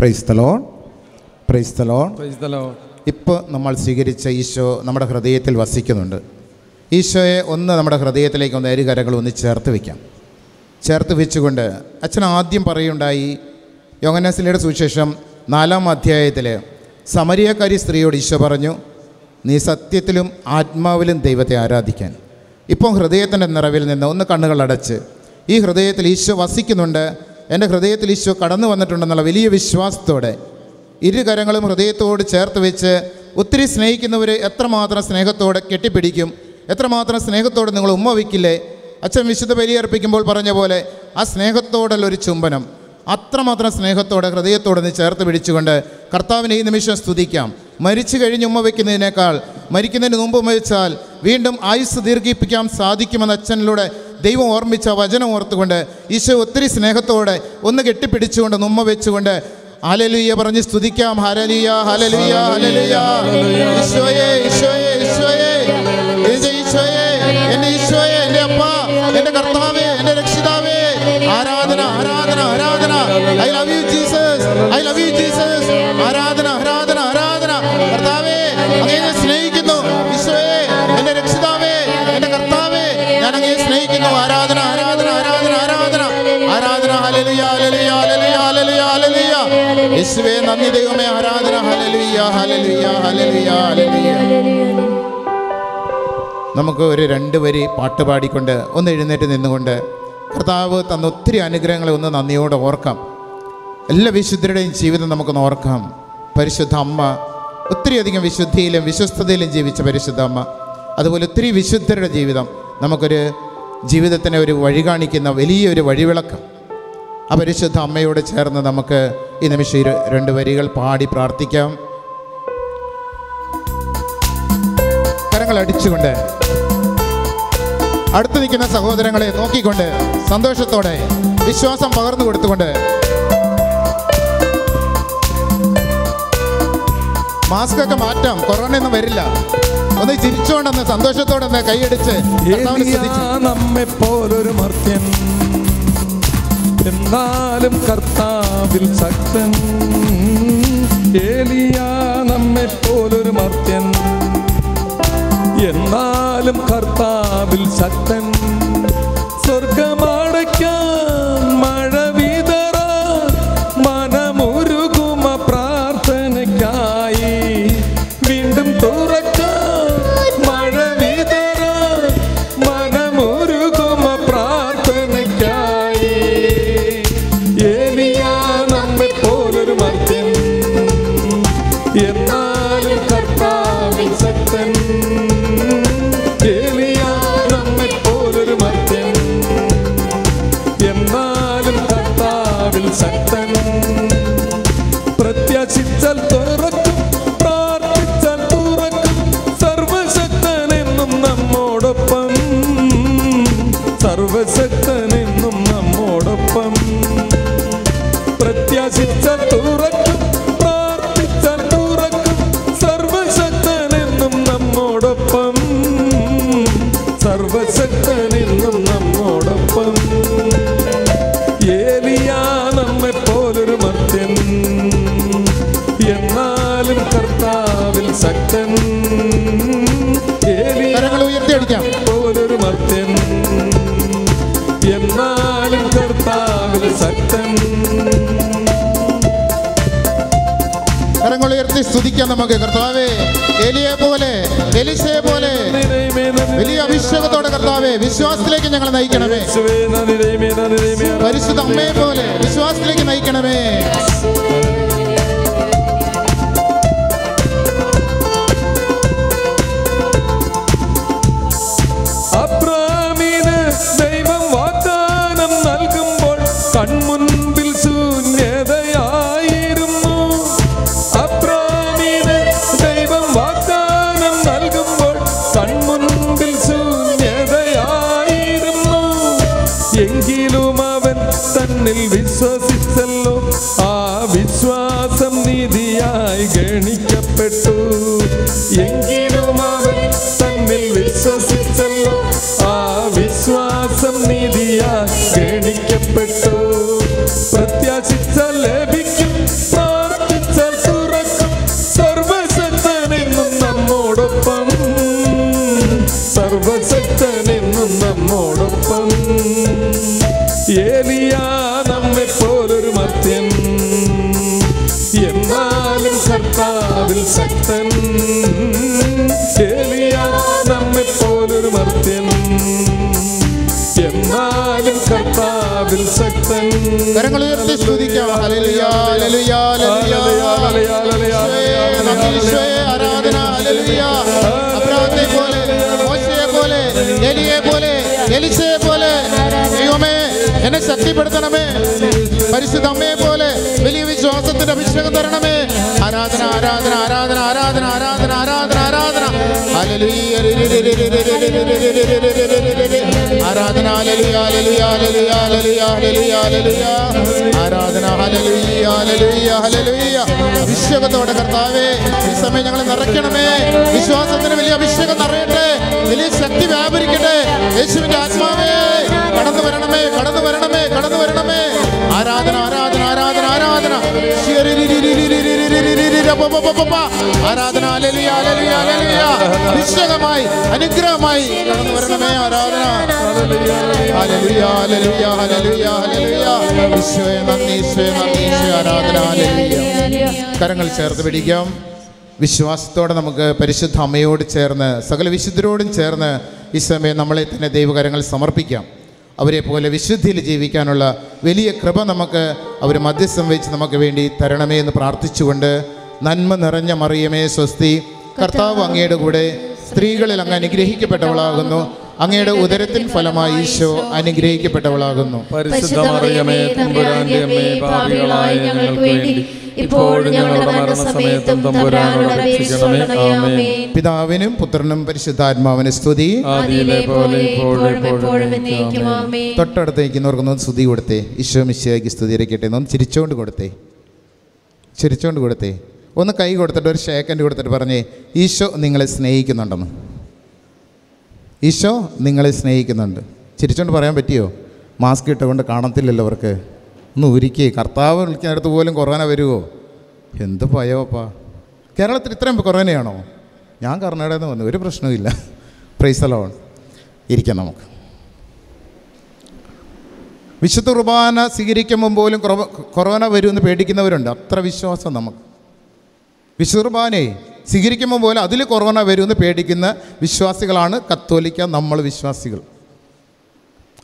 price തലോൺ price തലോൺ price തലോൺ ഇപ്പോൾ നമ്മൾ സ്വീകരിച്ച ഈശോ നമ്മുടെ ഹൃദയത്തിൽ വസിക്കുന്നുണ്ട് ഈശോയെ ഒന്ന് നമ്മുടെ ഹൃദയത്തിലേക്ക് ഒന്ന് അരുകരകൾ ഒന്ന് ചേർത്ത് വയ്ക്കാം ചേർത്ത് വെച്ചുകൊണ്ട് അച്ഛൻ ആദ്യം പറയുണ്ടായി യോഗനാസിലയുടെ സുവിശേഷം നാലാം അധ്യായത്തിൽ സമരിയക്കാരി സ്ത്രീയോട് ഈശോ പറഞ്ഞു നീ സത്യത്തിലും ആത്മാവിലും ദൈവത്തെ ആരാധിക്കാൻ ഇപ്പം ഹൃദയത്തിൻ്റെ നിറവിൽ നിന്ന് ഒന്ന് കണ്ണുകളടച്ച് ഈ ഹൃദയത്തിൽ ഈശോ വസിക്കുന്നുണ്ട് എൻ്റെ ഹൃദയത്തിൽ ഈശോ കടന്നു വന്നിട്ടുണ്ടെന്നുള്ള വലിയ വിശ്വാസത്തോടെ ഇരുകരങ്ങളും ഹൃദയത്തോട് ചേർത്ത് വെച്ച് ഒത്തിരി സ്നേഹിക്കുന്നവർ എത്രമാത്രം സ്നേഹത്തോടെ കെട്ടിപ്പിടിക്കും എത്രമാത്രം സ്നേഹത്തോടെ നിങ്ങൾ ഉമ്മ വയ്ക്കില്ലേ അച്ഛൻ വിശുദ്ധ ബലിയർപ്പിക്കുമ്പോൾ പറഞ്ഞ പോലെ ആ സ്നേഹത്തോടുള്ളൊരു ഒരു ചുംബനം അത്രമാത്രം സ്നേഹത്തോടെ ഹൃദയത്തോടെ നിന്ന് ചേർത്ത് പിടിച്ചുകൊണ്ട് കർത്താവിനെ ഈ നിമിഷം സ്തുതിക്കാം മരിച്ചു കഴിഞ്ഞ് ഉമ്മ വയ്ക്കുന്നതിനേക്കാൾ മരിക്കുന്നതിന് മുമ്പ് ഉമ്മ വെച്ചാൽ വീണ്ടും ആയുസ് ദീർഘിപ്പിക്കാൻ സാധിക്കുമെന്ന് അച്ഛനിലൂടെ ദൈവം ഓർമ്മിച്ച വചനം ഓർത്തുകൊണ്ട് ഈശോ ഒത്തിരി സ്നേഹത്തോടെ ഒന്ന് കെട്ടിപ്പിടിച്ചുകൊണ്ട് നുമ്മ വെച്ചുകൊണ്ട് ഹാലലുയ്യ പറഞ്ഞ് സ്തുതിക്കാം ഹാലലുയ ഹാലലുയ ഹാലലുയ ഈശോയെ ഈശോയെ ഈശോയെ എൻ്റെ ഈശോയെ എൻ്റെ ഈശോയെ എൻ്റെ അപ്പ എൻ്റെ കർത്താവേ എൻ്റെ രക്ഷിതാവേ ആരാധന ആരാധന ആരാധന ഐ ലവ് യു യേശുവേ നന്ദി ദൈവമേ ആരാധന നമുക്ക് ഒരു രണ്ട് വരി പാട്ട് പാടിക്കൊണ്ട് ഒന്ന് എഴുന്നേറ്റ് നിന്നുകൊണ്ട് കർത്താവ് തന്ന ഒത്തിരി അനുഗ്രഹങ്ങളെ ഒന്ന് നന്ദിയോടെ ഓർക്കാം എല്ലാ വിശുദ്ധരുടെയും ജീവിതം നമുക്കൊന്ന് ഓർക്കാം പരിശുദ്ധ അമ്മ അധികം വിശുദ്ധിയിലും വിശ്വസ്തതയിലും ജീവിച്ച പരിശുദ്ധ അമ്മ അതുപോലെ ഒത്തിരി വിശുദ്ധരുടെ ജീവിതം നമുക്കൊരു ജീവിതത്തിനെ ഒരു വഴി കാണിക്കുന്ന വലിയൊരു വഴിവിളക്കം അപരിശുദ്ധ അമ്മയോട് ചേർന്ന് നമുക്ക് ഈ നിമിഷം രണ്ട് വരികൾ പാടി പ്രാർത്ഥിക്കാം കരങ്ങൾ അടിച്ചുകൊണ്ട് അടുത്ത് നിൽക്കുന്ന സഹോദരങ്ങളെ നോക്കിക്കൊണ്ട് സന്തോഷത്തോടെ വിശ്വാസം പകർന്നു കൊടുത്തുകൊണ്ട് മാസ്ക് ഒക്കെ മാറ്റാം കൊറോണ ഒന്നും വരില്ല ഒന്ന് ചിരിച്ചുകൊണ്ടെന്ന് സന്തോഷത്തോടെ കൈയടിച്ച് നമ്മെ പോലൊരു മർത്യൻ എന്നാലും കർത്താവിൽ ശക്തൻ ഏലിയ നമ്മെ പോലൊരു മർത്യൻ എന്നാലും കർത്താവിൽ ശക്തൻ ദൈവനാമത്തിന് കരങ്ങളുയർത്തി സ്തുതിക്കാം നമുക്ക് കർത്താവേ എലിയെ പോലെ എലിശയെ പോലെ വലിയ അഭിഷേകത്തോടെ കർത്താവേ വിശ്വാസത്തിലേക്ക് ഞങ്ങൾ നയിക്കണമേ പരിശുദ്ധ അമ്മയെ പോലെ വിശ്വാസത്തിലേക്ക് നയിക്കണമേ ശക്തിപ്പെടുത്തണമേ പരിശുദ്ധ അമ്മയെ പോലെ വലിയ വിശ്വാസത്തിന്റെ അഭിഷേകം തരണമേ ആരാധന ആരാധന ആരാധന ആരാധന ആരാധന ആരാധന ആരാധന ആരാധന ആരാധന അഭിഷേകത്തോടെ കർത്താവേ ഈ സമയം ഞങ്ങളെ നിറയ്ക്കണമേ വിശ്വാസത്തിന് വലിയ അഭിഷേകം നിറയട്ടെ വലിയ ശക്തി വ്യാപരിക്കട്ടെ യേശുവിന്റെ ആത്മാവേ കടന്നു വരണമേ കടന്നു വരണമേ ആരാധന ആരാധന നിശ്ചയമായി അനുഗ്രഹമായി വരണമേ ആരാധന കരങ്ങൾ ചേർത്ത് പിടിക്കാം വിശ്വാസത്തോടെ നമുക്ക് പരിശുദ്ധ അമ്മയോട് ചേർന്ന് സകല വിശുദ്ധരോടും ചേർന്ന് ഈ സമയം നമ്മളെ തന്നെ ദൈവകരങ്ങൾ സമർപ്പിക്കാം അവരെ പോലെ വിശുദ്ധിയിൽ ജീവിക്കാനുള്ള വലിയ കൃപ നമുക്ക് അവർ മധ്യസ്ഥം വെച്ച് നമുക്ക് വേണ്ടി തരണമേ എന്ന് പ്രാർത്ഥിച്ചുകൊണ്ട് നന്മ നിറഞ്ഞ മറിയമേ സ്വസ്തി കർത്താവ് അങ്ങയുടെ കൂടെ സ്ത്രീകളിൽ അങ്ങ് അനുഗ്രഹിക്കപ്പെട്ടവളാകുന്നു അങ്ങയുടെ ഉദരത്തിൻ ഫലമായി ഈശോ അനുഗ്രഹിക്കപ്പെട്ടവളാകുന്നു പരിശുദ്ധ മറിയമേ തമ്പുരാന്റെ അമ്മേ പാപികളായ വേണ്ടി ഇപ്പോഴും ഞങ്ങളുടെ പിതാവിനും പുത്രനും പരിശുദ്ധാത്മാവിന് സ്തുതി തൊട്ടടുത്തേക്ക് നോർക്കുന്ന സ്തുതി കൊടുത്തെ ഈശോ മിശിയാക്കി സ്തുതി ഇരക്കട്ടെ ഒന്ന് ചിരിച്ചുകൊണ്ട് കൊടുത്തെ ചിരിച്ചുകൊണ്ട് കൊടുത്തെ ഒന്ന് കൈ കൊടുത്തിട്ട് ഒരു ഷേക്കൻഡ് കൊടുത്തിട്ട് പറഞ്ഞേ ഈശോ നിങ്ങളെ സ്നേഹിക്കുന്നുണ്ടെന്ന് ഈശോ നിങ്ങളെ സ്നേഹിക്കുന്നുണ്ട് ചിരിച്ചുകൊണ്ട് പറയാൻ പറ്റിയോ മാസ്ക് ഇട്ടുകൊണ്ട് കാണത്തില്ലല്ലോ അവർക്ക് ഒന്ന് ഒരുക്കി കർത്താവ് വിളിക്കുന്നിടത്ത് പോലും കൊറോന വരുമോ എന്ത് ഭയമപ്പാ കേരളത്തിൽ ഇത്രയും കുറവനെയാണോ ഞാൻ കർണാടകയിൽ നിന്ന് വന്നു ഒരു പ്രശ്നവുമില്ല പ്രൈസലോൺ ഇരിക്കാം നമുക്ക് വിശുദ്ധ കുർബാന സ്വീകരിക്കുമ്പം പോലും കൊറോണ വരുമെന്ന് പേടിക്കുന്നവരുണ്ട് അത്ര വിശ്വാസം നമുക്ക് വിശുദ്ധ കുർബാനയെ സ്വീകരിക്കുമ്പോൾ പോലും അതിൽ കൊറോണ വരുമെന്ന് പേടിക്കുന്ന വിശ്വാസികളാണ് കത്തോലിക്ക നമ്മൾ വിശ്വാസികൾ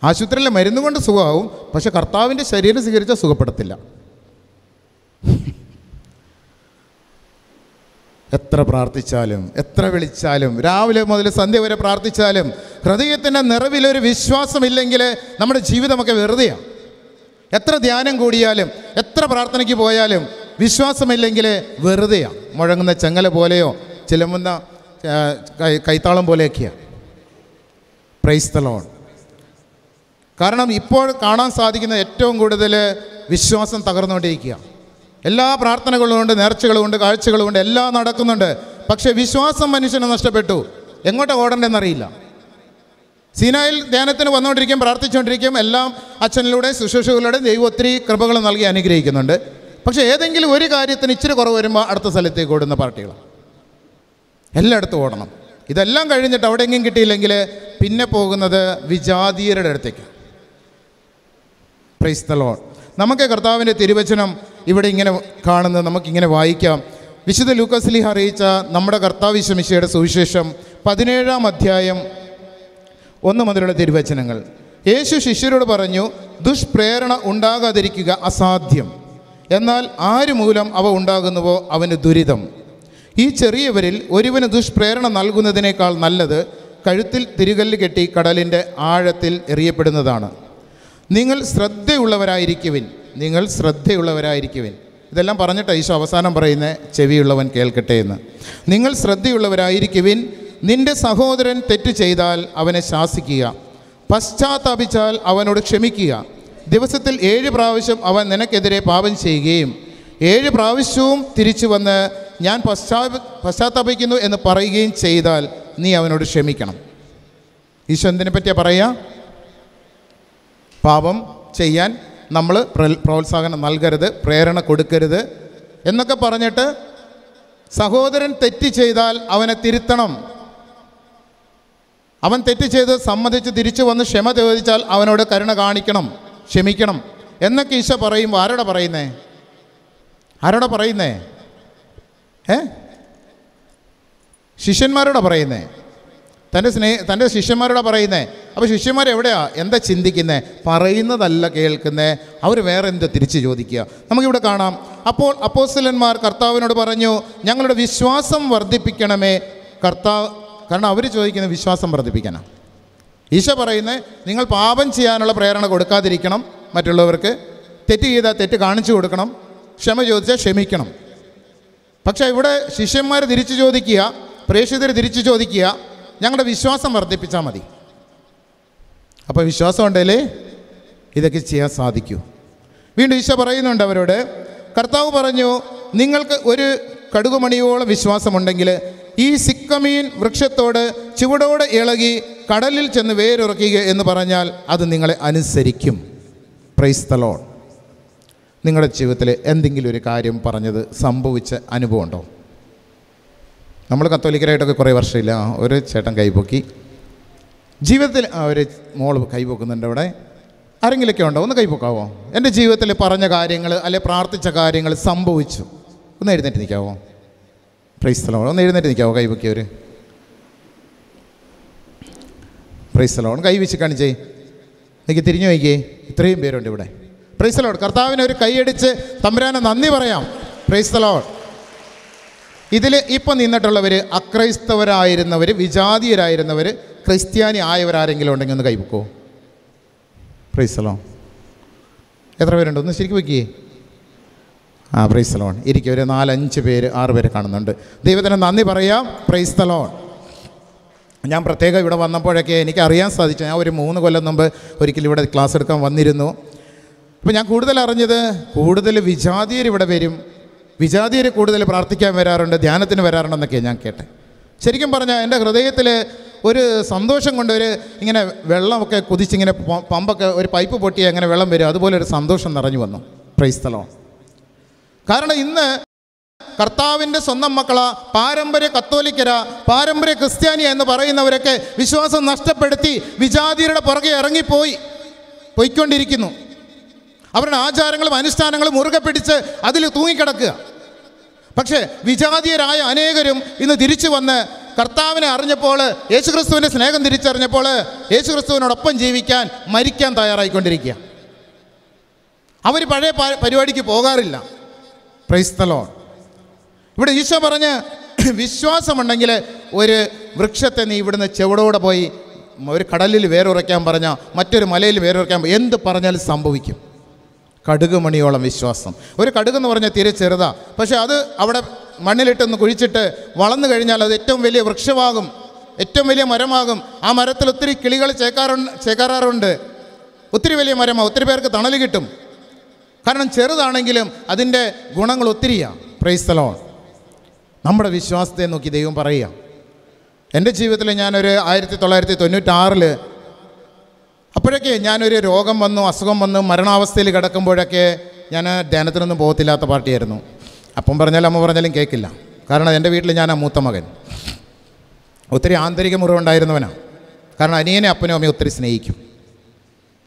ആശുപത്രിയിലെ മരുന്ന് കൊണ്ട് സുഖമാവും പക്ഷെ കർത്താവിൻ്റെ ശരീരം സ്വീകരിച്ചാൽ സുഖപ്പെടത്തില്ല എത്ര പ്രാർത്ഥിച്ചാലും എത്ര വിളിച്ചാലും രാവിലെ മുതൽ സന്ധ്യ വരെ പ്രാർത്ഥിച്ചാലും ഹൃദയത്തിൻ്റെ നിറവിലൊരു വിശ്വാസമില്ലെങ്കിൽ നമ്മുടെ ജീവിതമൊക്കെ വെറുതെയാണ് എത്ര ധ്യാനം കൂടിയാലും എത്ര പ്രാർത്ഥനയ്ക്ക് പോയാലും വിശ്വാസമില്ലെങ്കിൽ വെറുതെയാണ് മുഴങ്ങുന്ന ചെങ്ങല പോലെയോ ചിലമ്പുന്ന കൈത്താളം പോലെയൊക്കെയാണ് പ്രൈസ് കാരണം ഇപ്പോൾ കാണാൻ സാധിക്കുന്ന ഏറ്റവും കൂടുതൽ വിശ്വാസം തകർന്നുകൊണ്ടിരിക്കുക എല്ലാ പ്രാർത്ഥനകളുമുണ്ട് നേർച്ചകളുമുണ്ട് കാഴ്ചകളുമുണ്ട് എല്ലാം നടക്കുന്നുണ്ട് പക്ഷെ വിശ്വാസം മനുഷ്യന് നഷ്ടപ്പെട്ടു എങ്ങോട്ട് അറിയില്ല സീനായിൽ ധ്യാനത്തിന് വന്നുകൊണ്ടിരിക്കും പ്രാർത്ഥിച്ചുകൊണ്ടിരിക്കും എല്ലാം അച്ഛനിലൂടെ ശുശ്രൂഷകളിലൂടെ ദൈവം ഒത്തിരി കൃപകൾ നൽകി അനുഗ്രഹിക്കുന്നുണ്ട് പക്ഷെ ഏതെങ്കിലും ഒരു കാര്യത്തിന് ഇച്ചിരി കുറവ് വരുമ്പോൾ അടുത്ത സ്ഥലത്തേക്ക് ഓടുന്ന പാർട്ടികൾ എല്ലായിടത്തും ഓടണം ഇതെല്ലാം കഴിഞ്ഞിട്ട് അവിടെയെങ്കിലും കിട്ടിയില്ലെങ്കിൽ പിന്നെ പോകുന്നത് വിജാതീയരുടെ അടുത്തേക്ക് പ്രൈസ് തലോൺ നമുക്ക് കർത്താവിൻ്റെ തിരുവചനം ഇവിടെ ഇങ്ങനെ കാണുന്നത് നമുക്കിങ്ങനെ വായിക്കാം വിശുദ്ധ ലൂക്കസ്ലിഹ അറിയിച്ച നമ്മുടെ കർത്താവ് ശമിശയുടെ സുവിശേഷം പതിനേഴാം അധ്യായം ഒന്ന് മുതലുള്ള തിരുവചനങ്ങൾ യേശു ശിഷ്യരോട് പറഞ്ഞു ദുഷ്പ്രേരണ ഉണ്ടാകാതിരിക്കുക അസാധ്യം എന്നാൽ ആര് മൂലം അവ ഉണ്ടാകുന്നുവോ അവന് ദുരിതം ഈ ചെറിയവരിൽ ഒരുവന് ദുഷ്പ്രേരണ നൽകുന്നതിനേക്കാൾ നല്ലത് കഴുത്തിൽ തിരികല്ല് കെട്ടി കടലിൻ്റെ ആഴത്തിൽ എറിയപ്പെടുന്നതാണ് നിങ്ങൾ ശ്രദ്ധയുള്ളവരായിരിക്കുവിൻ നിങ്ങൾ ശ്രദ്ധയുള്ളവരായിരിക്കുവിൻ ഇതെല്ലാം പറഞ്ഞിട്ട് ഈശോ അവസാനം പറയുന്ന ചെവിയുള്ളവൻ കേൾക്കട്ടെ എന്ന് നിങ്ങൾ ശ്രദ്ധയുള്ളവരായിരിക്കുവിൻ നിന്റെ സഹോദരൻ തെറ്റ് ചെയ്താൽ അവനെ ശാസിക്കുക പശ്ചാത്താപിച്ചാൽ അവനോട് ക്ഷമിക്കുക ദിവസത്തിൽ ഏഴ് പ്രാവശ്യം അവൻ നിനക്കെതിരെ പാപം ചെയ്യുകയും ഏഴ് പ്രാവശ്യവും തിരിച്ചു വന്ന് ഞാൻ പശ്ചാ പശ്ചാത്താപിക്കുന്നു എന്ന് പറയുകയും ചെയ്താൽ നീ അവനോട് ക്ഷമിക്കണം ഈശോ എന്തിനെ പറ്റിയാണ് പറയുക പാപം ചെയ്യാൻ നമ്മൾ പ്രോത്സാഹനം നൽകരുത് പ്രേരണ കൊടുക്കരുത് എന്നൊക്കെ പറഞ്ഞിട്ട് സഹോദരൻ തെറ്റ് ചെയ്താൽ അവനെ തിരുത്തണം അവൻ തെറ്റ് ചെയ്ത് സമ്മതിച്ച് തിരിച്ചു വന്ന് ക്ഷമ ചോദിച്ചാൽ അവനോട് കരുണ കാണിക്കണം ക്ഷമിക്കണം എന്നൊക്കെ ഈശ പറയുമ്പോൾ ആരോടെ പറയുന്നേ ആരോടെ പറയുന്നേ ഏ ശിഷ്യന്മാരോടെ പറയുന്നേ തൻ്റെ സ്നേഹ തൻ്റെ ശിഷ്യന്മാരോടാ പറയുന്നത് അപ്പോൾ ശിഷ്യന്മാർ എവിടെയാ എന്താ ചിന്തിക്കുന്നത് പറയുന്നതല്ല കേൾക്കുന്നത് അവർ വേറെ എന്തോ തിരിച്ച് ചോദിക്കുക നമുക്കിവിടെ കാണാം അപ്പോൾ അപ്പോസ്റ്റലന്മാർ കർത്താവിനോട് പറഞ്ഞു ഞങ്ങളുടെ വിശ്വാസം വർദ്ധിപ്പിക്കണമേ കർത്താവ് കാരണം അവർ ചോദിക്കുന്നത് വിശ്വാസം വർദ്ധിപ്പിക്കണം ഈശോ പറയുന്നത് നിങ്ങൾ പാപം ചെയ്യാനുള്ള പ്രേരണ കൊടുക്കാതിരിക്കണം മറ്റുള്ളവർക്ക് തെറ്റ് ചെയ്താൽ തെറ്റ് കാണിച്ചു കൊടുക്കണം ക്ഷമ ചോദിച്ചാൽ ക്ഷമിക്കണം പക്ഷേ ഇവിടെ ശിഷ്യന്മാർ തിരിച്ചു ചോദിക്കുക പ്രേക്ഷിതർ തിരിച്ചു ചോദിക്കുക ഞങ്ങളുടെ വിശ്വാസം വർദ്ധിപ്പിച്ചാൽ മതി അപ്പോൾ വിശ്വാസം ഉണ്ടെങ്കിലേ ഇതൊക്കെ ചെയ്യാൻ സാധിക്കൂ വീണ്ടും ഈശോ പറയുന്നുണ്ട് അവരോട് കർത്താവ് പറഞ്ഞു നിങ്ങൾക്ക് ഒരു കടുകുമണിയോളം വിശ്വാസമുണ്ടെങ്കിൽ ഈ സിക്കമീൻ വൃക്ഷത്തോട് ചുവടോടെ ഇളകി കടലിൽ ചെന്ന് വേരുറക്കുക എന്ന് പറഞ്ഞാൽ അത് നിങ്ങളെ അനുസരിക്കും പ്രൈസ് തലോൺ നിങ്ങളുടെ ജീവിതത്തിൽ എന്തെങ്കിലും ഒരു കാര്യം പറഞ്ഞത് സംഭവിച്ച അനുഭവമുണ്ടോ നമ്മൾ കത്തോലിക്കരായിട്ടൊക്കെ കുറേ വർഷമില്ല ഒരു ചേട്ടൻ കൈപൊക്കി ജീവിതത്തിൽ ഒരു മോൾ കൈപൊക്കുന്നുണ്ട് അവിടെ ആരെങ്കിലൊക്കെ ഉണ്ടോ ഒന്ന് കൈപൊക്കാവോ എൻ്റെ ജീവിതത്തിൽ പറഞ്ഞ കാര്യങ്ങൾ അല്ലെ പ്രാർത്ഥിച്ച കാര്യങ്ങൾ സംഭവിച്ചു ഒന്ന് എഴുന്നേറ്റ് നിൽക്കാവോ പ്രൈസ് പ്രൈസ്തലോൺ ഒന്ന് എഴുന്നേറ്റ് നിൽക്കാവോ കൈപൊക്കിയവർ പ്രൈസ്തലോൺ കൈ വെച്ച് കാണിച്ചേ എനിക്ക് തിരിഞ്ഞു വയ്ക്കേ ഇത്രയും പേരുണ്ട് ഇവിടെ പ്രൈസ് പ്രൈസ്തലോൺ കർത്താവിനെ ഒരു കൈയടിച്ച് തമ്പുരാനെ നന്ദി പറയാം പ്രൈസ് പ്രൈസ്തലോൺ ഇതിൽ ഇപ്പം നിന്നിട്ടുള്ളവർ അക്രൈസ്തവരായിരുന്നവർ വിജാതീയരായിരുന്നവർ ക്രിസ്ത്യാനി ആയവരാരെങ്കിലും ഉണ്ടെങ്കിൽ ഒന്ന് കൈവക്കോ പ്രൈസലോ എത്ര പേരുണ്ട് ഒന്ന് ശരിക്കും വയ്ക്കേ ആ പ്രൈസ്തലോൺ ഇരിക്കും ഒരു നാലഞ്ച് പേര് ആറ് പേര് കാണുന്നുണ്ട് ദൈവത്തിന് നന്ദി പറയാം പ്രൈസ്തലോൺ ഞാൻ പ്രത്യേകം ഇവിടെ വന്നപ്പോഴൊക്കെ എനിക്ക് അറിയാൻ സാധിച്ചു ഞാൻ ഒരു മൂന്ന് കൊല്ലം മുമ്പ് ഒരിക്കലും ഇവിടെ ക്ലാസ് എടുക്കാൻ വന്നിരുന്നു അപ്പോൾ ഞാൻ കൂടുതൽ അറിഞ്ഞത് കൂടുതൽ വിജാതീയർ ഇവിടെ വരും വിജാതിയർ കൂടുതൽ പ്രാർത്ഥിക്കാൻ വരാറുണ്ട് ധ്യാനത്തിന് വരാറുണ്ടെന്നൊക്കെ ഞാൻ കേട്ടെ ശരിക്കും പറഞ്ഞാൽ എൻ്റെ ഹൃദയത്തിൽ ഒരു സന്തോഷം കൊണ്ട് ഒരു ഇങ്ങനെ വെള്ളമൊക്കെ കുതിച്ചിങ്ങനെ പമ്പൊക്കെ ഒരു പൈപ്പ് പൊട്ടി അങ്ങനെ വെള്ളം വരും അതുപോലെ ഒരു സന്തോഷം നിറഞ്ഞു വന്നു പ്രൈസ്തലോ കാരണം ഇന്ന് കർത്താവിൻ്റെ സ്വന്തം മക്കള പാരമ്പര്യ കത്തോലിക്കര പാരമ്പര്യ ക്രിസ്ത്യാനിയ എന്ന് പറയുന്നവരൊക്കെ വിശ്വാസം നഷ്ടപ്പെടുത്തി വിജാതിയുടെ പുറകെ ഇറങ്ങിപ്പോയി പോയിക്കൊണ്ടിരിക്കുന്നു അവരുടെ ആചാരങ്ങളും അനുഷ്ഠാനങ്ങളും മുറുകെ പിടിച്ച് അതിൽ തൂങ്ങിക്കിടക്കുക പക്ഷേ വിജാതീയരായ അനേകരും ഇന്ന് തിരിച്ചു വന്ന് കർത്താവിനെ അറിഞ്ഞപ്പോൾ യേശുക്രിസ്തുവിൻ്റെ സ്നേഹം തിരിച്ചറിഞ്ഞപ്പോൾ യേശുക്രിസ്തുവിനോടൊപ്പം ജീവിക്കാൻ മരിക്കാൻ തയ്യാറായിക്കൊണ്ടിരിക്കുക അവർ പഴയ പരിപാടിക്ക് പോകാറില്ല പ്രൈസ്തലോൺ ഇവിടെ ഈശോ പറഞ്ഞ് വിശ്വാസമുണ്ടെങ്കിൽ ഒരു വൃക്ഷത്തെ നീ ഇവിടുന്ന് ചെവിടോടെ പോയി ഒരു കടലിൽ വേരുറയ്ക്കാൻ പറഞ്ഞാൽ മറ്റൊരു മലയിൽ വേരുറയ്ക്കാൻ എന്ത് പറഞ്ഞാലും സംഭവിക്കും കടുക് മണിയോളം വിശ്വാസം ഒരു കടുക് എന്ന് പറഞ്ഞാൽ തീരെ ചെറുതാ പക്ഷേ അത് അവിടെ മണ്ണിലിട്ടൊന്ന് കുഴിച്ചിട്ട് വളർന്നു കഴിഞ്ഞാൽ അത് ഏറ്റവും വലിയ വൃക്ഷമാകും ഏറ്റവും വലിയ മരമാകും ആ മരത്തിൽ ഒത്തിരി കിളികൾ ചേക്കാറുണ്ട് ചേക്കാറാറുണ്ട് ഒത്തിരി വലിയ മരമാണ് ഒത്തിരി പേർക്ക് തണൽ കിട്ടും കാരണം ചെറുതാണെങ്കിലും അതിൻ്റെ ഗുണങ്ങൾ ഒത്തിരിയാണ് പ്രൈസ്തലോ നമ്മുടെ വിശ്വാസത്തെ നോക്കി ദൈവം പറയുക എൻ്റെ ജീവിതത്തിൽ ഞാനൊരു ആയിരത്തി തൊള്ളായിരത്തി തൊണ്ണൂറ്റാറിൽ അപ്പോഴൊക്കെ ഞാനൊരു രോഗം വന്നു അസുഖം വന്നു മരണാവസ്ഥയിൽ കിടക്കുമ്പോഴൊക്കെ ഞാൻ ധ്യാനത്തിനൊന്നും പോകത്തില്ലാത്ത പാർട്ടിയായിരുന്നു അപ്പം പറഞ്ഞാലും അമ്മ പറഞ്ഞാലും കേൾക്കില്ല കാരണം എൻ്റെ വീട്ടിൽ ഞാൻ ആ മൂത്ത മകൻ ഒത്തിരി ആന്തരിക മുറിവുണ്ടായിരുന്നവനാണ് കാരണം അനിയനെ അപ്പനും അമ്മയും ഒത്തിരി സ്നേഹിക്കും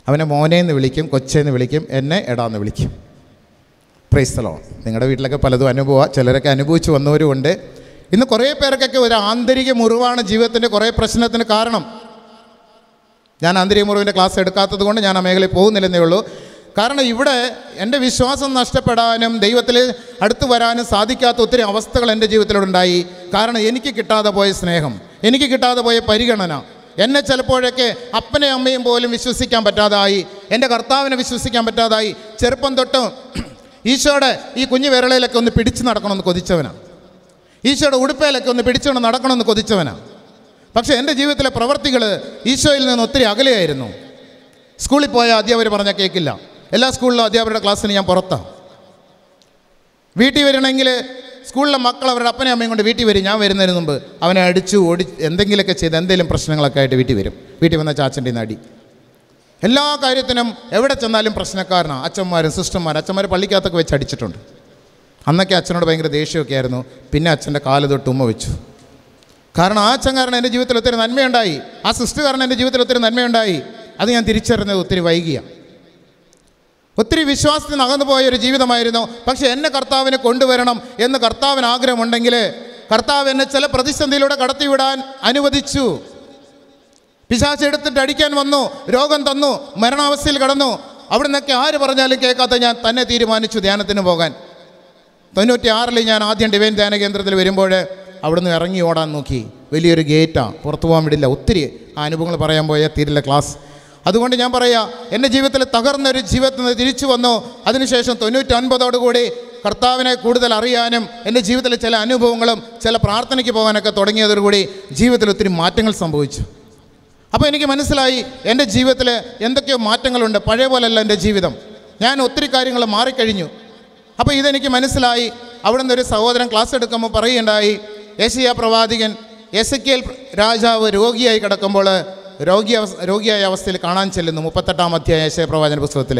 അവനെ എന്ന് വിളിക്കും കൊച്ചേന്ന് വിളിക്കും എന്നെ എടാന്ന് വിളിക്കും പ്രൈസ്തലോ നിങ്ങളുടെ വീട്ടിലൊക്കെ പലതും അനുഭവമാണ് ചിലരൊക്കെ അനുഭവിച്ച് വന്നവരുമുണ്ട് ഇന്ന് കുറേ പേർക്കൊക്കെ ഒരു ആന്തരിക മുറിവാണ് ജീവിതത്തിൻ്റെ കുറേ പ്രശ്നത്തിന് കാരണം ഞാൻ അന്തിരിമുറിവിൻ്റെ ക്ലാസ് എടുക്കാത്തത് കൊണ്ട് ഞാൻ ആ മേഖലയിൽ പോകുന്നില്ലെന്നേ ഉള്ളൂ കാരണം ഇവിടെ എൻ്റെ വിശ്വാസം നഷ്ടപ്പെടാനും ദൈവത്തിൽ അടുത്തു വരാനും സാധിക്കാത്ത ഒത്തിരി അവസ്ഥകൾ എൻ്റെ ജീവിതത്തിലുണ്ടായി കാരണം എനിക്ക് കിട്ടാതെ പോയ സ്നേഹം എനിക്ക് കിട്ടാതെ പോയ പരിഗണന എന്നെ ചിലപ്പോഴൊക്കെ അപ്പനെയും അമ്മയും പോലും വിശ്വസിക്കാൻ പറ്റാതായി എൻ്റെ കർത്താവിനെ വിശ്വസിക്കാൻ പറ്റാതായി ചെറുപ്പം തൊട്ട് ഈശോയുടെ ഈ കുഞ്ഞു വിരളയിലൊക്കെ ഒന്ന് പിടിച്ചു നടക്കണമെന്ന് കൊതിച്ചവനാണ് ഈശോയുടെ ഉടുപ്പയിലൊക്കെ ഒന്ന് പിടിച്ചുകൊണ്ട് നടക്കണമെന്ന് കൊതിച്ചവനാണ് പക്ഷേ എൻ്റെ ജീവിതത്തിലെ പ്രവർത്തികൾ ഈശോയിൽ നിന്ന് ഒത്തിരി അകലെയായിരുന്നു സ്കൂളിൽ പോയ അധ്യാപകർ പറഞ്ഞാൽ കേൾക്കില്ല എല്ലാ സ്കൂളിലും അധ്യാപകരുടെ ക്ലാസ്സിന് ഞാൻ പുറത്താണ് വീട്ടിൽ വരണമെങ്കിൽ സ്കൂളിലെ മക്കൾ അവരുടെ അപ്പനെ അമ്മയും കൊണ്ട് വീട്ടിൽ വരും ഞാൻ വരുന്നതിന് മുമ്പ് അവനെ അടിച്ചു ഓടി എന്തെങ്കിലുമൊക്കെ ചെയ്ത് എന്തെങ്കിലും പ്രശ്നങ്ങളൊക്കെ ആയിട്ട് വീട്ടിൽ വരും വീട്ടിൽ വന്ന ചാച്ചൻ്റെ നടി എല്ലാ കാര്യത്തിനും എവിടെ ചെന്നാലും പ്രശ്നക്കാരനാണ് അച്ഛന്മാരും സിസ്റ്റർമാരും അച്ഛന്മാർ പള്ളിക്കകത്തൊക്കെ വെച്ച് അടിച്ചിട്ടുണ്ട് അന്നൊക്കെ അച്ഛനോട് ഭയങ്കര ദേഷ്യമൊക്കെ ആയിരുന്നു പിന്നെ അച്ഛൻ്റെ കാല തൊട്ട് ഉമ്മ വെച്ചു കാരണം ആ അച്ഛൻ എൻ്റെ ജീവിതത്തിൽ ഒത്തിരി നന്മയുണ്ടായി ആ സിസ്റ്റർ കാരണം എൻ്റെ ജീവിതത്തിൽ ഒത്തിരി നന്മയുണ്ടായി അത് ഞാൻ തിരിച്ചറിഞ്ഞത് ഒത്തിരി വൈകിയാണ് ഒത്തിരി വിശ്വാസത്തിൽ നകന്നു പോയ ഒരു ജീവിതമായിരുന്നു പക്ഷേ എന്നെ കർത്താവിനെ കൊണ്ടുവരണം എന്ന് കർത്താവിന് ആഗ്രഹമുണ്ടെങ്കിൽ കർത്താവ് എന്നെ ചില പ്രതിസന്ധിയിലൂടെ കടത്തിവിടാൻ അനുവദിച്ചു പിശാച്ച് എടുത്തിട്ട് അടിക്കാൻ വന്നു രോഗം തന്നു മരണാവസ്ഥയിൽ കടന്നു അവിടെ നിന്നൊക്കെ ആര് പറഞ്ഞാലും കേൾക്കാത്ത ഞാൻ തന്നെ തീരുമാനിച്ചു ധ്യാനത്തിന് പോകാൻ തൊണ്ണൂറ്റി ആറിൽ ഞാൻ ആദ്യം ഡിവൈൻ ധ്യാന കേന്ദ്രത്തിൽ വരുമ്പോൾ അവിടുന്ന് ഇറങ്ങി ഓടാൻ നോക്കി വലിയൊരു ഗേറ്റാണ് പുറത്തു പോകാൻ വിടില്ല ഒത്തിരി അനുഭവങ്ങൾ പറയാൻ പോയാൽ തീരില്ല ക്ലാസ് അതുകൊണ്ട് ഞാൻ പറയാ എൻ്റെ ജീവിതത്തിൽ തകർന്നൊരു ജീവിതത്തിൽ നിന്ന് തിരിച്ചു വന്നു അതിനുശേഷം തൊണ്ണൂറ്റൊൻപതോടുകൂടി കർത്താവിനെ കൂടുതൽ അറിയാനും എൻ്റെ ജീവിതത്തിലെ ചില അനുഭവങ്ങളും ചില പ്രാർത്ഥനയ്ക്ക് പോകാനൊക്കെ തുടങ്ങിയതോടുകൂടി ജീവിതത്തിൽ ഒത്തിരി മാറ്റങ്ങൾ സംഭവിച്ചു അപ്പോൾ എനിക്ക് മനസ്സിലായി എൻ്റെ ജീവിതത്തിൽ എന്തൊക്കെയോ മാറ്റങ്ങളുണ്ട് പഴയ പോലെയല്ല എൻ്റെ ജീവിതം ഞാൻ ഒത്തിരി കാര്യങ്ങൾ മാറിക്കഴിഞ്ഞു അപ്പോൾ ഇതെനിക്ക് മനസ്സിലായി അവിടെ നിന്നൊരു സഹോദരൻ ക്ലാസ് എടുക്കുമ്പോൾ പറയുകയുണ്ടായി യേശയ പ്രവാചകൻ യേസക്കേൽ രാജാവ് രോഗിയായി കിടക്കുമ്പോൾ രോഗി രോഗിയായ അവസ്ഥയിൽ കാണാൻ ചെല്ലുന്നു മുപ്പത്തെട്ടാം അധ്യായ യശയ പ്രവാചന പുസ്തകത്തിൽ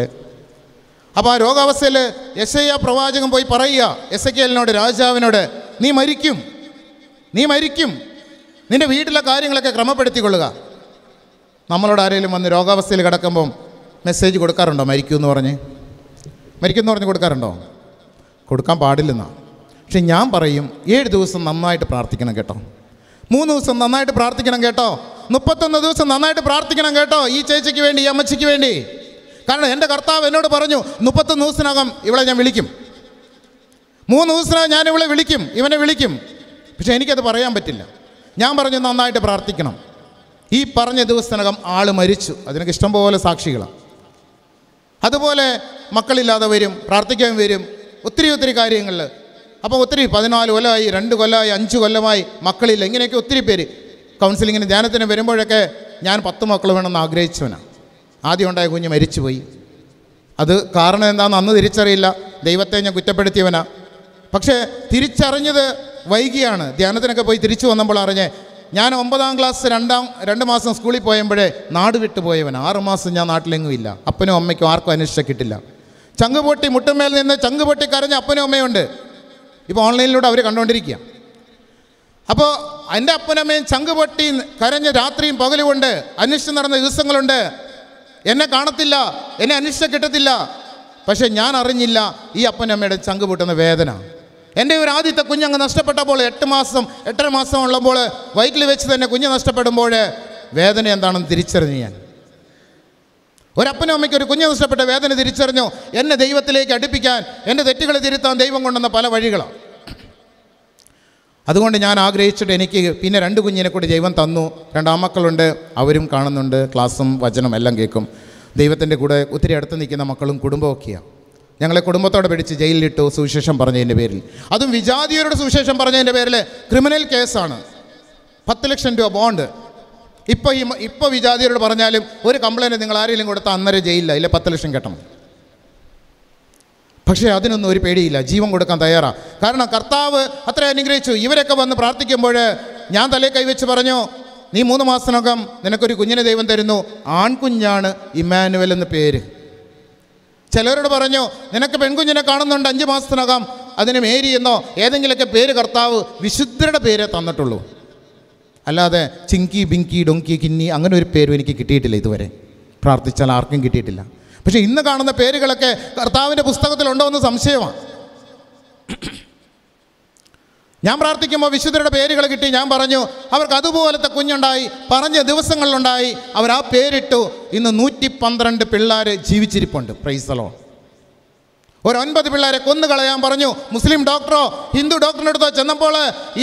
അപ്പോൾ ആ രോഗാവസ്ഥയിൽ യശയ പ്രവാചകൻ പോയി പറയുക യസക്കേലിനോട് രാജാവിനോട് നീ മരിക്കും നീ മരിക്കും നിൻ്റെ വീട്ടിലെ കാര്യങ്ങളൊക്കെ ക്രമപ്പെടുത്തിക്കൊള്ളുക നമ്മളോട് ആരെങ്കിലും വന്ന് രോഗാവസ്ഥയിൽ കിടക്കുമ്പം മെസ്സേജ് കൊടുക്കാറുണ്ടോ മരിക്കൂ എന്ന് പറഞ്ഞ് മരിക്കും എന്ന് പറഞ്ഞ് കൊടുക്കാറുണ്ടോ കൊടുക്കാൻ പാടില്ലെന്നാണ് പക്ഷെ ഞാൻ പറയും ഏഴ് ദിവസം നന്നായിട്ട് പ്രാർത്ഥിക്കണം കേട്ടോ മൂന്ന് ദിവസം നന്നായിട്ട് പ്രാർത്ഥിക്കണം കേട്ടോ മുപ്പത്തൊന്ന് ദിവസം നന്നായിട്ട് പ്രാർത്ഥിക്കണം കേട്ടോ ഈ ചേച്ചിക്ക് വേണ്ടി ഈ അമ്മച്ചിക്ക് വേണ്ടി കാരണം എൻ്റെ കർത്താവ് എന്നോട് പറഞ്ഞു മുപ്പത്തൊന്ന് ദിവസത്തിനകം ഇവിടെ ഞാൻ വിളിക്കും മൂന്ന് ദിവസത്തിനകം ഞാൻ ഇവിടെ വിളിക്കും ഇവനെ വിളിക്കും പക്ഷേ എനിക്കത് പറയാൻ പറ്റില്ല ഞാൻ പറഞ്ഞു നന്നായിട്ട് പ്രാർത്ഥിക്കണം ഈ പറഞ്ഞ ദിവസത്തിനകം ആൾ മരിച്ചു അതിനൊക്കെ ഇഷ്ടംപോലെ സാക്ഷികളാണ് അതുപോലെ മക്കളില്ലാതെ വരും പ്രാർത്ഥിക്കാൻ വരും ഒത്തിരി ഒത്തിരി കാര്യങ്ങളിൽ അപ്പോൾ ഒത്തിരി പതിനാല് കൊല്ലമായി രണ്ട് കൊല്ലമായി അഞ്ച് കൊല്ലമായി മക്കളില്ല ഇങ്ങനെയൊക്കെ ഒത്തിരി പേര് കൗൺസിലിങ്ങിന് ധ്യാനത്തിന് വരുമ്പോഴൊക്കെ ഞാൻ പത്ത് മക്കൾ വേണമെന്ന് ആഗ്രഹിച്ചവനാണ് ആദ്യം ഉണ്ടായ കുഞ്ഞ് മരിച്ചുപോയി അത് കാരണം എന്താണെന്ന് അന്ന് തിരിച്ചറിയില്ല ദൈവത്തെ ഞാൻ കുറ്റപ്പെടുത്തിയവനാ പക്ഷേ തിരിച്ചറിഞ്ഞത് വൈകിയാണ് ധ്യാനത്തിനൊക്കെ പോയി തിരിച്ചു വന്നപ്പോൾ അറിഞ്ഞ് ഞാൻ ഒമ്പതാം ക്ലാസ് രണ്ടാം രണ്ട് മാസം സ്കൂളിൽ പോയപ്പോഴേ നാട് വിട്ടു പോയവൻ ആറുമാസം ഞാൻ നാട്ടിലെങ്ങും ഇല്ല അപ്പനും അമ്മയ്ക്കും ആർക്കും അന്വേഷിച്ച കിട്ടില്ല ചങ്കുപൊട്ടി മുട്ടുമേൽ നിന്ന് ചങ്കുപൊട്ടി കരഞ്ഞ അപ്പനും അമ്മയുണ്ട് ഇപ്പോൾ ഓൺലൈനിലൂടെ അവർ കണ്ടുകൊണ്ടിരിക്കുക അപ്പോൾ എൻ്റെ അപ്പനമ്മയും ചങ്ക് പൊട്ടി കരഞ്ഞ രാത്രിയും പകലുകൊണ്ട് അന്വേഷിച്ച് നടന്ന ദിവസങ്ങളുണ്ട് എന്നെ കാണത്തില്ല എന്നെ അന്വേഷിച്ച കിട്ടത്തില്ല പക്ഷേ ഞാൻ അറിഞ്ഞില്ല ഈ അപ്പനമ്മയുടെ ചങ്ക് പൊട്ടുന്ന വേദന എൻ്റെ ഒരു ആദ്യത്തെ കുഞ്ഞങ്ങ് നഷ്ടപ്പെട്ടപ്പോൾ എട്ട് മാസം എട്ടര മാസം ഉള്ളപ്പോൾ വൈക്കിൽ വെച്ച് തന്നെ കുഞ്ഞ് നഷ്ടപ്പെടുമ്പോൾ വേദന എന്താണെന്ന് തിരിച്ചറിഞ്ഞ് ഞാൻ ഒരപ്പനും അമ്മയ്ക്ക് ഒരു കുഞ്ഞു നഷ്ടപ്പെട്ട വേദന തിരിച്ചറിഞ്ഞു എന്നെ ദൈവത്തിലേക്ക് അടുപ്പിക്കാൻ എൻ്റെ തെറ്റുകൾ തിരുത്താൻ ദൈവം കൊണ്ടുവന്ന പല വഴികളാണ് അതുകൊണ്ട് ഞാൻ ആഗ്രഹിച്ചിട്ട് എനിക്ക് പിന്നെ രണ്ട് കുഞ്ഞിനെ കൂടി ദൈവം തന്നു രണ്ടാമക്കളുണ്ട് അവരും കാണുന്നുണ്ട് ക്ലാസ്സും വചനം എല്ലാം കേൾക്കും ദൈവത്തിൻ്റെ കൂടെ ഒത്തിരി അടുത്ത് നിൽക്കുന്ന മക്കളും കുടുംബമൊക്കെയാണ് ഞങ്ങളെ കുടുംബത്തോടെ പിടിച്ച് ജയിലിലിട്ടു സുവിശേഷം പറഞ്ഞതിൻ്റെ പേരിൽ അതും വിജാതിയരുടെ സുവിശേഷം പറഞ്ഞതിൻ്റെ പേരിൽ ക്രിമിനൽ കേസാണ് പത്ത് ലക്ഷം രൂപ ബോണ്ട് ഇപ്പോൾ ഈ ഇപ്പോൾ വിജാതിയരോട് പറഞ്ഞാലും ഒരു കംപ്ലൈൻറ്റ് നിങ്ങൾ ആരെങ്കിലും കൊടുത്താൽ അന്നേരം ജയിലില്ല ഇല്ല പത്ത് ലക്ഷം കെട്ടണം പക്ഷേ അതിനൊന്നും ഒരു പേടിയില്ല ജീവൻ കൊടുക്കാൻ തയ്യാറാണ് കാരണം കർത്താവ് അത്ര അനുഗ്രഹിച്ചു ഇവരൊക്കെ വന്ന് പ്രാർത്ഥിക്കുമ്പോൾ ഞാൻ തലേ കൈവച്ച് പറഞ്ഞു നീ മൂന്ന് മാസത്തിനകം നിനക്കൊരു കുഞ്ഞിനെ ദൈവം തരുന്നു ആൺകുഞ്ഞാണ് ഇമ്മാനുവൽ എന്ന പേര് ചിലരോട് പറഞ്ഞു നിനക്ക് പെൺകുഞ്ഞിനെ കാണുന്നുണ്ട് അഞ്ച് മാസത്തിനകം അതിന് മേരി എന്നോ ഏതെങ്കിലുമൊക്കെ പേര് കർത്താവ് വിശുദ്ധരുടെ പേരെ തന്നിട്ടുള്ളൂ അല്ലാതെ ചിങ്കി ബിങ്കി ഡൊങ്കി കിന്നി അങ്ങനെ ഒരു പേരും എനിക്ക് കിട്ടിയിട്ടില്ല ഇതുവരെ പ്രാർത്ഥിച്ചാൽ ആർക്കും കിട്ടിയിട്ടില്ല പക്ഷേ ഇന്ന് കാണുന്ന പേരുകളൊക്കെ കർത്താവിൻ്റെ പുസ്തകത്തിലുണ്ടോ എന്ന് സംശയമാണ് ഞാൻ പ്രാർത്ഥിക്കുമ്പോൾ വിശുദ്ധരുടെ പേരുകൾ കിട്ടി ഞാൻ പറഞ്ഞു അവർക്ക് അതുപോലത്തെ കുഞ്ഞുണ്ടായി പറഞ്ഞ ദിവസങ്ങളിലുണ്ടായി അവർ ആ പേരിട്ടു ഇന്ന് നൂറ്റി പന്ത്രണ്ട് പിള്ളേർ ജീവിച്ചിരിപ്പുണ്ട് പ്രൈസലോ ഒരൊൻപത് പിള്ളേരെ കൊന്നുകളയാൻ പറഞ്ഞു മുസ്ലിം ഡോക്ടറോ ഹിന്ദു ഡോക്ടറിനടുത്തോ ചെന്നപ്പോൾ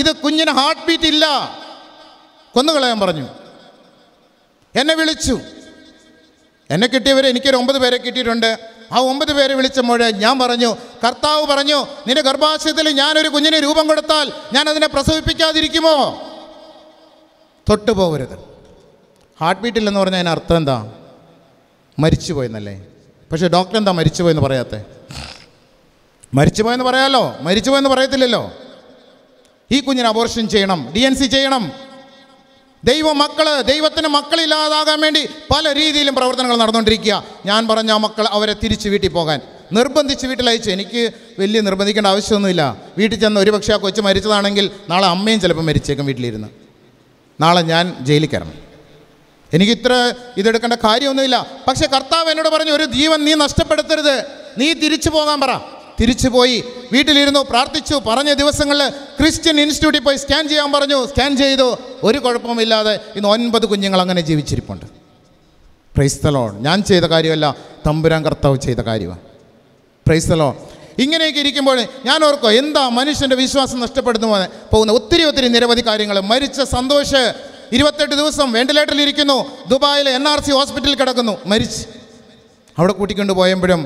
ഇത് കുഞ്ഞിന് ഹാർട്ട് ബീറ്റ് ഇല്ല കൊന്നുകളയാൻ പറഞ്ഞു എന്നെ വിളിച്ചു എന്നെ കിട്ടിയവർ എനിക്കൊരു ഒമ്പത് പേരെ കിട്ടിയിട്ടുണ്ട് ആ ഒമ്പത് പേരെ വിളിച്ചപ്പോൾ ഞാൻ പറഞ്ഞു കർത്താവ് പറഞ്ഞു നിന്റെ ഗർഭാശയത്തിൽ ഞാനൊരു കുഞ്ഞിന് രൂപം കൊടുത്താൽ ഞാൻ അതിനെ പ്രസവിപ്പിക്കാതിരിക്കുമോ തൊട്ടു പോകരുത് ഹാർട്ട് ബീറ്റില്ലെന്ന് എന്ന് പറഞ്ഞാൽ അതിന് അർത്ഥം എന്താ മരിച്ചു പോയെന്നല്ലേ പക്ഷേ ഡോക്ടർ എന്താ മരിച്ചു പോയെന്ന് പറയാത്തേ മരിച്ചു പോയെന്ന് പറയാമല്ലോ മരിച്ചു പോയെന്ന് പറയത്തില്ലല്ലോ ഈ കുഞ്ഞിന് അബോർഷൻ ചെയ്യണം ഡി എൻ സി ചെയ്യണം ദൈവ മക്കൾ ദൈവത്തിന് മക്കളില്ലാതാകാൻ വേണ്ടി പല രീതിയിലും പ്രവർത്തനങ്ങൾ നടന്നുകൊണ്ടിരിക്കുക ഞാൻ പറഞ്ഞ മക്കൾ അവരെ തിരിച്ച് വീട്ടിൽ പോകാൻ നിർബന്ധിച്ച് വീട്ടിലയച്ചു എനിക്ക് വലിയ നിർബന്ധിക്കേണ്ട ആവശ്യമൊന്നുമില്ല വീട്ടിൽ ചെന്ന് ഒരുപക്ഷെ ആ കൊച്ചു മരിച്ചതാണെങ്കിൽ നാളെ അമ്മയും ചിലപ്പോൾ മരിച്ചേക്കും വീട്ടിലിരുന്ന് നാളെ ഞാൻ ജയിലിൽ കയറണം എനിക്ക് ഇത്ര ഇതെടുക്കേണ്ട കാര്യമൊന്നുമില്ല പക്ഷേ കർത്താവ് എന്നോട് പറഞ്ഞു ഒരു ജീവൻ നീ നഷ്ടപ്പെടുത്തരുത് നീ തിരിച്ചു പോകാൻ പറ തിരിച്ചുപോയി വീട്ടിലിരുന്നു പ്രാർത്ഥിച്ചു പറഞ്ഞ ദിവസങ്ങളിൽ ക്രിസ്ത്യൻ ഇൻസ്റ്റിറ്റ്യൂട്ടിൽ പോയി സ്കാൻ ചെയ്യാൻ പറഞ്ഞു സ്കാൻ ചെയ്തു ഒരു കുഴപ്പമില്ലാതെ ഇന്ന് ഒൻപത് കുഞ്ഞുങ്ങൾ അങ്ങനെ ജീവിച്ചിരിപ്പുണ്ട് പ്രൈസ്തലോൺ ഞാൻ ചെയ്ത കാര്യമല്ല തമ്പുരാൻ കർത്താവ് ചെയ്ത കാര്യമാണ് പ്രൈസ്തലോൺ ഇങ്ങനെയൊക്കെ ഇരിക്കുമ്പോൾ ഞാൻ ഓർക്കോ എന്താ മനുഷ്യൻ്റെ വിശ്വാസം നഷ്ടപ്പെടുന്നു പോകുന്ന ഒത്തിരി ഒത്തിരി നിരവധി കാര്യങ്ങൾ മരിച്ച സന്തോഷ് ഇരുപത്തെട്ട് ദിവസം വെന്റിലേറ്ററിൽ ഇരിക്കുന്നു ദുബായിലെ എൻ ആർ സി ഹോസ്പിറ്റലിൽ കിടക്കുന്നു മരിച്ച് അവിടെ കൂട്ടിക്കൊണ്ട് പോയപ്പോഴും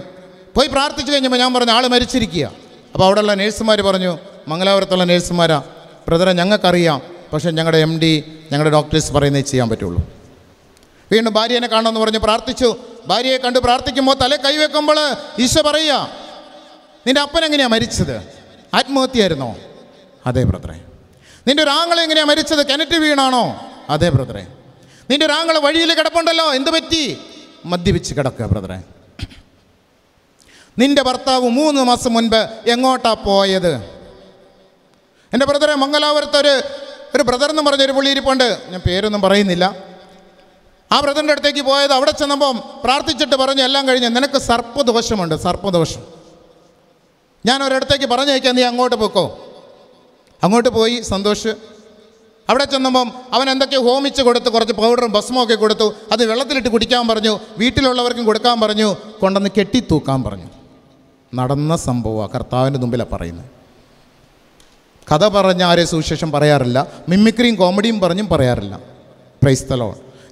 പോയി പ്രാർത്ഥിച്ചു കഴിഞ്ഞപ്പോൾ ഞാൻ പറഞ്ഞു ആൾ മരിച്ചിരിക്കുക അപ്പോൾ അവിടെയുള്ള നേഴ്സുമാർ പറഞ്ഞു മംഗലാപുരത്തുള്ള നേഴ്സുമാരാ ബ്രദറെ ഞങ്ങൾക്കറിയാം പക്ഷേ ഞങ്ങളുടെ എം ഡി ഞങ്ങളുടെ ഡോക്ടേഴ്സ് പറയുന്നേ ചെയ്യാൻ പറ്റുള്ളൂ വീണ്ടും ഭാര്യനെ കാണണമെന്ന് പറഞ്ഞ് പ്രാർത്ഥിച്ചു ഭാര്യയെ കണ്ട് പ്രാർത്ഥിക്കുമ്പോൾ തല കൈവെക്കുമ്പോൾ ഈശോ പറയുക നിൻ്റെ അപ്പൻ എങ്ങനെയാണ് മരിച്ചത് ആത്മഹത്യയായിരുന്നോ അതെ ബ്രദറെ നിൻ്റെ ഒരു ആങ്ങൾ എങ്ങനെയാണ് മരിച്ചത് കിണറ്റ് വീണാണോ അതെ ബ്രദറെ നിൻ്റെ ഒരു ആങ്ങൾ വഴിയിൽ കിടപ്പുണ്ടല്ലോ എന്ത് പറ്റി മദ്യപിച്ച് കിടക്കുക ബ്രദറെ നിന്റെ ഭർത്താവ് മൂന്ന് മാസം മുൻപ് എങ്ങോട്ടാ പോയത് എൻ്റെ ബ്രദറെ മംഗലാപുരത്ത് ഒരു ഒരു ബ്രദർ എന്ന് പറഞ്ഞ പുള്ളി ഇരിപ്പുണ്ട് ഞാൻ പേരൊന്നും പറയുന്നില്ല ആ ബ്രദറിൻ്റെ അടുത്തേക്ക് പോയത് അവിടെ ചെന്നപ്പം പ്രാർത്ഥിച്ചിട്ട് പറഞ്ഞു എല്ലാം കഴിഞ്ഞ് നിനക്ക് സർപ്പദോഷമുണ്ട് സർപ്പദോഷം ഞാൻ ഒരിടത്തേക്ക് പറഞ്ഞയക്കാൻ നീ അങ്ങോട്ട് പോക്കോ അങ്ങോട്ട് പോയി സന്തോഷ് അവിടെ ചെന്നപ്പം അവൻ എന്തൊക്കെയോ ഹോമിച്ച് കൊടുത്തു കുറച്ച് പൗഡറും ഭസ്മൊക്കെ കൊടുത്തു അത് വെള്ളത്തിലിട്ട് കുടിക്കാൻ പറഞ്ഞു വീട്ടിലുള്ളവർക്കും കൊടുക്കാൻ പറഞ്ഞു കൊണ്ടുവന്ന് കെട്ടിത്തൂക്കാൻ പറഞ്ഞു നടന്ന സംഭവമാണ് കർത്താവിൻ്റെ മുമ്പിലാണ് പറയുന്നത് കഥ പറഞ്ഞ ആരെ സുവിശേഷം പറയാറില്ല മിമിക്രിയും കോമഡിയും പറഞ്ഞും പറയാറില്ല ക്രൈസ്തലോ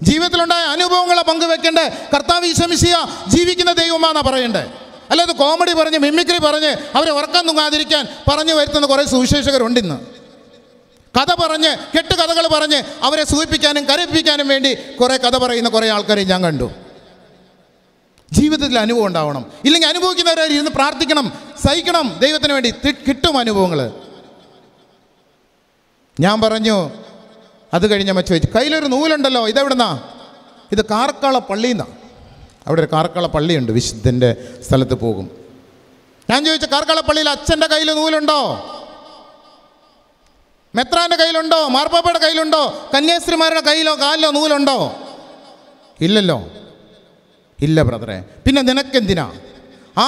ജീവിതത്തിലുണ്ടായ അനുഭവങ്ങളെ പങ്കുവെക്കേണ്ടേ കർത്താവ് ഈശമിശിയ ജീവിക്കുന്ന ദൈവമാണെന്നാണ് പറയണ്ടേ അല്ലാതെ കോമഡി പറഞ്ഞ് മിമിക്രി പറഞ്ഞ് അവരെ ഉറക്കം തുങ്ങാതിരിക്കാൻ പറഞ്ഞു വരുത്തുന്ന കുറേ സുവിശേഷകരുണ്ട് ഇന്ന് കഥ പറഞ്ഞ് കെട്ടുകഥകൾ കഥകൾ പറഞ്ഞ് അവരെ സൂചിപ്പിക്കാനും കരിപ്പിക്കാനും വേണ്ടി കുറേ കഥ പറയുന്ന കുറേ ആൾക്കാരെ ഞാൻ കണ്ടു ജീവിതത്തിൽ അനുഭവം ഉണ്ടാവണം ഇല്ലെങ്കിൽ അനുഭവിക്കുന്നവരായി ഇരുന്ന് പ്രാർത്ഥിക്കണം സഹിക്കണം ദൈവത്തിന് വേണ്ടി കിട്ടും അനുഭവങ്ങൾ ഞാൻ പറഞ്ഞു അത് കഴിഞ്ഞ മച്ച ചോദിച്ചു കയ്യിലൊരു നൂലുണ്ടല്ലോ ഇതെവിടുന്നാ ഇത് കാർക്കാള പള്ളിയിൽ നിന്നാണ് അവിടെ ഒരു കാർക്കാള പള്ളിയുണ്ട് വിശുദ്ധൻ്റെ സ്ഥലത്ത് പോകും ഞാൻ ചോദിച്ച കാർക്കാള പള്ളിയിൽ അച്ഛൻ്റെ കയ്യിൽ നൂലുണ്ടോ മെത്രാൻ്റെ കയ്യിലുണ്ടോ മാർപ്പാപ്പയുടെ കയ്യിലുണ്ടോ കന്യാസ്ത്രീമാരുടെ കയ്യിലോ കാലിലോ നൂലുണ്ടോ ഇല്ലല്ലോ ഇല്ല ബ്രദറെ പിന്നെ നിനക്കെന്തിനാ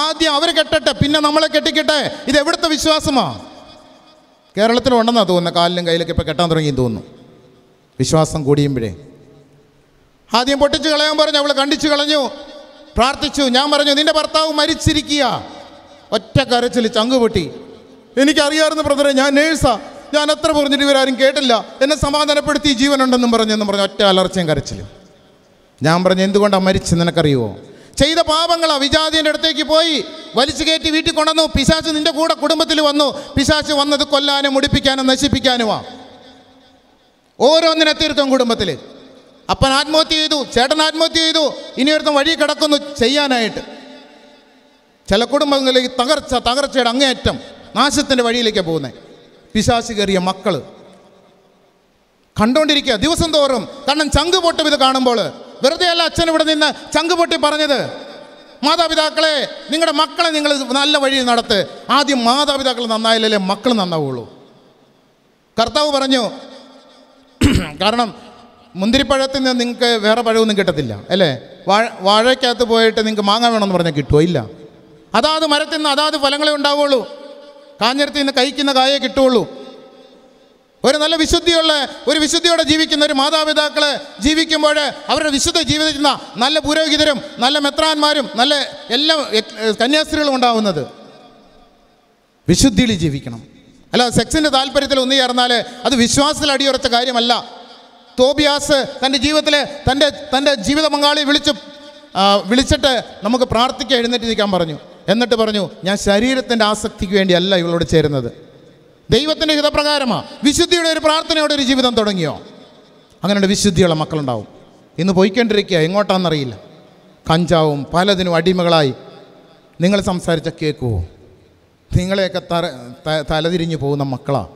ആദ്യം അവർ കെട്ടട്ടെ പിന്നെ നമ്മളെ കെട്ടിക്കട്ടെ ഇത് എവിടുത്തെ വിശ്വാസമാ കേരളത്തിലുണ്ടെന്നാണ് തോന്നുന്നത് കാലിലും കയ്യിലൊക്കെ ഇപ്പോൾ കെട്ടാൻ തുടങ്ങി തോന്നുന്നു വിശ്വാസം കൂടിയുമ്പോഴേ ആദ്യം പൊട്ടിച്ചു കളയാൻ പറഞ്ഞു അവൾ കണ്ടിച്ചു കളഞ്ഞു പ്രാർത്ഥിച്ചു ഞാൻ പറഞ്ഞു നിന്റെ ഭർത്താവ് മരിച്ചിരിക്കുക ഒറ്റ കരച്ചിൽ ചങ്ങു പൊട്ടി എനിക്കറിയാമായിരുന്നു ബ്രദറെ ഞാൻ നേഴ്സാ ഞാൻ എത്ര പറഞ്ഞിട്ട് ഇവരാരും കേട്ടില്ല എന്നെ സമാധാനപ്പെടുത്തി ജീവനുണ്ടെന്നും പറഞ്ഞെന്നും പറഞ്ഞു ഒറ്റ അലർച്ചയും കരച്ചിലും ഞാൻ പറഞ്ഞു എന്തുകൊണ്ടാണ് മരിച്ചത് നിനക്കറിയുമോ ചെയ്ത പാപങ്ങൾ അവിജാതിൻ്റെ അടുത്തേക്ക് പോയി വലിച്ചു കയറ്റി വീട്ടിൽ കൊണ്ടുവന്നു പിശാച്ച് നിൻ്റെ കൂടെ കുടുംബത്തിൽ വന്നു പിശാച്ച് വന്നത് കൊല്ലാനും മുടിപ്പിക്കാനും നശിപ്പിക്കാനുമാണ് ഓരോന്നിനെ തീർത്തും കുടുംബത്തിൽ അപ്പൻ ആത്മഹത്യ ചെയ്തു ചേട്ടൻ ആത്മഹത്യ ചെയ്തു ഇനി ഒരുത്തും വഴി കിടക്കുന്നു ചെയ്യാനായിട്ട് ചില കുടുംബങ്ങളിൽ തകർച്ച തകർച്ചയുടെ അങ്ങേയറ്റം നാശത്തിൻ്റെ വഴിയിലേക്കാണ് പോകുന്നത് പിശാശി കയറിയ മക്കൾ കണ്ടുകൊണ്ടിരിക്കുക ദിവസം തോറും കണ്ണൻ ചങ്ക് പൊട്ടും ഇത് കാണുമ്പോൾ വെറുതെ അല്ല അച്ഛൻ ഇവിടെ നിന്ന് ചങ്കുപൊട്ടി പറഞ്ഞത് മാതാപിതാക്കളെ നിങ്ങളുടെ മക്കളെ നിങ്ങൾ നല്ല വഴിയിൽ നടത്ത് ആദ്യം മാതാപിതാക്കൾ നന്നായില്ലല്ലേ മക്കൾ നന്നാവുള്ളൂ കർത്താവ് പറഞ്ഞു കാരണം മുന്തിരിപ്പഴത്തിൽ നിന്ന് നിങ്ങൾക്ക് വേറെ പഴമൊന്നും കിട്ടത്തില്ല അല്ലേ വാഴ വാഴയ്ക്കകത്ത് പോയിട്ട് നിങ്ങൾക്ക് മാങ്ങ വേണമെന്ന് പറഞ്ഞാൽ കിട്ടുമോ ഇല്ല അതാത് മരത്തിൽ നിന്ന് അതാത് ഫലങ്ങളെ ഉണ്ടാവുള്ളൂ കാഞ്ഞിരത്തിൽ നിന്ന് കഴിക്കുന്ന കായേ കിട്ടുള്ളൂ ഒരു നല്ല വിശുദ്ധിയുള്ള ഒരു വിശുദ്ധിയോടെ ജീവിക്കുന്ന ഒരു മാതാപിതാക്കൾ ജീവിക്കുമ്പോൾ അവരുടെ വിശുദ്ധ ജീവിതത്തിൽ നല്ല പുരോഹിതരും നല്ല മെത്രാന്മാരും നല്ല എല്ലാ കന്യാസ്ത്രീകളും ഉണ്ടാവുന്നത് വിശുദ്ധിയിൽ ജീവിക്കണം അല്ല സെക്സിൻ്റെ താല്പര്യത്തിൽ ഒന്നു ചേർന്നാൽ അത് വിശ്വാസത്തിൽ അടിയുറച്ച കാര്യമല്ല തോബിയാസ് തൻ്റെ ജീവിതത്തിൽ തൻ്റെ തൻ്റെ ജീവിത പങ്കാളിയെ വിളിച്ച് വിളിച്ചിട്ട് നമുക്ക് പ്രാർത്ഥിക്കുക എഴുന്നേറ്റ് നിൽക്കാൻ പറഞ്ഞു എന്നിട്ട് പറഞ്ഞു ഞാൻ ശരീരത്തിൻ്റെ ആസക്തിക്ക് വേണ്ടിയല്ല ഇവളോട് ചേരുന്നത് ദൈവത്തിൻ്റെ ഹിതപ്രകാരമാണ് വിശുദ്ധിയുടെ ഒരു പ്രാർത്ഥനയോടെ ഒരു ജീവിതം തുടങ്ങിയോ അങ്ങനെയുള്ള വിശുദ്ധിയുള്ള മക്കളുണ്ടാവും ഇന്ന് പോയിക്കൊണ്ടിരിക്കുക എങ്ങോട്ടാണെന്നറിയില്ല കഞ്ചാവും പലതിനും അടിമകളായി നിങ്ങൾ സംസാരിച്ച കേൾക്കുമോ നിങ്ങളെയൊക്കെ തറ തലതിരിഞ്ഞു പോകുന്ന മക്കളാണ്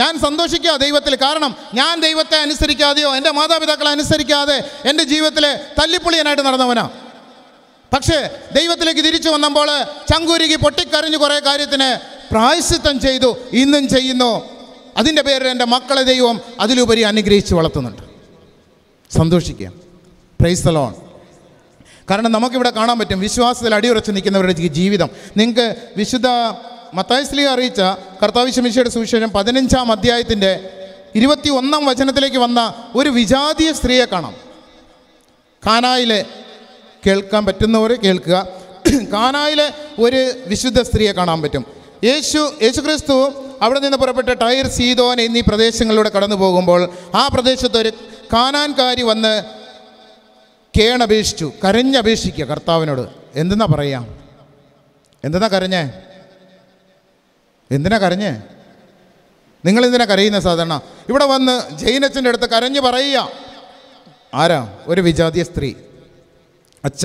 ഞാൻ സന്തോഷിക്കുക ദൈവത്തിൽ കാരണം ഞാൻ ദൈവത്തെ അനുസരിക്കാതെയോ എൻ്റെ മാതാപിതാക്കളെ അനുസരിക്കാതെ എൻ്റെ ജീവിതത്തിലെ തല്ലിപ്പൊളിയനായിട്ട് നടന്നവനാണ് പക്ഷേ ദൈവത്തിലേക്ക് തിരിച്ചു വന്നപ്പോൾ ചങ്കുരുകി പൊട്ടിക്കറിഞ്ഞ് കുറേ കാര്യത്തിന് പ്രായശ്ചിത്തം ചെയ്തു ഇന്നും ചെയ്യുന്നു അതിൻ്റെ പേരിൽ എൻ്റെ മക്കളെ ദൈവം അതിലുപരി അനുഗ്രഹിച്ച് വളർത്തുന്നുണ്ട് സന്തോഷിക്കുക പ്രൈസ് ലോൺ കാരണം നമുക്കിവിടെ കാണാൻ പറ്റും വിശ്വാസത്തിൽ അടിയുറച്ച് നിൽക്കുന്നവരുടെ ജീവിതം നിങ്ങൾക്ക് വിശുദ്ധ മത്തായസ്ലിയ അറിയിച്ച കർത്താവിശ്വമിശയുടെ സുവിശേഷം പതിനഞ്ചാം അധ്യായത്തിൻ്റെ ഇരുപത്തി ഒന്നാം വചനത്തിലേക്ക് വന്ന ഒരു വിജാതീയ സ്ത്രീയെ കാണാം കാനായിലെ കേൾക്കാൻ പറ്റുന്നവരെ കേൾക്കുക കാനായിലെ ഒരു വിശുദ്ധ സ്ത്രീയെ കാണാൻ പറ്റും യേശു യേശുക്രിസ്തു അവിടെ നിന്ന് പുറപ്പെട്ട ടൈർ സീതോൻ എന്നീ പ്രദേശങ്ങളിലൂടെ കടന്നു പോകുമ്പോൾ ആ പ്രദേശത്ത് ഒരു കാനാൻകാരി വന്ന് കേണപേക്ഷിച്ചു കരഞ്ഞപേക്ഷിക്കുക കർത്താവിനോട് എന്തെന്നാ പറയാം എന്തെന്നാ കരഞ്ഞേ എന്തിനാ കരഞ്ഞേ നിങ്ങൾ എന്തിനാ കരയുന്ന സാധാരണ ഇവിടെ വന്ന് ജൈനച്ചൻ്റെ അടുത്ത് കരഞ്ഞു പറയുക ആരാ ഒരു വിജാതീയ സ്ത്രീ അച്ഛ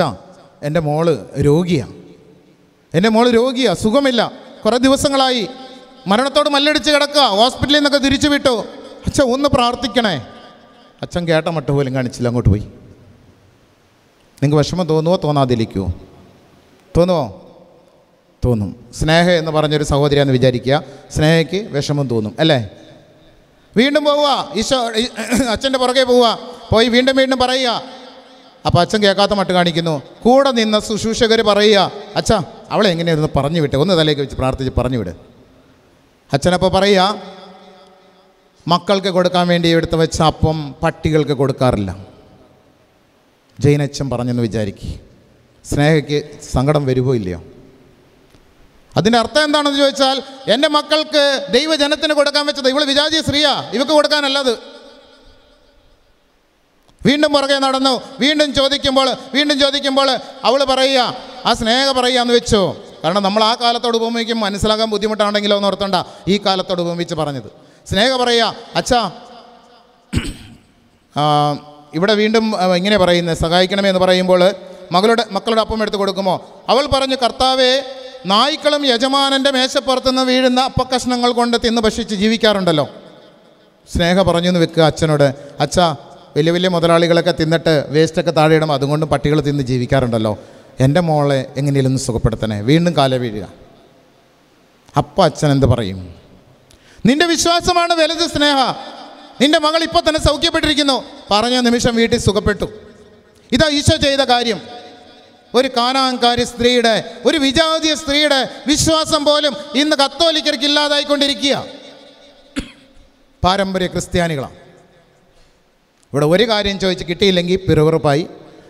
എൻ്റെ മോള് രോഗിയാണ് എൻ്റെ മോള് രോഗിയാണ് സുഖമില്ല കുറേ ദിവസങ്ങളായി മരണത്തോട് മല്ലടിച്ച് കിടക്കുക ഹോസ്പിറ്റലിൽ നിന്നൊക്കെ തിരിച്ചു വിട്ടു അച്ഛ ഒന്ന് പ്രാർത്ഥിക്കണേ അച്ഛൻ കേട്ട മട്ട് പോലും കാണിച്ചില്ല അങ്ങോട്ട് പോയി നിങ്ങൾക്ക് വിഷമം തോന്നുമോ തോന്നാതിരിക്കുമോ തോന്നുമോ തോന്നും സ്നേഹ എന്ന് പറഞ്ഞൊരു സഹോദരിയാന്ന് വിചാരിക്കുക സ്നേഹയ്ക്ക് വിഷമം തോന്നും അല്ലേ വീണ്ടും പോവുക ഈശോ അച്ഛൻ്റെ പുറകെ പോവുക പോയി വീണ്ടും വീണ്ടും പറയുക അപ്പോൾ അച്ഛൻ കേൾക്കാത്ത മട്ട് കാണിക്കുന്നു കൂടെ നിന്ന ശുശ്രൂഷകർ പറയുക അച്ഛാ അവളെ എങ്ങനെയായിരുന്നു പറഞ്ഞു വിട്ടെ ഒന്ന് തലേക്ക് വെച്ച് പ്രാർത്ഥിച്ച് പറഞ്ഞു വിട് അച്ഛനപ്പോൾ പറയുക മക്കൾക്ക് കൊടുക്കാൻ വേണ്ടി എടുത്ത് വെച്ച അപ്പം പട്ടികൾക്ക് കൊടുക്കാറില്ല ജൈനച്ഛൻ പറഞ്ഞെന്ന് വിചാരിക്കുക സ്നേഹയ്ക്ക് സങ്കടം വരുമോ ഇല്ലയോ അതിൻ്റെ അർത്ഥം എന്താണെന്ന് ചോദിച്ചാൽ എൻ്റെ മക്കൾക്ക് ദൈവജനത്തിന് കൊടുക്കാൻ വെച്ചത് ഇവൾ വിചാരിച്ച സ്ത്രീയാ ഇവക്ക് കൊടുക്കാനല്ലത് വീണ്ടും പുറകെ നടന്നു വീണ്ടും ചോദിക്കുമ്പോൾ വീണ്ടും ചോദിക്കുമ്പോൾ അവൾ പറയുക ആ സ്നേഹ പറയുക എന്ന് വെച്ചു കാരണം നമ്മൾ ആ കാലത്തോട് ഉപമിക്കും മനസ്സിലാക്കാൻ ബുദ്ധിമുട്ടാണെങ്കിലോ എന്ന് ഓർത്തണ്ട ഈ കാലത്തോട് ഉപമിച്ച് പറഞ്ഞത് സ്നേഹ പറയുക അച്ഛാ ഇവിടെ വീണ്ടും ഇങ്ങനെ പറയുന്നത് സഹായിക്കണമേ എന്ന് പറയുമ്പോൾ മകളുടെ മക്കളുടെ അപ്പം എടുത്ത് കൊടുക്കുമോ അവൾ പറഞ്ഞു കർത്താവേ നായ്ക്കളും യജമാനൻ്റെ നിന്ന് വീഴുന്ന അപ്പക്കഷ്ണങ്ങൾ കൊണ്ട് തിന്ന് ഭക്ഷിച്ച് ജീവിക്കാറുണ്ടല്ലോ സ്നേഹ പറഞ്ഞു എന്ന് വെക്കുക അച്ഛനോട് അച്ഛാ വലിയ വലിയ മുതലാളികളൊക്കെ തിന്നിട്ട് വേസ്റ്റൊക്കെ താഴെ ഇടും അതുകൊണ്ടും പട്ടികൾ തിന്ന് ജീവിക്കാറുണ്ടല്ലോ എൻ്റെ മോളെ എങ്ങനെയെങ്കിലും സുഖപ്പെടുത്തണേ വീണ്ടും കാല വീഴുക അപ്പം അച്ഛൻ എന്ത് പറയും നിന്റെ വിശ്വാസമാണ് വലുത് സ്നേഹ നിന്റെ മകൾ ഇപ്പോൾ തന്നെ സൗഖ്യപ്പെട്ടിരിക്കുന്നു പറഞ്ഞ നിമിഷം വീട്ടിൽ സുഖപ്പെട്ടു ഇതാ ഈശോ ചെയ്ത കാര്യം ഒരു കാനാങ്കാരി സ്ത്രീയുടെ ഒരു വിജാതീയ സ്ത്രീയുടെ വിശ്വാസം പോലും ഇന്ന് കത്തോലിക്കർക്ക് ഇല്ലാതായിക്കൊണ്ടിരിക്കുക പാരമ്പര്യ ക്രിസ്ത്യാനികളാണ് ഇവിടെ ഒരു കാര്യം ചോദിച്ച് കിട്ടിയില്ലെങ്കിൽ പിറുപിറുപ്പായി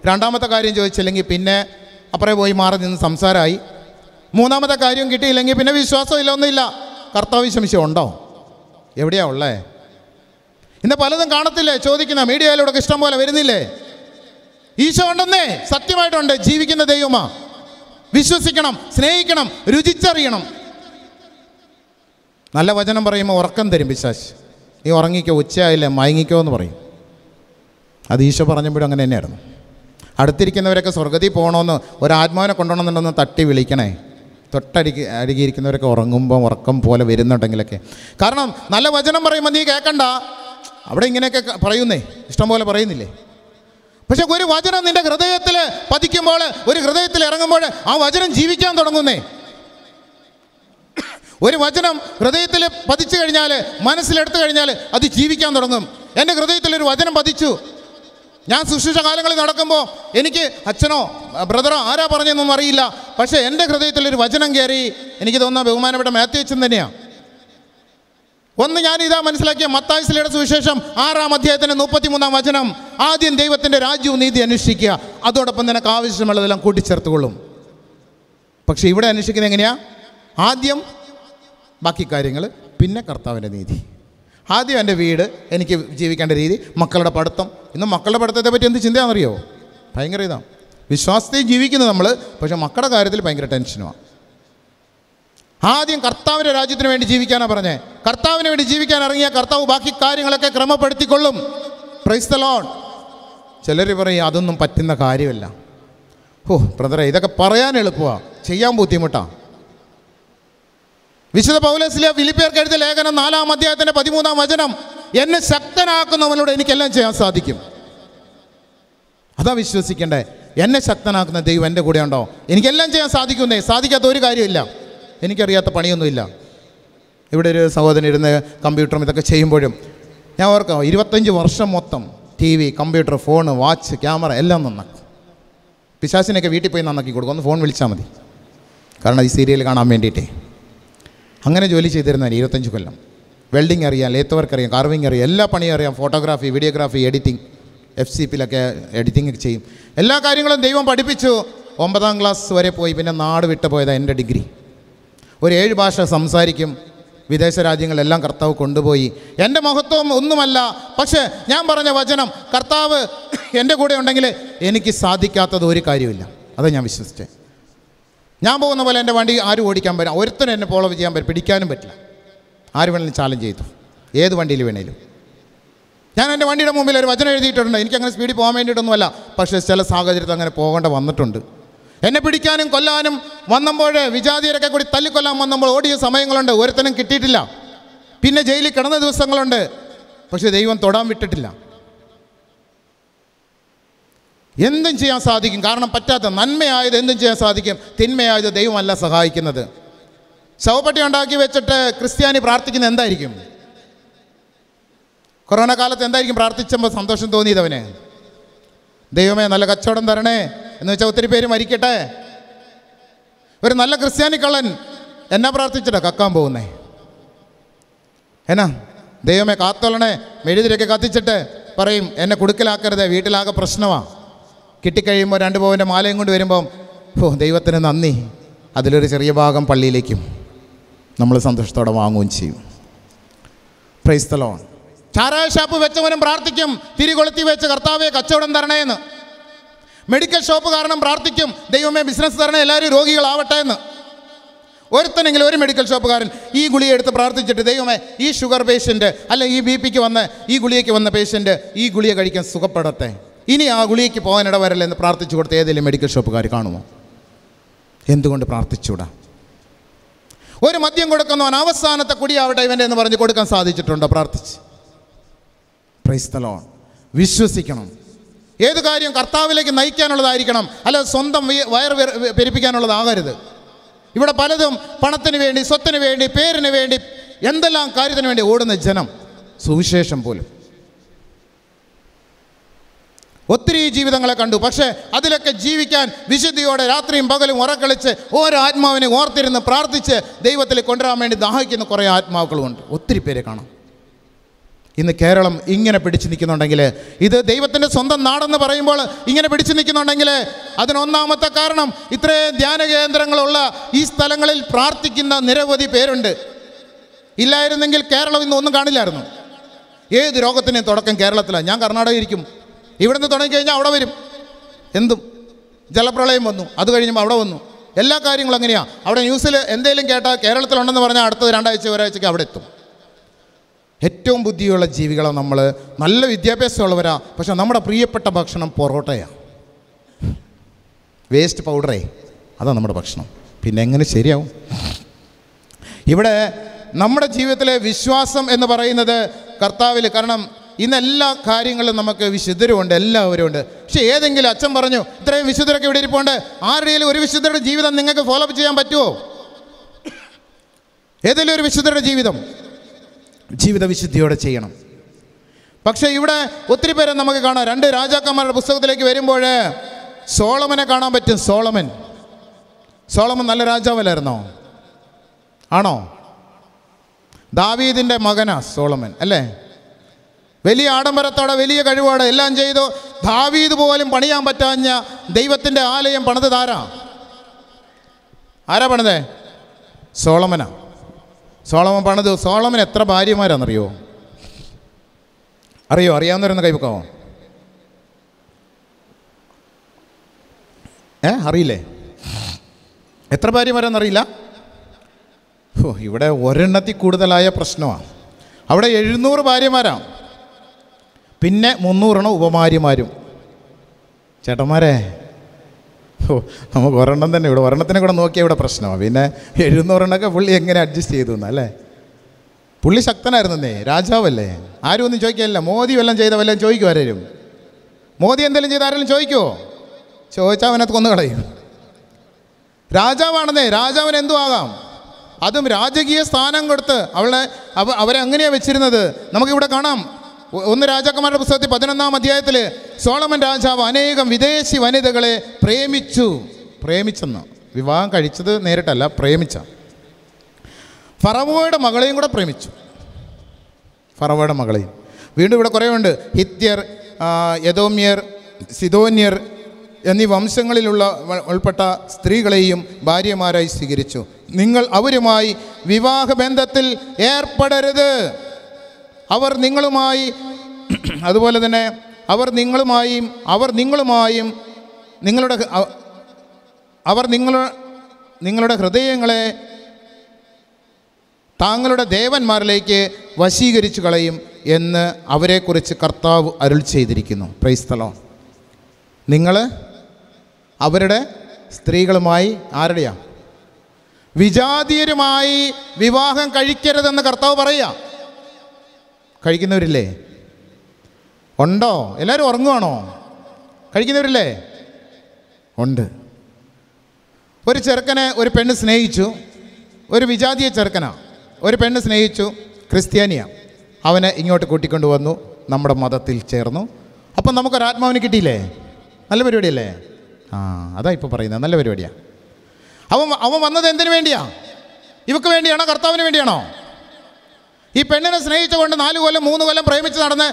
രണ്ടാമത്തെ കാര്യം ചോദിച്ചില്ലെങ്കിൽ പിന്നെ അപ്പുറേ പോയി മാറി നിന്ന് സംസാരമായി മൂന്നാമത്തെ കാര്യം കിട്ടിയില്ലെങ്കിൽ പിന്നെ വിശ്വാസമില്ല ഒന്നുമില്ല കർത്താവ് സംശയം ഉണ്ടോ എവിടെയാ ഉള്ളേ ഇന്ന് പലതും കാണത്തില്ലേ ചോദിക്കുന്ന മീഡിയയിലൂടെ ഇഷ്ടം പോലെ വരുന്നില്ലേ ഈശോ ഉണ്ടെന്നേ സത്യമായിട്ടുണ്ട് ജീവിക്കുന്ന ദൈവമാ വിശ്വസിക്കണം സ്നേഹിക്കണം രുചിച്ചറിയണം നല്ല വചനം പറയുമ്പോൾ ഉറക്കം തരും വിശ്വാസ് നീ ഉറങ്ങിക്കോ ഉച്ചയായില്ലേ മയങ്ങിക്കോ എന്ന് പറയും അത് ഈശോ പറഞ്ഞപ്പോഴും അങ്ങനെ തന്നെയായിരുന്നു അടുത്തിരിക്കുന്നവരൊക്കെ സ്വർഗത്തിൽ പോകണമെന്ന് ഒരാത്മാവിനെ കൊണ്ടുപോകണമെന്നുണ്ടെന്ന് തട്ടി വിളിക്കണേ തൊട്ടടി അരികിയിരിക്കുന്നവരൊക്കെ ഉറങ്ങുമ്പോൾ ഉറക്കം പോലെ വരുന്നുണ്ടെങ്കിലൊക്കെ കാരണം നല്ല വചനം പറയുമ്പോൾ നീ കേൾക്കണ്ട അവിടെ ഇങ്ങനെയൊക്കെ പറയുന്നേ ഇഷ്ടം പോലെ പറയുന്നില്ലേ പക്ഷെ ഒരു വചനം നിൻ്റെ ഹൃദയത്തിൽ പതിക്കുമ്പോൾ ഒരു ഹൃദയത്തിൽ ഇറങ്ങുമ്പോൾ ആ വചനം ജീവിക്കാൻ തുടങ്ങുന്നേ ഒരു വചനം ഹൃദയത്തിൽ പതിച്ചു കഴിഞ്ഞാൽ മനസ്സിലെടുത്തു കഴിഞ്ഞാൽ അത് ജീവിക്കാൻ തുടങ്ങും എൻ്റെ ഹൃദയത്തിൽ ഒരു വചനം പതിച്ചു ഞാൻ സുശിക്ഷ കാലങ്ങളിൽ നടക്കുമ്പോൾ എനിക്ക് അച്ഛനോ ബ്രദറോ ആരാ പറഞ്ഞതെന്നൊന്നും അറിയില്ല പക്ഷേ എൻ്റെ ഹൃദയത്തിൽ ഒരു വചനം കയറി എനിക്ക് തോന്നുന്ന ബഹുമാനപ്പെട്ട അച്ഛൻ തന്നെയാണ് ഒന്ന് ഞാൻ ഇതാ മനസ്സിലാക്കിയ മത്തായുസിലയുടെ സുവിശേഷം ആറാം അധ്യായത്തിൻ്റെ മുപ്പത്തിമൂന്നാം വചനം ആദ്യം ദൈവത്തിൻ്റെ രാജ്യവും നീതി അന്വേഷിക്കുക അതോടൊപ്പം നിനക്ക് ആവശ്യമുള്ളതെല്ലാം കൂട്ടിച്ചേർത്തുകൊള്ളും പക്ഷേ ഇവിടെ അന്വേഷിക്കുന്നത് എങ്ങനെയാണ് ആദ്യം ബാക്കി കാര്യങ്ങൾ പിന്നെ കർത്താവിൻ്റെ നീതി ആദ്യം എൻ്റെ വീട് എനിക്ക് ജീവിക്കേണ്ട രീതി മക്കളുടെ പഠിത്തം ഇന്ന് മക്കളുടെ പഠിത്തത്തെ പറ്റി എന്ത് ചിന്തയാണെന്നറിയോ ഭയങ്കര ഇതാണ് വിശ്വാസത്തെ ജീവിക്കുന്നത് നമ്മൾ പക്ഷേ മക്കളുടെ കാര്യത്തിൽ ഭയങ്കര ടെൻഷനുമാണ് ആദ്യം കർത്താവിൻ്റെ രാജ്യത്തിന് വേണ്ടി ജീവിക്കാനാണ് പറഞ്ഞേ കർത്താവിന് വേണ്ടി ജീവിക്കാൻ ഇറങ്ങിയ കർത്താവ് ബാക്കി കാര്യങ്ങളൊക്കെ ക്രമപ്പെടുത്തിക്കൊള്ളും പ്രൈസ് ദ ലോൺ ചിലർ പറയും അതൊന്നും പറ്റുന്ന കാര്യമല്ല ഓ ബ്രദറെ ഇതൊക്കെ പറയാൻ എളുപ്പമാണ് ചെയ്യാൻ ബുദ്ധിമുട്ടാണ് വിശുദ്ധ പൗലസിലെ ഫിലിപ്പിയർക്ക് എഴുതിയ ലേഖനം നാലാം അധ്യായത്തിൻ്റെ പതിമൂന്നാം വചനം എന്നെ ശക്തനാക്കുന്നവനോട് എനിക്കെല്ലാം ചെയ്യാൻ സാധിക്കും അതാ വിശ്വസിക്കണ്ടേ എന്നെ ശക്തനാക്കുന്ന ദൈവം എൻ്റെ കൂടെ ഉണ്ടോ എനിക്കെല്ലാം ചെയ്യാൻ സാധിക്കുന്നേ സാധിക്കാത്ത ഒരു കാര്യമില്ല എനിക്കറിയാത്ത പണിയൊന്നുമില്ല ഇവിടെ ഒരു സഹോദരൻ ഇരുന്ന് കമ്പ്യൂട്ടറും ഇതൊക്കെ ചെയ്യുമ്പോഴും ഞാൻ ഓർക്കാം ഇരുപത്തഞ്ച് വർഷം മൊത്തം T V computer phone watch camera എല്ലാം നന്നാക്കും പിശാസിനെയൊക്കെ വീട്ടിൽ പോയി നന്നാക്കി കൊടുക്കും ഒന്ന് ഫോൺ വിളിച്ചാൽ മതി കാരണം ഈ സീരിയൽ കാണാൻ വേണ്ടിയിട്ടേ അങ്ങനെ ജോലി ചെയ്തിരുന്ന ഇരുപത്തഞ്ച് കൊല്ലം വെൽഡിങ് അറിയാം ലേത്ത് വർക്ക് അറിയാം കാർവിംഗ് അറിയാം എല്ലാ പണിയും അറിയാം photography videography editing F C പിയിലൊക്കെ എഡിറ്റിംഗ് ചെയ്യും എല്ലാ കാര്യങ്ങളും ദൈവം പഠിപ്പിച്ചു ഒമ്പതാം ക്ലാസ് വരെ പോയി പിന്നെ നാട് വിട്ടു പോയതാണ് എൻ്റെ ഡിഗ്രി ഒരു ഏഴ് ഭാഷ സംസാരിക്കും വിദേശ രാജ്യങ്ങളെല്ലാം കർത്താവ് കൊണ്ടുപോയി എൻ്റെ മഹത്വം ഒന്നുമല്ല പക്ഷേ ഞാൻ പറഞ്ഞ വചനം കർത്താവ് എൻ്റെ കൂടെ ഉണ്ടെങ്കിൽ എനിക്ക് സാധിക്കാത്തത് ഒരു കാര്യമില്ല അതാണ് ഞാൻ വിശ്വസിച്ചേ ഞാൻ പോകുന്ന പോലെ എൻ്റെ വണ്ടി ആരും ഓടിക്കാൻ പറ്റും ഒരുത്തനും എന്നെ ഫോളോ ചെയ്യാൻ പറ്റും പിടിക്കാനും പറ്റില്ല ആര് വേണേലും ചാലഞ്ച് ചെയ്തു ഏത് വണ്ടിയിൽ വേണേലും ഞാൻ എൻ്റെ വണ്ടിയുടെ മുമ്പിൽ ഒരു വചനം എഴുതിയിട്ടുണ്ട് എനിക്ക് അങ്ങനെ സ്പീഡിൽ പോകാൻ വേണ്ടിയിട്ടൊന്നുമല്ല പക്ഷേ ചില സാഹചര്യത്തിൽ അങ്ങനെ പോകേണ്ട വന്നിട്ടുണ്ട് എന്നെ പിടിക്കാനും കൊല്ലാനും വന്നപ്പോൾ വിജാതിയരൊക്കെ കൂടി തല്ലിക്കൊല്ലാൻ വന്നപ്പോൾ ഓടിയ സമയങ്ങളുണ്ട് ഒരുത്തനും കിട്ടിയിട്ടില്ല പിന്നെ ജയിലിൽ കിടന്ന ദിവസങ്ങളുണ്ട് പക്ഷേ ദൈവം തൊടാൻ വിട്ടിട്ടില്ല എന്തും ചെയ്യാൻ സാധിക്കും കാരണം പറ്റാത്ത നന്മയായത് എന്തും ചെയ്യാൻ സാധിക്കും തിന്മയായത് ദൈവമല്ല സഹായിക്കുന്നത് ശവപ്പെട്ടി ഉണ്ടാക്കി വെച്ചിട്ട് ക്രിസ്ത്യാനി പ്രാർത്ഥിക്കുന്നത് എന്തായിരിക്കും കൊറോണ കാലത്ത് എന്തായിരിക്കും പ്രാർത്ഥിച്ചപ്പോൾ സന്തോഷം തോന്നിയത് അവന് ദൈവമേ നല്ല കച്ചവടം തരണേ എന്ന് വെച്ചാൽ ഒത്തിരി പേര് മരിക്കട്ടെ ഒരു നല്ല ക്രിസ്ത്യാനി കള്ളൻ എന്നാ പ്രാർത്ഥിച്ചിട്ടാ കക്കാൻ പോകുന്നേ എന്നാ ദൈവമേ കാത്തോളണേ മെഴുതിരൊക്കെ കത്തിച്ചിട്ട് പറയും എന്നെ കുടുക്കലാക്കരുത് വീട്ടിലാകെ പ്രശ്നമാണ് കിട്ടിക്കഴിയുമ്പോൾ രണ്ട് പവൻ്റെ മാലയും കൊണ്ട് വരുമ്പം ഓ ദൈവത്തിന് നന്ദി അതിലൊരു ചെറിയ ഭാഗം പള്ളിയിലേക്കും നമ്മൾ സന്തോഷത്തോടെ വാങ്ങുകയും ചെയ്യും പ്രൈസ്തലോൺ ചാരായ ഷാപ്പ് വെച്ചവനും പ്രാർത്ഥിക്കും തിരികൊളുത്തി വെച്ച് കർത്താവെ കച്ചവടം തരണേ എന്ന് മെഡിക്കൽ ഷോപ്പ് കാരണം പ്രാർത്ഥിക്കും ദൈവമേ ബിസിനസ് തരണേ എല്ലാവരും രോഗികളാവട്ടെ എന്ന് ഒരുത്തനെങ്കിലും ഒരു മെഡിക്കൽ ഷോപ്പുകാരൻ ഈ ഗുളിയെ എടുത്ത് പ്രാർത്ഥിച്ചിട്ട് ദൈവമേ ഈ ഷുഗർ പേഷ്യൻറ്റ് അല്ല ഈ ബി പിക്ക് വന്ന ഈ ഗുളിയേക്ക് വന്ന പേഷ്യൻറ്റ് ഈ ഗുളിയ കഴിക്കാൻ സുഖപ്പെടട്ടെ ഇനി ആ ഗുളികയ്ക്ക് പോകാൻ എന്ന് പ്രാർത്ഥിച്ചു കൊടുത്ത ഏതെങ്കിലും മെഡിക്കൽ ഷോപ്പുകാർ കാണുമോ എന്തുകൊണ്ട് പ്രാർത്ഥിച്ചൂടാ ഒരു മദ്യം കൊടുക്കുന്നവൻ അവസാനത്തെ കുടിയാവട്ടെ ഇവൻ്റെ എന്ന് പറഞ്ഞ് കൊടുക്കാൻ സാധിച്ചിട്ടുണ്ടോ പ്രാർത്ഥിച്ച് പ്രൈസ്തലോ വിശ്വസിക്കണം ഏത് കാര്യം കർത്താവിലേക്ക് നയിക്കാനുള്ളതായിരിക്കണം അല്ല സ്വന്തം വയർ പെരിപ്പിക്കാനുള്ളതാകരുത് ഇവിടെ പലതും പണത്തിന് വേണ്ടി സ്വത്തിന് വേണ്ടി പേരിന് വേണ്ടി എന്തെല്ലാം കാര്യത്തിന് വേണ്ടി ഓടുന്ന ജനം സുവിശേഷം പോലും ഒത്തിരി ജീവിതങ്ങളെ കണ്ടു പക്ഷേ അതിലൊക്കെ ജീവിക്കാൻ വിശുദ്ധിയോടെ രാത്രിയും പകലും ഉറക്കളിച്ച് ഓരോ ആത്മാവിനെ ഓർത്തിരുന്ന് പ്രാർത്ഥിച്ച് ദൈവത്തിൽ കൊണ്ടുവരാൻ വേണ്ടി ദാഹിക്കുന്ന കുറേ ആത്മാക്കളുമുണ്ട് ഒത്തിരി പേരെ കാണാം ഇന്ന് കേരളം ഇങ്ങനെ പിടിച്ചു നിൽക്കുന്നുണ്ടെങ്കിൽ ഇത് ദൈവത്തിൻ്റെ സ്വന്തം നാടെന്ന് പറയുമ്പോൾ ഇങ്ങനെ പിടിച്ചു നിൽക്കുന്നുണ്ടെങ്കിൽ അതിനൊന്നാമത്തെ കാരണം ഇത്രയും ധ്യാന കേന്ദ്രങ്ങളുള്ള ഈ സ്ഥലങ്ങളിൽ പ്രാർത്ഥിക്കുന്ന നിരവധി പേരുണ്ട് ഇല്ലായിരുന്നെങ്കിൽ കേരളം ഇന്ന് ഒന്നും കാണില്ലായിരുന്നു ഏത് രോഗത്തിൻ്റെയും തുടക്കം കേരളത്തിലാണ് ഞാൻ കർണാടകയിരിക്കും ഇവിടെ നിന്ന് തുടങ്ങിക്കഴിഞ്ഞാൽ അവിടെ വരും എന്തും ജലപ്രളയം വന്നു അത് കഴിഞ്ഞപ്പോൾ അവിടെ വന്നു എല്ലാ കാര്യങ്ങളും അങ്ങനെയാണ് അവിടെ ന്യൂസിൽ എന്തെങ്കിലും കേട്ടാൽ കേരളത്തിലുണ്ടെന്ന് പറഞ്ഞാൽ അടുത്ത രണ്ടാഴ്ച ഒരാഴ്ചയ്ക്ക് അവിടെ എത്തും ഏറ്റവും ബുദ്ധിയുള്ള ജീവികളാണ് നമ്മൾ നല്ല വിദ്യാഭ്യാസമുള്ളവരാ പക്ഷെ നമ്മുടെ പ്രിയപ്പെട്ട ഭക്ഷണം പൊറോട്ടയാണ് വേസ്റ്റ് പൗഡറേ അതാണ് നമ്മുടെ ഭക്ഷണം പിന്നെ എങ്ങനെ ശരിയാവും ഇവിടെ നമ്മുടെ ജീവിതത്തിലെ വിശ്വാസം എന്ന് പറയുന്നത് കർത്താവിൽ കാരണം ഇന്നെല്ലാ കാര്യങ്ങളും നമുക്ക് വിശുദ്ധരുമുണ്ട് എല്ലാവരും ഉണ്ട് പക്ഷേ ഏതെങ്കിലും അച്ഛൻ പറഞ്ഞു ഇത്രയും വിശുദ്ധരൊക്കെ ഇവിടെ ഇരിപ്പുണ്ട് ആരുടെയെങ്കിലും ഒരു വിശുദ്ധരുടെ ജീവിതം നിങ്ങൾക്ക് ഫോളോ അപ്പ് ചെയ്യാൻ പറ്റുമോ ഏതെങ്കിലും ഒരു വിശുദ്ധരുടെ ജീവിതം ജീവിത വിശുദ്ധിയോടെ ചെയ്യണം പക്ഷേ ഇവിടെ ഒത്തിരി പേരെ നമുക്ക് കാണാം രണ്ട് രാജാക്കന്മാരുടെ പുസ്തകത്തിലേക്ക് വരുമ്പോൾ സോളമനെ കാണാൻ പറ്റും സോളമൻ സോളമൻ നല്ല രാജാവല്ലായിരുന്നോ ആണോ ദാവീദിൻ്റെ മകനാ സോളമൻ അല്ലേ വലിയ ആഡംബരത്തോടെ വലിയ കഴിവോടെ എല്ലാം ചെയ്തു ദാവീദ് പോലും പണിയാൻ പറ്റാഞ്ഞ ദൈവത്തിൻ്റെ ആലയം പണിത് താരാ ആരാ പണിതേ സോളമന സോളമൻ പണിത് സോളമൻ എത്ര ഭാര്യമാരാണെന്നറിയോ അറിയോ അറിയാവുന്നവരൊന്ന് കൈവക്കാമോ ഏ അറിയില്ലേ എത്ര ഭാര്യമാരാന്നറിയില്ല ഇവിടെ ഒരെണ്ണത്തിൽ കൂടുതലായ പ്രശ്നമാണ് അവിടെ എഴുന്നൂറ് ഭാര്യമാരാണ് പിന്നെ മുന്നൂറെണ്ണം ഉപമാരിമാരും ചേട്ടന്മാരെ ഓ നമുക്ക് ഒരെണ്ണം തന്നെ ഇവിടെ ഒരെണ്ണത്തിനെ കൂടെ നോക്കിയാൽ ഇവിടെ പ്രശ്നമാണ് പിന്നെ എഴുന്നൂറെണ്ണമൊക്കെ പുള്ളി എങ്ങനെ അഡ്ജസ്റ്റ് ചെയ്തു എന്നല്ലേ പുള്ളി ശക്തനായിരുന്നേ രാജാവല്ലേ ആരും ഒന്നും ചോദിക്കാനില്ല മോദി വല്ലതും ചെയ്ത വല്ലതും ചോദിക്കും ആരെയും മോദി എന്തെങ്കിലും ചെയ്ത ആരെങ്കിലും ചോദിക്കുമോ ചോദിച്ചാൽ അവനകത്ത് കൊന്നു കളയും രാജാവാണെന്നേ രാജാവിന് എന്തു ആകാം അതും രാജകീയ സ്ഥാനം കൊടുത്ത് അവളെ അവരെ അങ്ങനെയാണ് വെച്ചിരുന്നത് നമുക്കിവിടെ കാണാം ഒന്ന് രാജാക്കന്മാരുടെ പുസ്തകത്തിൽ പതിനൊന്നാം അധ്യായത്തിൽ സോളമൻ രാജാവ് അനേകം വിദേശി വനിതകളെ പ്രേമിച്ചു പ്രേമിച്ചെന്ന് വിവാഹം കഴിച്ചത് നേരിട്ടല്ല പ്രേമിച്ച ഫറവോയുടെ മകളെയും കൂടെ പ്രേമിച്ചു ഫറവോയുടെ മകളെയും വീണ്ടും ഇവിടെ കുറേ ഉണ്ട് ഹിത്യർ യദോമ്യർ സിദോന്യർ എന്നീ വംശങ്ങളിലുള്ള ഉൾപ്പെട്ട സ്ത്രീകളെയും ഭാര്യമാരായി സ്വീകരിച്ചു നിങ്ങൾ അവരുമായി വിവാഹബന്ധത്തിൽ ഏർപ്പെടരുത് അവർ നിങ്ങളുമായി അതുപോലെ തന്നെ അവർ നിങ്ങളുമായും അവർ നിങ്ങളുമായും നിങ്ങളുടെ അവർ നിങ്ങൾ നിങ്ങളുടെ ഹൃദയങ്ങളെ താങ്കളുടെ ദേവന്മാരിലേക്ക് വശീകരിച്ചു കളയും എന്ന് അവരെക്കുറിച്ച് കർത്താവ് അരുൾ ചെയ്തിരിക്കുന്നു പ്രൈസ്തലോ നിങ്ങൾ അവരുടെ സ്ത്രീകളുമായി ആരുടെയാണ് വിജാതീയരുമായി വിവാഹം കഴിക്കരുതെന്ന് കർത്താവ് പറയുക കഴിക്കുന്നവരില്ലേ ഉണ്ടോ എല്ലാവരും ഉറങ്ങുവാണോ കഴിക്കുന്നവരില്ലേ ഉണ്ട് ഒരു ചെറുക്കനെ ഒരു പെണ്ണ് സ്നേഹിച്ചു ഒരു വിജാതീയ ചെറുക്കനാണ് ഒരു പെണ്ണ് സ്നേഹിച്ചു ക്രിസ്ത്യാനിയ അവനെ ഇങ്ങോട്ട് കൂട്ടിക്കൊണ്ടു വന്നു നമ്മുടെ മതത്തിൽ ചേർന്നു അപ്പം നമുക്കൊരാത്മാവിന് കിട്ടിയില്ലേ നല്ല പരിപാടിയല്ലേ ആ അതാ ഇപ്പോൾ പറയുന്നത് നല്ല പരിപാടിയാണ് അവൻ അവൻ വന്നത് എന്തിനു വേണ്ടിയാണ് ഇവക്ക് വേണ്ടിയാണോ കർത്താവിന് വേണ്ടിയാണോ ഈ പെണ്ണിനെ സ്നേഹിച്ചുകൊണ്ട് നാല് കൊല്ലം മൂന്ന് കൊല്ലം പ്രേമിച്ച് നടന്ന്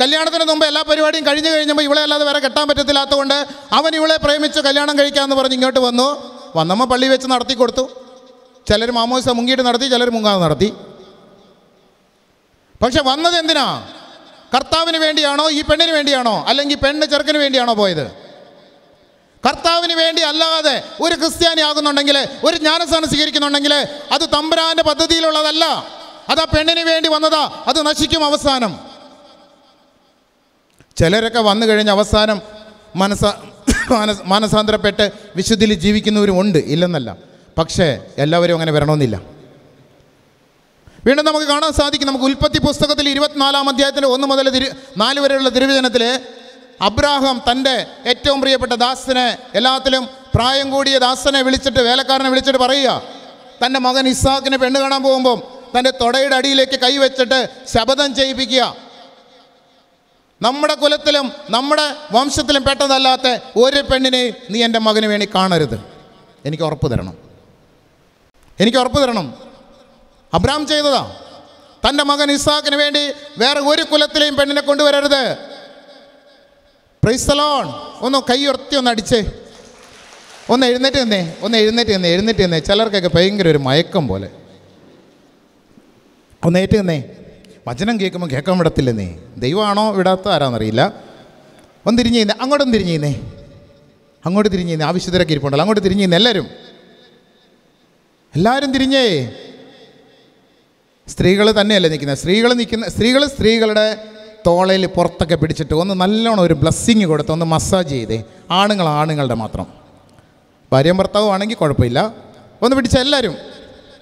കല്യാണത്തിന് മുമ്പ് എല്ലാ പരിപാടിയും കഴിഞ്ഞു കഴിഞ്ഞപ്പോൾ ഇവളെ അല്ലാതെ വേറെ കെട്ടാൻ പറ്റത്തില്ലാത്തതുകൊണ്ട് അവൻ ഇവളെ പ്രേമിച്ച് കല്യാണം കഴിക്കാമെന്ന് പറഞ്ഞ് ഇങ്ങോട്ട് വന്നു വന്നമ്മ പള്ളി വെച്ച് നടത്തി കൊടുത്തു ചിലർ മാമോസ മുങ്ങിയിട്ട് നടത്തി ചിലർ മുങ്ങാതെ നടത്തി പക്ഷെ വന്നത് എന്തിനാ കർത്താവിന് വേണ്ടിയാണോ ഈ പെണ്ണിന് വേണ്ടിയാണോ അല്ലെങ്കിൽ പെണ്ണ് ചെറുക്കിന് വേണ്ടിയാണോ പോയത് കർത്താവിന് വേണ്ടി അല്ലാതെ ഒരു ക്രിസ്ത്യാനി ആകുന്നുണ്ടെങ്കിൽ ഒരു ജ്ഞാനസ്ഥാനം സ്വീകരിക്കുന്നുണ്ടെങ്കിൽ അത് തമ്പുരാൻ്റെ പദ്ധതിയിലുള്ളതല്ല അത് ആ പെണ്ണിന് വേണ്ടി വന്നതാ അത് നശിക്കും അവസാനം ചിലരൊക്കെ വന്നു കഴിഞ്ഞ അവസാനം മനസ്സ മാനസ മാനസാന്തരപ്പെട്ട് വിശുദ്ധിയിൽ ജീവിക്കുന്നവരും ഉണ്ട് ഇല്ലെന്നല്ല പക്ഷേ എല്ലാവരും അങ്ങനെ വരണമെന്നില്ല വീണ്ടും നമുക്ക് കാണാൻ സാധിക്കും നമുക്ക് ഉൽപ്പത്തി പുസ്തകത്തിൽ ഇരുപത്തിനാലാം അധ്യായത്തിൻ്റെ ഒന്ന് മുതൽ തിരു നാല് വരെയുള്ള തിരുവചനത്തിൽ അബ്രാഹാം തൻ്റെ ഏറ്റവും പ്രിയപ്പെട്ട ദാസനെ എല്ലാത്തിലും പ്രായം കൂടിയ ദാസനെ വിളിച്ചിട്ട് വേലക്കാരനെ വിളിച്ചിട്ട് പറയുക തൻ്റെ മകൻ ഇസാഖിനെ പെണ്ണ് കാണാൻ പോകുമ്പം തൻ്റെ തൊടയുടെ അടിയിലേക്ക് കൈവച്ചിട്ട് ശപഥം ചെയ്യിപ്പിക്കുക നമ്മുടെ കുലത്തിലും നമ്മുടെ വംശത്തിലും പെട്ടതല്ലാത്ത ഒരു പെണ്ണിനെ നീ എൻ്റെ മകന് വേണ്ടി കാണരുത് എനിക്ക് ഉറപ്പ് തരണം എനിക്ക് ഉറപ്പ് തരണം അബ്രാം ചെയ്തതാ തൻ്റെ മകൻ ഇസാഖിന് വേണ്ടി വേറെ ഒരു കുലത്തിലെയും പെണ്ണിനെ കൊണ്ടുവരരുത് പ്രൈസലോൺ ഒന്ന് കൈയുറത്തി ഒന്ന് അടിച്ചേ ഒന്ന് എഴുന്നേറ്റ് നിന്നേ ഒന്ന് എഴുന്നേറ്റ് നിന്നേ എഴുന്നേറ്റ് നിന്നേ ചിലർക്കൊക്കെ ഭയങ്കര ഒരു മയക്കം പോലെ ഒന്ന് ഏറ്റു നിന്നേ വചനം കേൾക്കുമ്പോൾ കേൾക്കാൻ വിടത്തില്ല നീ ദൈവമാണോ വിടാത്ത ആരാന്നറിയില്ല ഒന്ന് തിരിഞ്ഞു നിന്നേ അങ്ങോട്ടും തിരിഞ്ഞു നിന്നേ അങ്ങോട്ട് തിരിഞ്ഞു നിന്നേ ആവശ്യത്തിലൊക്കെ ഇരിപ്പുണ്ടല്ലോ അങ്ങോട്ട് തിരിഞ്ഞു ചെയ്യുന്നേ എല്ലാവരും എല്ലാവരും തിരിഞ്ഞേ സ്ത്രീകൾ തന്നെയല്ലേ നിൽക്കുന്നത് സ്ത്രീകൾ നിൽക്കുന്ന സ്ത്രീകൾ സ്ത്രീകളുടെ തോളയിൽ പുറത്തൊക്കെ പിടിച്ചിട്ട് ഒന്ന് നല്ലോണം ഒരു ബ്ലസ്സിങ് കൊടുത്ത് ഒന്ന് മസാജ് ചെയ്തേ ആണുങ്ങൾ ആണുങ്ങളുടെ മാത്രം ഭാര്യയും ഭർത്താവും ആണെങ്കിൽ കുഴപ്പമില്ല ഒന്ന് പിടിച്ച എല്ലാവരും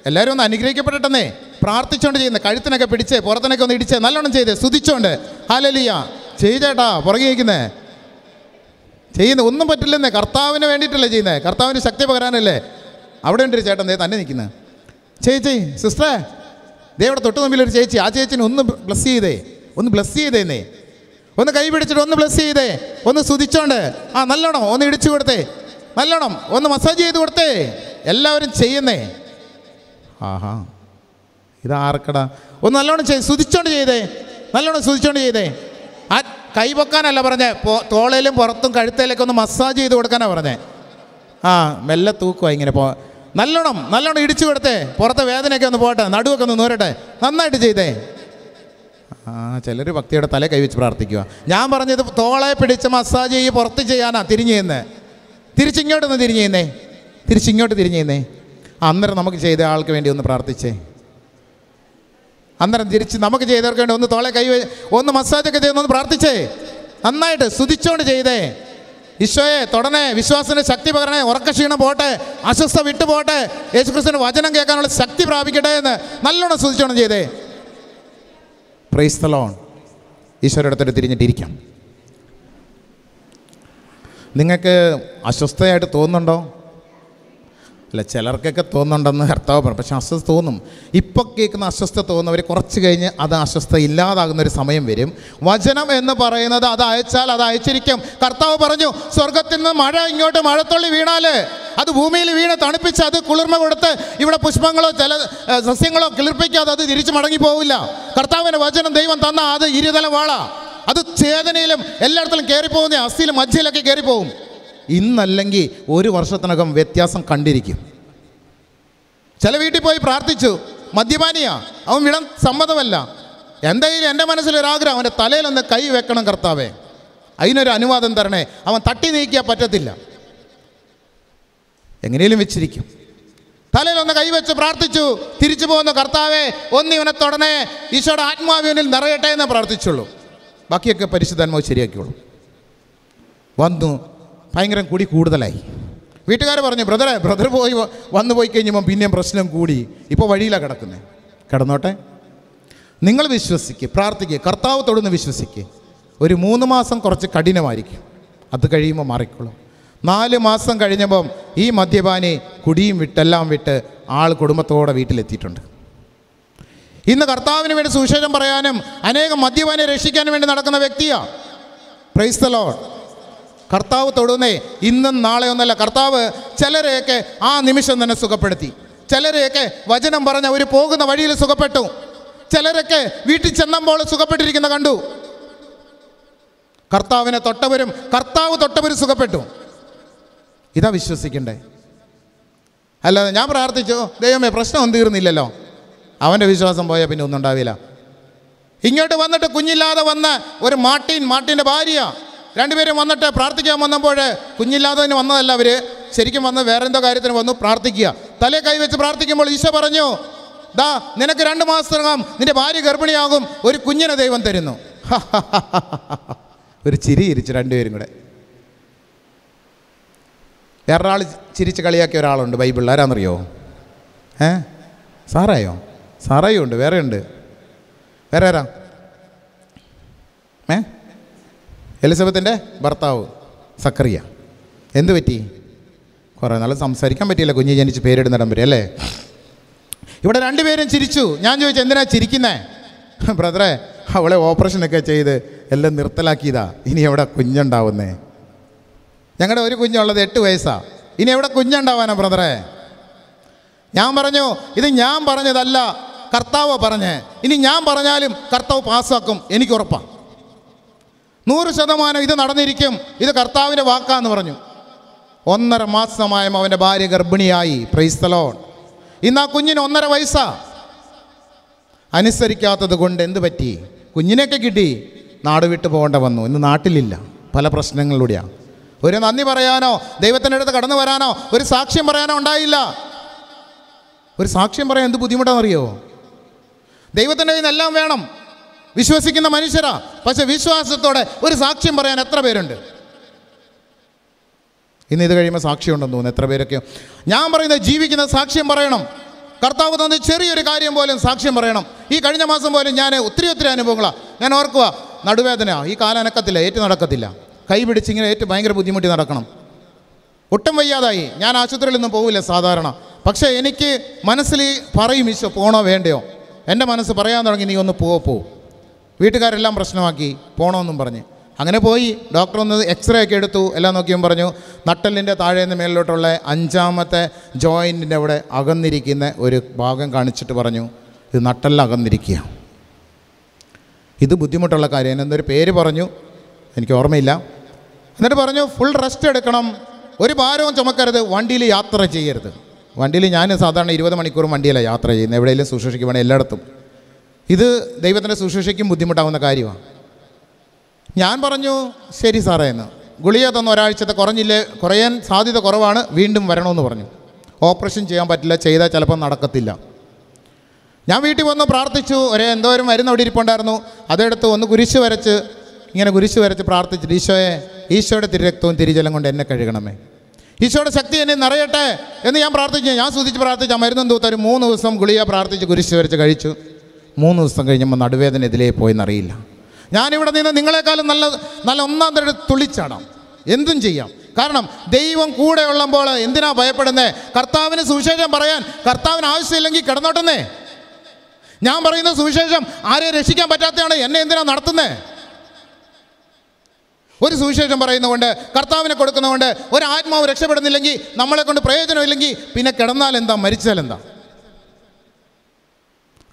എല്ലാവരും ഒന്ന് അനുഗ്രഹിക്കപ്പെടട്ടെന്നേ പ്രാർത്ഥിച്ചുകൊണ്ട് ചെയ്യുന്നത് കഴുത്തിനൊക്കെ പിടിച്ച് പുറത്തിനൊക്കെ ഒന്ന് ഇടിച്ച് നല്ലോണം ചെയ്ത് സ്തുതിച്ചോണ്ട് ഹാലലിയ ചെയ്തേട്ടാ പുറകെ ഇരിക്കുന്നേ ചെയ്യുന്ന ഒന്നും പറ്റില്ലെന്നേ കർത്താവിന് വേണ്ടിയിട്ടല്ലേ ചെയ്യുന്നേ കർത്താവിന് ശക്തി പകരാനല്ലേ അവിടെ ഉണ്ട് ഒരു ചേട്ടൻ തന്നെ നിൽക്കുന്നത് ചേച്ചി സിസ്റ്ററെ ദേവിടെ തൊട്ട് മുമ്പിൽ ഒരു ചേച്ചി ആ ചേച്ചിനെ ഒന്ന് ബ്ലസ് ചെയ്തേ ഒന്ന് ബ്ലസ് ചെയ്തേന്നേ ഒന്ന് കൈ പിടിച്ചിട്ട് ഒന്ന് ബ്ലസ് ചെയ്തേ ഒന്ന് സ്തുതിച്ചോണ്ട് ആ നല്ലോണം ഒന്ന് ഇടിച്ചു കൊടുത്തേ നല്ലോണം ഒന്ന് മസാജ് ചെയ്ത് കൊടുത്തേ എല്ലാവരും ചെയ്യുന്നേ ആഹാ ഇതാർക്കടാ ഒന്ന് നല്ലോണം ചെയ്ത് സ്തുതിച്ചോണ്ട് ചെയ്തേ നല്ലോണം സ്തുതിച്ചോണ്ട് ചെയ്തേ ആ കൈ പൊക്കാനല്ല പറഞ്ഞേ തോളയിലും പുറത്തും കഴുത്തേലൊക്കെ ഒന്ന് മസാജ് ചെയ്ത് കൊടുക്കാനാണ് പറഞ്ഞേ ആ മെല്ലെ തൂക്കുക ഇങ്ങനെ പോ നല്ലോണം നല്ലോണം ഇടിച്ചു കൊടുത്തേ പുറത്തെ വേദനയൊക്കെ ഒന്ന് പോട്ടെ നടുവൊക്കെ ഒന്ന് നൂരട്ടെ നന്നായിട്ട് ചെയ്തേ ആ ചിലർ ഭക്തിയുടെ തല കൈവച്ച് പ്രാർത്ഥിക്കുക ഞാൻ പറഞ്ഞത് തോളെ പിടിച്ച് മസാജ് ചെയ്യ് പുറത്ത് ചെയ്യാനാണ് തിരിഞ്ഞു ചെയ്യുന്നത് തിരിച്ചിങ്ങോട്ടൊന്ന് തിരിഞ്ഞു ചെയ്യുന്നേ തിരിച്ചിങ്ങോട്ട് തിരിഞ്ഞു ചെയ്യുന്നേ അന്നേരം നമുക്ക് ചെയ്ത ആൾക്ക് വേണ്ടി ഒന്ന് പ്രാർത്ഥിച്ചേ അന്നേരം തിരിച്ച് നമുക്ക് ചെയ്തവർക്ക് വേണ്ടി ഒന്ന് തോളെ കൈ ഒന്ന് മസാജൊക്കെ ചെയ്ത് ഒന്ന് പ്രാർത്ഥിച്ചേ നന്നായിട്ട് സ്തുതിച്ചോണ്ട് ചെയ്തേ ഈശോയെ തുടനെ വിശ്വാസത്തിൻ്റെ ശക്തി പകരണേ ഉറക്കക്ഷീണം പോട്ടെ അസ്വസ്ഥ വിട്ടു യേശു ക്രിസ്തുവിന് വചനം കേൾക്കാനുള്ള ശക്തി പ്രാപിക്കട്ടെ എന്ന് നല്ലോണം സ്തുതിച്ചോണം ചെയ്തേ പ്രൈസ്തലോൺ ഈശോയുടെ തിരിഞ്ഞിട്ടിരിക്കാം നിങ്ങൾക്ക് അസ്വസ്ഥയായിട്ട് തോന്നുന്നുണ്ടോ അല്ല ചിലർക്കൊക്കെ തോന്നുന്നുണ്ടെന്ന് കർത്താവ് പറഞ്ഞു പക്ഷേ അസ്വസ്ഥ തോന്നും ഇപ്പോൾ കേൾക്കുന്ന അസ്വസ്ഥ തോന്നുന്നവർ കുറച്ച് കഴിഞ്ഞ് അത് അസ്വസ്ഥ ഇല്ലാതാകുന്ന ഒരു സമയം വരും വചനം എന്ന് പറയുന്നത് അത് അയച്ചാൽ അത് അയച്ചിരിക്കും കർത്താവ് പറഞ്ഞു സ്വർഗത്തിൽ നിന്ന് മഴ ഇങ്ങോട്ട് മഴത്തുള്ളി വീണാൽ അത് ഭൂമിയിൽ വീണ് തണുപ്പിച്ച് അത് കുളിർമ കൊടുത്ത് ഇവിടെ പുഷ്പങ്ങളോ ചില സസ്യങ്ങളോ കിളിർപ്പിക്കാതെ അത് തിരിച്ചു മടങ്ങിപ്പോവില്ല കർത്താവിൻ്റെ വചനം ദൈവം തന്ന അത് ഇരുതല വാള അത് ചേതനയിലും എല്ലായിടത്തിലും കയറിപ്പോകുന്ന അസ്ഥിയിലും മജ്ജയിലൊക്കെ കയറിപ്പോകും ഇന്നല്ലെങ്കിൽ ഒരു വർഷത്തിനകം വ്യത്യാസം കണ്ടിരിക്കും ചില വീട്ടിൽ പോയി പ്രാർത്ഥിച്ചു മദ്യപാനിയാ അവൻ വിളം സമ്മതമല്ല എന്തെങ്കിലും എൻ്റെ മനസ്സിലൊരാഗ്രഹം അവൻ്റെ തലയിലൊന്ന് കൈ വെക്കണം കർത്താവേ അതിനൊരു അനുവാദം തരണേ അവൻ തട്ടി നീക്കിയാൽ പറ്റത്തില്ല എങ്ങനെയും വെച്ചിരിക്കും തലയിൽ ഒന്ന് കൈവച്ച് പ്രാർത്ഥിച്ചു തിരിച്ചു പോകുന്ന കർത്താവെ ഒന്ന് ഇവനെ തുടനെ ഈശോയുടെ ആത്മാവിനിൽ നിറയട്ടെ എന്ന് പ്രാർത്ഥിച്ചുള്ളൂ ബാക്കിയൊക്കെ പരിശുദ്ധാത്മാവ് ശരിയാക്കിയുള്ളൂ വന്നു ഭയങ്കര കൂടി കൂടുതലായി വീട്ടുകാർ പറഞ്ഞു ബ്രദറെ ബ്രദർ പോയി വന്നു പോയി കഴിഞ്ഞപ്പം പിന്നെയും പ്രശ്നം കൂടി ഇപ്പോൾ വഴിയിലാണ് കിടക്കുന്നത് കിടന്നോട്ടെ നിങ്ങൾ വിശ്വസിക്കുക പ്രാർത്ഥിക്കുക കർത്താവ് തൊടുന്ന് വിശ്വസിക്കുക ഒരു മൂന്ന് മാസം കുറച്ച് കഠിനമായിരിക്കും അത് കഴിയുമ്പോൾ മാറിക്കോളും നാല് മാസം കഴിഞ്ഞപ്പം ഈ മദ്യപാനി കുടിയും വിട്ടെല്ലാം വിട്ട് ആൾ കുടുംബത്തോടെ വീട്ടിലെത്തിയിട്ടുണ്ട് ഇന്ന് കർത്താവിന് വേണ്ടി സുവിശേഷം പറയാനും അനേകം മദ്യപാനെ രക്ഷിക്കാനും വേണ്ടി നടക്കുന്ന വ്യക്തിയാണ് പ്രൈസ് ദ ലോഡ് കർത്താവ് തൊടുന്നേ ഇന്നും നാളെ ഒന്നല്ല കർത്താവ് ചിലരെയൊക്കെ ആ നിമിഷം തന്നെ സുഖപ്പെടുത്തി ചിലരെയൊക്കെ വചനം പറഞ്ഞ അവർ പോകുന്ന വഴിയിൽ സുഖപ്പെട്ടു ചിലരൊക്കെ വീട്ടിൽ ചെന്നപ്പോൾ സുഖപ്പെട്ടിരിക്കുന്ന കണ്ടു കർത്താവിനെ തൊട്ടവരും കർത്താവ് തൊട്ടവരും സുഖപ്പെട്ടു ഇതാ വിശ്വസിക്കണ്ടേ അല്ലാതെ ഞാൻ പ്രാർത്ഥിച്ചു ദൈവമേ ഒന്നും തീർന്നില്ലല്ലോ അവൻ്റെ വിശ്വാസം പോയാൽ പിന്നെ ഒന്നും ഉണ്ടാവില്ല ഇങ്ങോട്ട് വന്നിട്ട് കുഞ്ഞില്ലാതെ വന്ന ഒരു മാട്ടീൻ മാട്ടീൻ്റെ ഭാര്യയാണ് രണ്ടുപേരും വന്നിട്ട് പ്രാർത്ഥിക്കാൻ വന്നപ്പോൾ കുഞ്ഞില്ലാത്തതിന് വന്നതല്ല അവർ ശരിക്കും വന്ന് വേറെന്തോ കാര്യത്തിന് വന്നു പ്രാർത്ഥിക്കുക തലേ കൈവച്ച് പ്രാർത്ഥിക്കുമ്പോൾ ഈശോ പറഞ്ഞു ദാ നിനക്ക് രണ്ട് മാസത്തിനകം നിന്റെ ഭാര്യ ഗർഭിണിയാകും ഒരു കുഞ്ഞിനെ ദൈവം തരുന്നു ഒരു ചിരി ഇരിച്ചു രണ്ടുപേരും കൂടെ വേറൊരാൾ ചിരിച്ച് കളിയാക്കിയ ഒരാളുണ്ട് ബൈബിളിൽ ആരാന്നറിയോ ഏ സാറായോ സാറായും ഉണ്ട് വേറെ ഉണ്ട് വേറെ ആരാ ഏ എലിസബത്തിൻ്റെ ഭർത്താവ് സക്കറിയ എന്ത് പറ്റി കുറേ നാൾ സംസാരിക്കാൻ പറ്റിയില്ല കുഞ്ഞ് ജനിച്ച് പേരിടുന്നിടം വരെ അല്ലേ ഇവിടെ രണ്ടുപേരും ചിരിച്ചു ഞാൻ ചോദിച്ചു എന്തിനാ ചിരിക്കുന്നേ ബ്രദറെ അവളെ ഓപ്പറേഷനൊക്കെ ചെയ്ത് എല്ലാം നിർത്തലാക്കിയതാ ഇനി എവിടെ കുഞ്ഞുണ്ടാവുന്നേ ഞങ്ങളുടെ ഒരു കുഞ്ഞുള്ളത് എട്ട് വയസ്സാ ഇനി എവിടെ കുഞ്ഞുണ്ടാവാനാ ബ്രദറെ ഞാൻ പറഞ്ഞു ഇത് ഞാൻ പറഞ്ഞതല്ല കർത്താവ് പറഞ്ഞേ ഇനി ഞാൻ പറഞ്ഞാലും കർത്താവ് പാസ്സാക്കും എനിക്ക് ഉറപ്പാണ് നൂറ് ശതമാനം ഇത് നടന്നിരിക്കും ഇത് കർത്താവിൻ്റെ വാക്കാന്ന് പറഞ്ഞു ഒന്നര മാസമായും അവൻ്റെ ഭാര്യ ഗർഭിണിയായി പ്രൈസ്തലോൺ ഇന്ന് ആ കുഞ്ഞിന് ഒന്നര വയസ്സാ അനുസരിക്കാത്തത് കൊണ്ട് എന്ത് പറ്റി കുഞ്ഞിനെയൊക്കെ കിട്ടി നാട് വിട്ടു പോകേണ്ട വന്നു ഇന്ന് നാട്ടിലില്ല പല പ്രശ്നങ്ങളിലൂടെയാണ് ഒരു നന്ദി പറയാനോ ദൈവത്തിൻ്റെ അടുത്ത് കടന്നു വരാനോ ഒരു സാക്ഷ്യം പറയാനോ ഉണ്ടായില്ല ഒരു സാക്ഷ്യം പറയാൻ എന്ത് ബുദ്ധിമുട്ടാണെന്നറിയോ ദൈവത്തിൻ്റെ കയ്യിൽ നിന്നെല്ലാം വേണം വിശ്വസിക്കുന്ന മനുഷ്യരാ പക്ഷെ വിശ്വാസത്തോടെ ഒരു സാക്ഷ്യം പറയാൻ എത്ര പേരുണ്ട് ഇന്ന് ഇത് കഴിയുമ്പോൾ ഉണ്ടെന്ന് തോന്നുന്നു എത്ര പേരൊക്കെയോ ഞാൻ പറയുന്നത് ജീവിക്കുന്ന സാക്ഷ്യം പറയണം കർത്താവ് തന്ന ചെറിയൊരു കാര്യം പോലും സാക്ഷ്യം പറയണം ഈ കഴിഞ്ഞ മാസം പോലും ഞാൻ ഒത്തിരി ഒത്തിരി അനുഭവങ്ങളാണ് ഞാൻ ഓർക്കുക നടുവേദന ഈ കാലനക്കത്തില്ല ഏറ്റു നടക്കത്തില്ല കൈ പിടിച്ചിങ്ങനെ ഏറ്റു ഭയങ്കര ബുദ്ധിമുട്ടി നടക്കണം ഒട്ടും വയ്യാതായി ഞാൻ ആശുപത്രിയിൽ ഒന്നും പോവില്ല സാധാരണ പക്ഷേ എനിക്ക് മനസ്സിൽ പറയും ഈശോ പോണോ വേണ്ടയോ എൻ്റെ മനസ്സ് പറയാൻ തുടങ്ങി നീ ഒന്ന് പോവോ പോവും വീട്ടുകാരെല്ലാം പ്രശ്നമാക്കി പോകണമെന്നും പറഞ്ഞ് അങ്ങനെ പോയി ഡോക്ടർ ഒന്ന് എക്സ്റേ ഒക്കെ എടുത്തു എല്ലാം നോക്കിയും പറഞ്ഞു നട്ടലിൻ്റെ താഴെ നിന്ന് മേലിലോട്ടുള്ള അഞ്ചാമത്തെ ജോയിൻറ്റിൻ്റെ അവിടെ അകന്നിരിക്കുന്ന ഒരു ഭാഗം കാണിച്ചിട്ട് പറഞ്ഞു ഇത് നട്ടലിൽ അകന്നിരിക്കുക ഇത് ബുദ്ധിമുട്ടുള്ള കാര്യം എന്നൊരു പേര് പറഞ്ഞു എനിക്ക് ഓർമ്മയില്ല എന്നിട്ട് പറഞ്ഞു ഫുൾ റെസ്റ്റ് എടുക്കണം ഒരു ഭാരവും ചുമക്കരുത് വണ്ടിയിൽ യാത്ര ചെയ്യരുത് വണ്ടിയിൽ ഞാൻ സാധാരണ ഇരുപത് മണിക്കൂർ വണ്ടിയിലാണ് യാത്ര ചെയ്യുന്നത് എവിടെയെങ്കിലും സൂക്ഷിക്കുവാണെങ്കിൽ എല്ലായിടത്തും ഇത് ദൈവത്തിൻ്റെ സുശ്രൂഷയ്ക്കും ബുദ്ധിമുട്ടാവുന്ന കാര്യമാണ് ഞാൻ പറഞ്ഞു ശരി സാറേ എന്ന് ഗുളിക തന്ന ഒരാഴ്ചത്തെ കുറഞ്ഞില്ലേ കുറയാൻ സാധ്യത കുറവാണ് വീണ്ടും വരണമെന്ന് പറഞ്ഞു ഓപ്പറേഷൻ ചെയ്യാൻ പറ്റില്ല ചെയ്താൽ ചിലപ്പം നടക്കത്തില്ല ഞാൻ വീട്ടിൽ വന്ന് പ്രാർത്ഥിച്ചു ഒരേ എന്തോരം മരുന്ന് അവിടെ ഇരിപ്പുണ്ടായിരുന്നു അതെടുത്ത് ഒന്ന് കുരിശ് വരച്ച് ഇങ്ങനെ കുരിശ് വരച്ച് പ്രാർത്ഥിച്ചിട്ട് ഈശോയെ ഈശോയുടെ തിരക്തവും തിരിജലം കൊണ്ട് എന്നെ കഴുകണമേ ഈശോയുടെ ശക്തി എന്നെ നിറയട്ടെ എന്ന് ഞാൻ പ്രാർത്ഥിച്ചു ഞാൻ സൂചിച്ച് പ്രാർത്ഥിച്ചു ആ മരുന്നും തൂത്ത് ഒരു മൂന്ന് ദിവസം ഗുളിക പ്രാർത്ഥിച്ച് കുരിശ് വരച്ച് കഴിച്ചു മൂന്ന് ദിവസം കഴിഞ്ഞപ്പോൾ നടുവേദന ഇതിലേ പോയെന്നറിയില്ല ഞാനിവിടെ നിന്ന് നിങ്ങളെക്കാളും നല്ല നല്ല ഒന്നാം തരം തുളിച്ചാടാം എന്തും ചെയ്യാം കാരണം ദൈവം കൂടെ ഉള്ളപ്പോൾ എന്തിനാ ഭയപ്പെടുന്നേ കർത്താവിന് സുവിശേഷം പറയാൻ കർത്താവിന് ആവശ്യമില്ലെങ്കിൽ കിടന്നോട്ടുന്നേ ഞാൻ പറയുന്ന സുവിശേഷം ആരെയും രക്ഷിക്കാൻ പറ്റാത്തതാണ് എന്നെ എന്തിനാ നടത്തുന്നേ ഒരു സുവിശേഷം പറയുന്നതുകൊണ്ട് കർത്താവിനെ കൊടുക്കുന്നതുകൊണ്ട് ഒരു ആത്മാവ് രക്ഷപ്പെടുന്നില്ലെങ്കിൽ നമ്മളെ കൊണ്ട് പ്രയോജനമില്ലെങ്കിൽ പിന്നെ കിടന്നാൽ എന്താ മരിച്ചാൽ എന്താ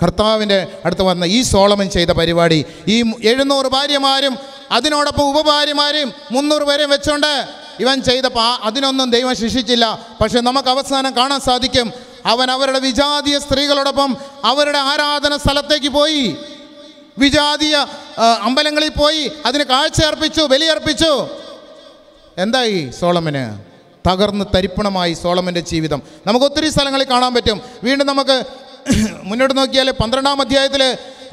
കർത്താവിൻ്റെ അടുത്ത് വന്ന ഈ സോളമൻ ചെയ്ത പരിപാടി ഈ എഴുന്നൂറ് ഭാര്യമാരും അതിനോടൊപ്പം ഉപഭാര്യമാരെയും മുന്നൂറ് പേരെയും വെച്ചുകൊണ്ട് ഇവൻ ചെയ്ത അതിനൊന്നും ദൈവം ശിക്ഷിച്ചില്ല പക്ഷെ നമുക്ക് അവസാനം കാണാൻ സാധിക്കും അവൻ അവരുടെ വിജാതീയ സ്ത്രീകളോടൊപ്പം അവരുടെ ആരാധന സ്ഥലത്തേക്ക് പോയി വിജാതീയ അമ്പലങ്ങളിൽ പോയി അതിന് കാഴ്ചയർപ്പിച്ചു ബലിയർപ്പിച്ചു എന്തായി സോളമന് തകർന്ന് തരിപ്പണമായി സോളമൻ്റെ ജീവിതം നമുക്ക് ഒത്തിരി സ്ഥലങ്ങളിൽ കാണാൻ പറ്റും വീണ്ടും നമുക്ക് മുന്നോട്ട് നോക്കിയാൽ പന്ത്രണ്ടാം അധ്യായത്തിൽ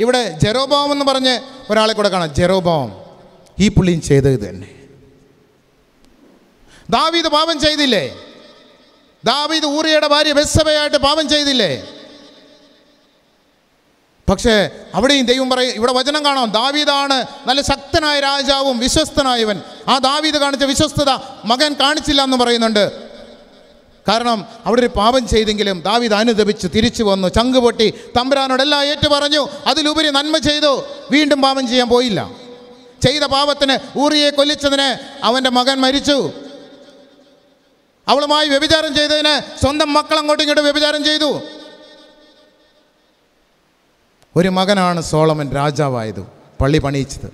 ഇവിടെ ജെറോബാം എന്ന് പറഞ്ഞ് ഒരാളെ കൂടെ കാണാം ജെറോബാം ഈ പുള്ളിയും ചെയ്തത് തന്നെ ദാവീദ് പാപം ചെയ്തില്ലേ ദാവീദ് ഊറിയയുടെ ഭാര്യ ബെസ്സബയായിട്ട് പാപം ചെയ്തില്ലേ പക്ഷേ അവിടെയും ദൈവം പറയും ഇവിടെ വചനം കാണാം ദാവീദാണ് നല്ല ശക്തനായ രാജാവും വിശ്വസ്തനായവൻ ആ ദാവീദ് കാണിച്ച വിശ്വസ്തത മകൻ കാണിച്ചില്ല എന്ന് പറയുന്നുണ്ട് കാരണം അവിടെ ഒരു പാപം ചെയ്തെങ്കിലും ദാവിദ് അനുദപിച്ച് തിരിച്ചു വന്നു ചങ്കുപൊട്ടി തമ്പുരാനോട് എല്ലാം ഏറ്റു പറഞ്ഞു അതിലുപരി നന്മ ചെയ്തു വീണ്ടും പാപം ചെയ്യാൻ പോയില്ല ചെയ്ത പാപത്തിന് ഊറിയെ കൊല്ലിച്ചതിന് അവൻ്റെ മകൻ മരിച്ചു അവളുമായി വ്യഭിചാരം ചെയ്തതിന് സ്വന്തം മക്കൾ അങ്ങോട്ടും ഇങ്ങോട്ടും വ്യഭിചാരം ചെയ്തു ഒരു മകനാണ് സോളമൻ രാജാവായത് പള്ളി പണിയിച്ചത്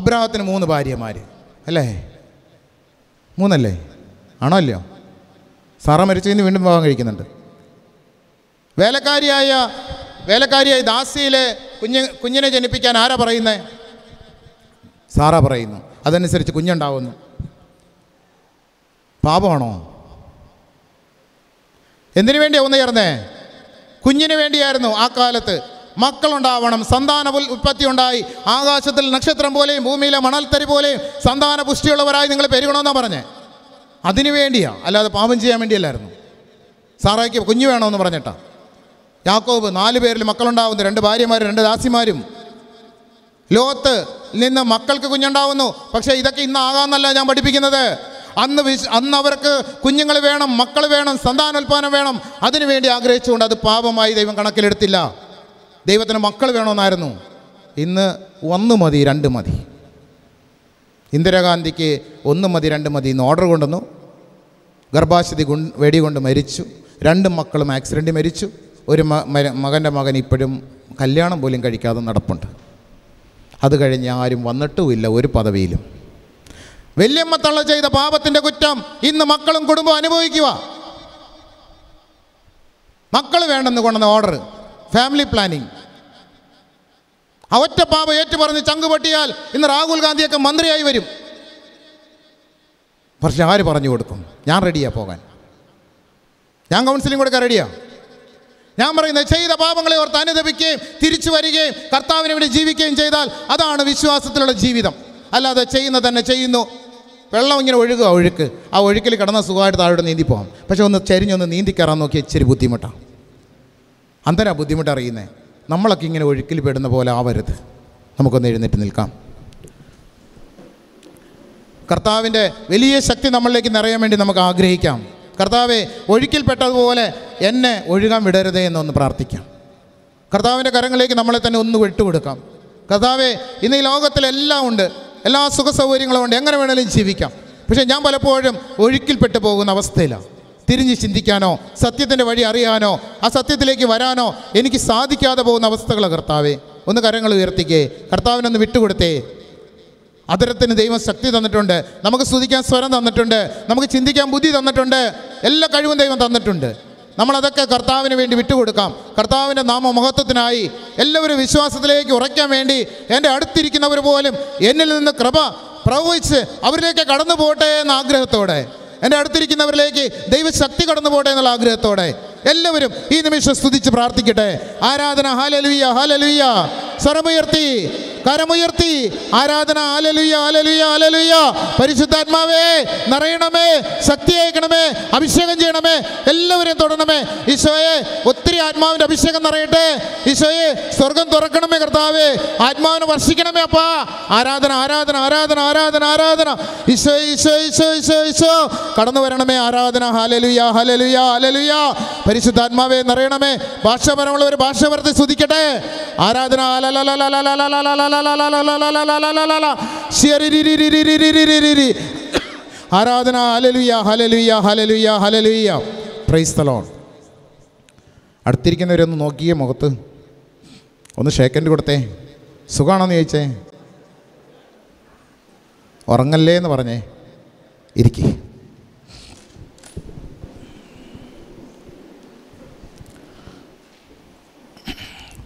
അബ്രാഹത്തിന് മൂന്ന് ഭാര്യമാർ അല്ലേ മൂന്നല്ലേ ആണോ അല്ലയോ സാറ മരിച്ചതിന് വീണ്ടും പോകാൻ കഴിക്കുന്നുണ്ട് വേലക്കാരിയായ വേലക്കാരിയായ ദാസിയിലെ കുഞ്ഞ് കുഞ്ഞിനെ ജനിപ്പിക്കാൻ ആരാ പറയുന്നത് സാറ പറയുന്നു അതനുസരിച്ച് കുഞ്ഞുണ്ടാവുന്നു പാപമാണോ എന്തിനു വേണ്ടിയാണ് ഒന്ന് ചേർന്നേ കുഞ്ഞിന് വേണ്ടിയായിരുന്നു ആ കാലത്ത് മക്കളുണ്ടാവണം സന്താന ഉൽപ്പത്തി ഉണ്ടായി ആകാശത്തിൽ നക്ഷത്രം പോലെയും ഭൂമിയിലെ മണൽത്തരി പോലെയും സന്താന പുഷ്ടിയുള്ളവരായി നിങ്ങൾ പെരുകണമെന്നാണ് പറഞ്ഞേ അതിനു വേണ്ടിയാണ് അല്ലാതെ പാപം ചെയ്യാൻ വേണ്ടിയല്ലായിരുന്നു സാറായിക്ക് കുഞ്ഞു വേണമെന്ന് പറഞ്ഞിട്ടാ യാക്കോബ് നാല് പേരിൽ മക്കളുണ്ടാവുന്നു രണ്ട് ഭാര്യമാരും രണ്ട് ദാസിമാരും ലോകത്ത് നിന്ന് മക്കൾക്ക് കുഞ്ഞുണ്ടാവുന്നു പക്ഷേ ഇതൊക്കെ ആകാമെന്നല്ല ഞാൻ പഠിപ്പിക്കുന്നത് അന്ന് വിശ് അന്ന് അവർക്ക് കുഞ്ഞുങ്ങൾ വേണം മക്കൾ വേണം സന്താനോൽപാദനം വേണം അതിനുവേണ്ടി ആഗ്രഹിച്ചുകൊണ്ട് അത് പാപമായി ദൈവം കണക്കിലെടുത്തില്ല ദൈവത്തിന് മക്കൾ വേണമെന്നായിരുന്നു ഇന്ന് ഒന്ന് മതി രണ്ട് മതി ഇന്ദിരാഗാന്ധിക്ക് ഒന്ന് മതി രണ്ട് മതി ഇന്ന് ഓർഡർ കൊണ്ടുവന്നു ഗർഭാശതി വെടികൊണ്ട് മരിച്ചു രണ്ട് മക്കളും ആക്സിഡൻറ്റ് മരിച്ചു ഒരു മകൻ്റെ മകൻ ഇപ്പോഴും കല്യാണം പോലും കഴിക്കാതെ നടപ്പുണ്ട് അത് കഴിഞ്ഞ് ആരും വന്നിട്ടുമില്ല ഒരു പദവിയിലും വല്യമ്മ തള്ള ചെയ്ത പാപത്തിൻ്റെ കുറ്റം ഇന്ന് മക്കളും കുടുംബം അനുഭവിക്കുക മക്കൾ വേണ്ടെന്ന് കൊണ്ടുവന്ന ഓർഡർ ഫാമിലി പ്ലാനിങ് ഒറ്റ പാപം ഏറ്റുപറഞ്ഞ് ചങ്കുപൊട്ടിയാൽ ഇന്ന് രാഹുൽ ഗാന്ധിയൊക്കെ മന്ത്രിയായി വരും പക്ഷെ ആര് പറഞ്ഞു കൊടുക്കും ഞാൻ റെഡിയാ പോകാൻ ഞാൻ കൗൺസിലിംഗ് കൊടുക്കാൻ റെഡിയാ ഞാൻ പറയുന്നത് ചെയ്ത പാപങ്ങളെ ഓർത്ത് അനുദപിക്കുകയും തിരിച്ചു വരികയും കർത്താവിനെ വേണ്ടി ജീവിക്കുകയും ചെയ്താൽ അതാണ് വിശ്വാസത്തിലുള്ള ജീവിതം അല്ലാതെ ചെയ്യുന്ന തന്നെ ചെയ്യുന്നു വെള്ളം ഇങ്ങനെ ഒഴുകുക ഒഴുക്ക് ആ ഒഴുക്കിൽ കിടന്ന സുഖമായിട്ട് താഴോട്ട് നീന്തി പോകാം പക്ഷെ ഒന്ന് ചരിഞ്ഞൊന്ന് നീന്തി കയറാൻ നോക്കിയാൽ ഇച്ചിരി ബുദ്ധിമുട്ടാണ് അന്തരാ ബുദ്ധിമുട്ടറിയുന്നത് നമ്മളൊക്കെ ഇങ്ങനെ ഒഴുക്കിൽ പെടുന്ന പോലെ ആവരുത് നമുക്കൊന്ന് എഴുന്നേറ്റ് നിൽക്കാം കർത്താവിൻ്റെ വലിയ ശക്തി നമ്മളിലേക്ക് നിറയാൻ വേണ്ടി നമുക്ക് ആഗ്രഹിക്കാം കർത്താവെ ഒഴുക്കിൽപ്പെട്ടതുപോലെ എന്നെ ഒഴുകാൻ വിടരുതേ എന്നൊന്ന് പ്രാർത്ഥിക്കാം കർത്താവിൻ്റെ കരങ്ങളിലേക്ക് നമ്മളെ തന്നെ ഒന്ന് വിട്ടുകൊടുക്കാം കർത്താവെ ഇന്ന് ഈ ലോകത്തിലെല്ലാം ഉണ്ട് എല്ലാ സുഖ സൗകര്യങ്ങളും ഉണ്ട് എങ്ങനെ വേണമെങ്കിലും ജീവിക്കാം പക്ഷേ ഞാൻ പലപ്പോഴും ഒഴുക്കിൽപ്പെട്ടു പോകുന്ന അവസ്ഥയിലാണ് തിരിഞ്ഞ് ചിന്തിക്കാനോ സത്യത്തിൻ്റെ വഴി അറിയാനോ ആ സത്യത്തിലേക്ക് വരാനോ എനിക്ക് സാധിക്കാതെ പോകുന്ന അവസ്ഥകൾ കർത്താവേ ഒന്ന് കരങ്ങൾ ഉയർത്തിക്കേ കർത്താവിനൊന്ന് വിട്ടുകൊടുത്തേ അതരത്തിന് ദൈവം ശക്തി തന്നിട്ടുണ്ട് നമുക്ക് സ്തുതിക്കാൻ സ്വരം തന്നിട്ടുണ്ട് നമുക്ക് ചിന്തിക്കാൻ ബുദ്ധി തന്നിട്ടുണ്ട് എല്ലാ കഴിവും ദൈവം തന്നിട്ടുണ്ട് നമ്മളതൊക്കെ കർത്താവിന് വേണ്ടി വിട്ടുകൊടുക്കാം കർത്താവിൻ്റെ നാമമഹത്വത്തിനായി എല്ലാവരും വിശ്വാസത്തിലേക്ക് ഉറയ്ക്കാൻ വേണ്ടി എൻ്റെ അടുത്തിരിക്കുന്നവർ പോലും എന്നിൽ നിന്ന് കൃപ പ്രവഹിച്ച് അവരിലേക്ക് കടന്നു പോകട്ടെ എന്ന ആഗ്രഹത്തോടെ എൻ്റെ അടുത്തിരിക്കുന്നവരിലേക്ക് ദൈവശക്തി കടന്നു പോകട്ടെ എന്നുള്ള ആഗ്രഹത്തോടെ എല്ലാവരും ഈ നിമിഷം സ്തുതിച്ച് പ്രാർത്ഥിക്കട്ടെ ആരാധന ഹാലലുയ്യ ഹാലലുയ്യ സ്വരമുയർത്തി കരമുയർത്തി ആരാധന ആലലുയ ആലലുയ ആലലുയ പരിശുദ്ധാത്മാവേ നിറയണമേ ശക്തിയേക്കണമേ അഭിഷേകം ചെയ്യണമേ എല്ലാവരെയും തൊടണമേ ഈശോയെ ഒത്തിരി ആത്മാവിന്റെ അഭിഷേകം നിറയട്ടെ ഈശോയെ സ്വർഗം തുറക്കണമേ കർത്താവേ ആത്മാവിനെ വർഷിക്കണമേ അപ്പാ ആരാധന ആരാധന ആരാധന ആരാധന ആരാധന ഈശോ ഈശോ ഈശോ ഈശോ ഈശോ കടന്നു വരണമേ ആരാധന ഹാലലുയ ഹാലലുയ ഹാലലുയ പരിശുദ്ധാത്മാവേ നിറയണമേ ഭാഷപരമുള്ളവർ ഭാഷപരത്തെ സ്തുതിക്കട്ടെ ആരാധന ലാലാ ആരാധന ഹലലുയ ഹലലുയ ഹലലുയ ഹലലുയ പ്രൈസ് തലോൺ അടുത്തിരിക്കുന്നവരൊന്ന് നോക്കിയേ മുഖത്ത് ഒന്ന് ഷേക്കൻഡ് കൊടുത്തേ സുഖമാണോന്ന് ചോദിച്ചേ ഉറങ്ങല്ലേ എന്ന് പറഞ്ഞേ ഇരിക്കേ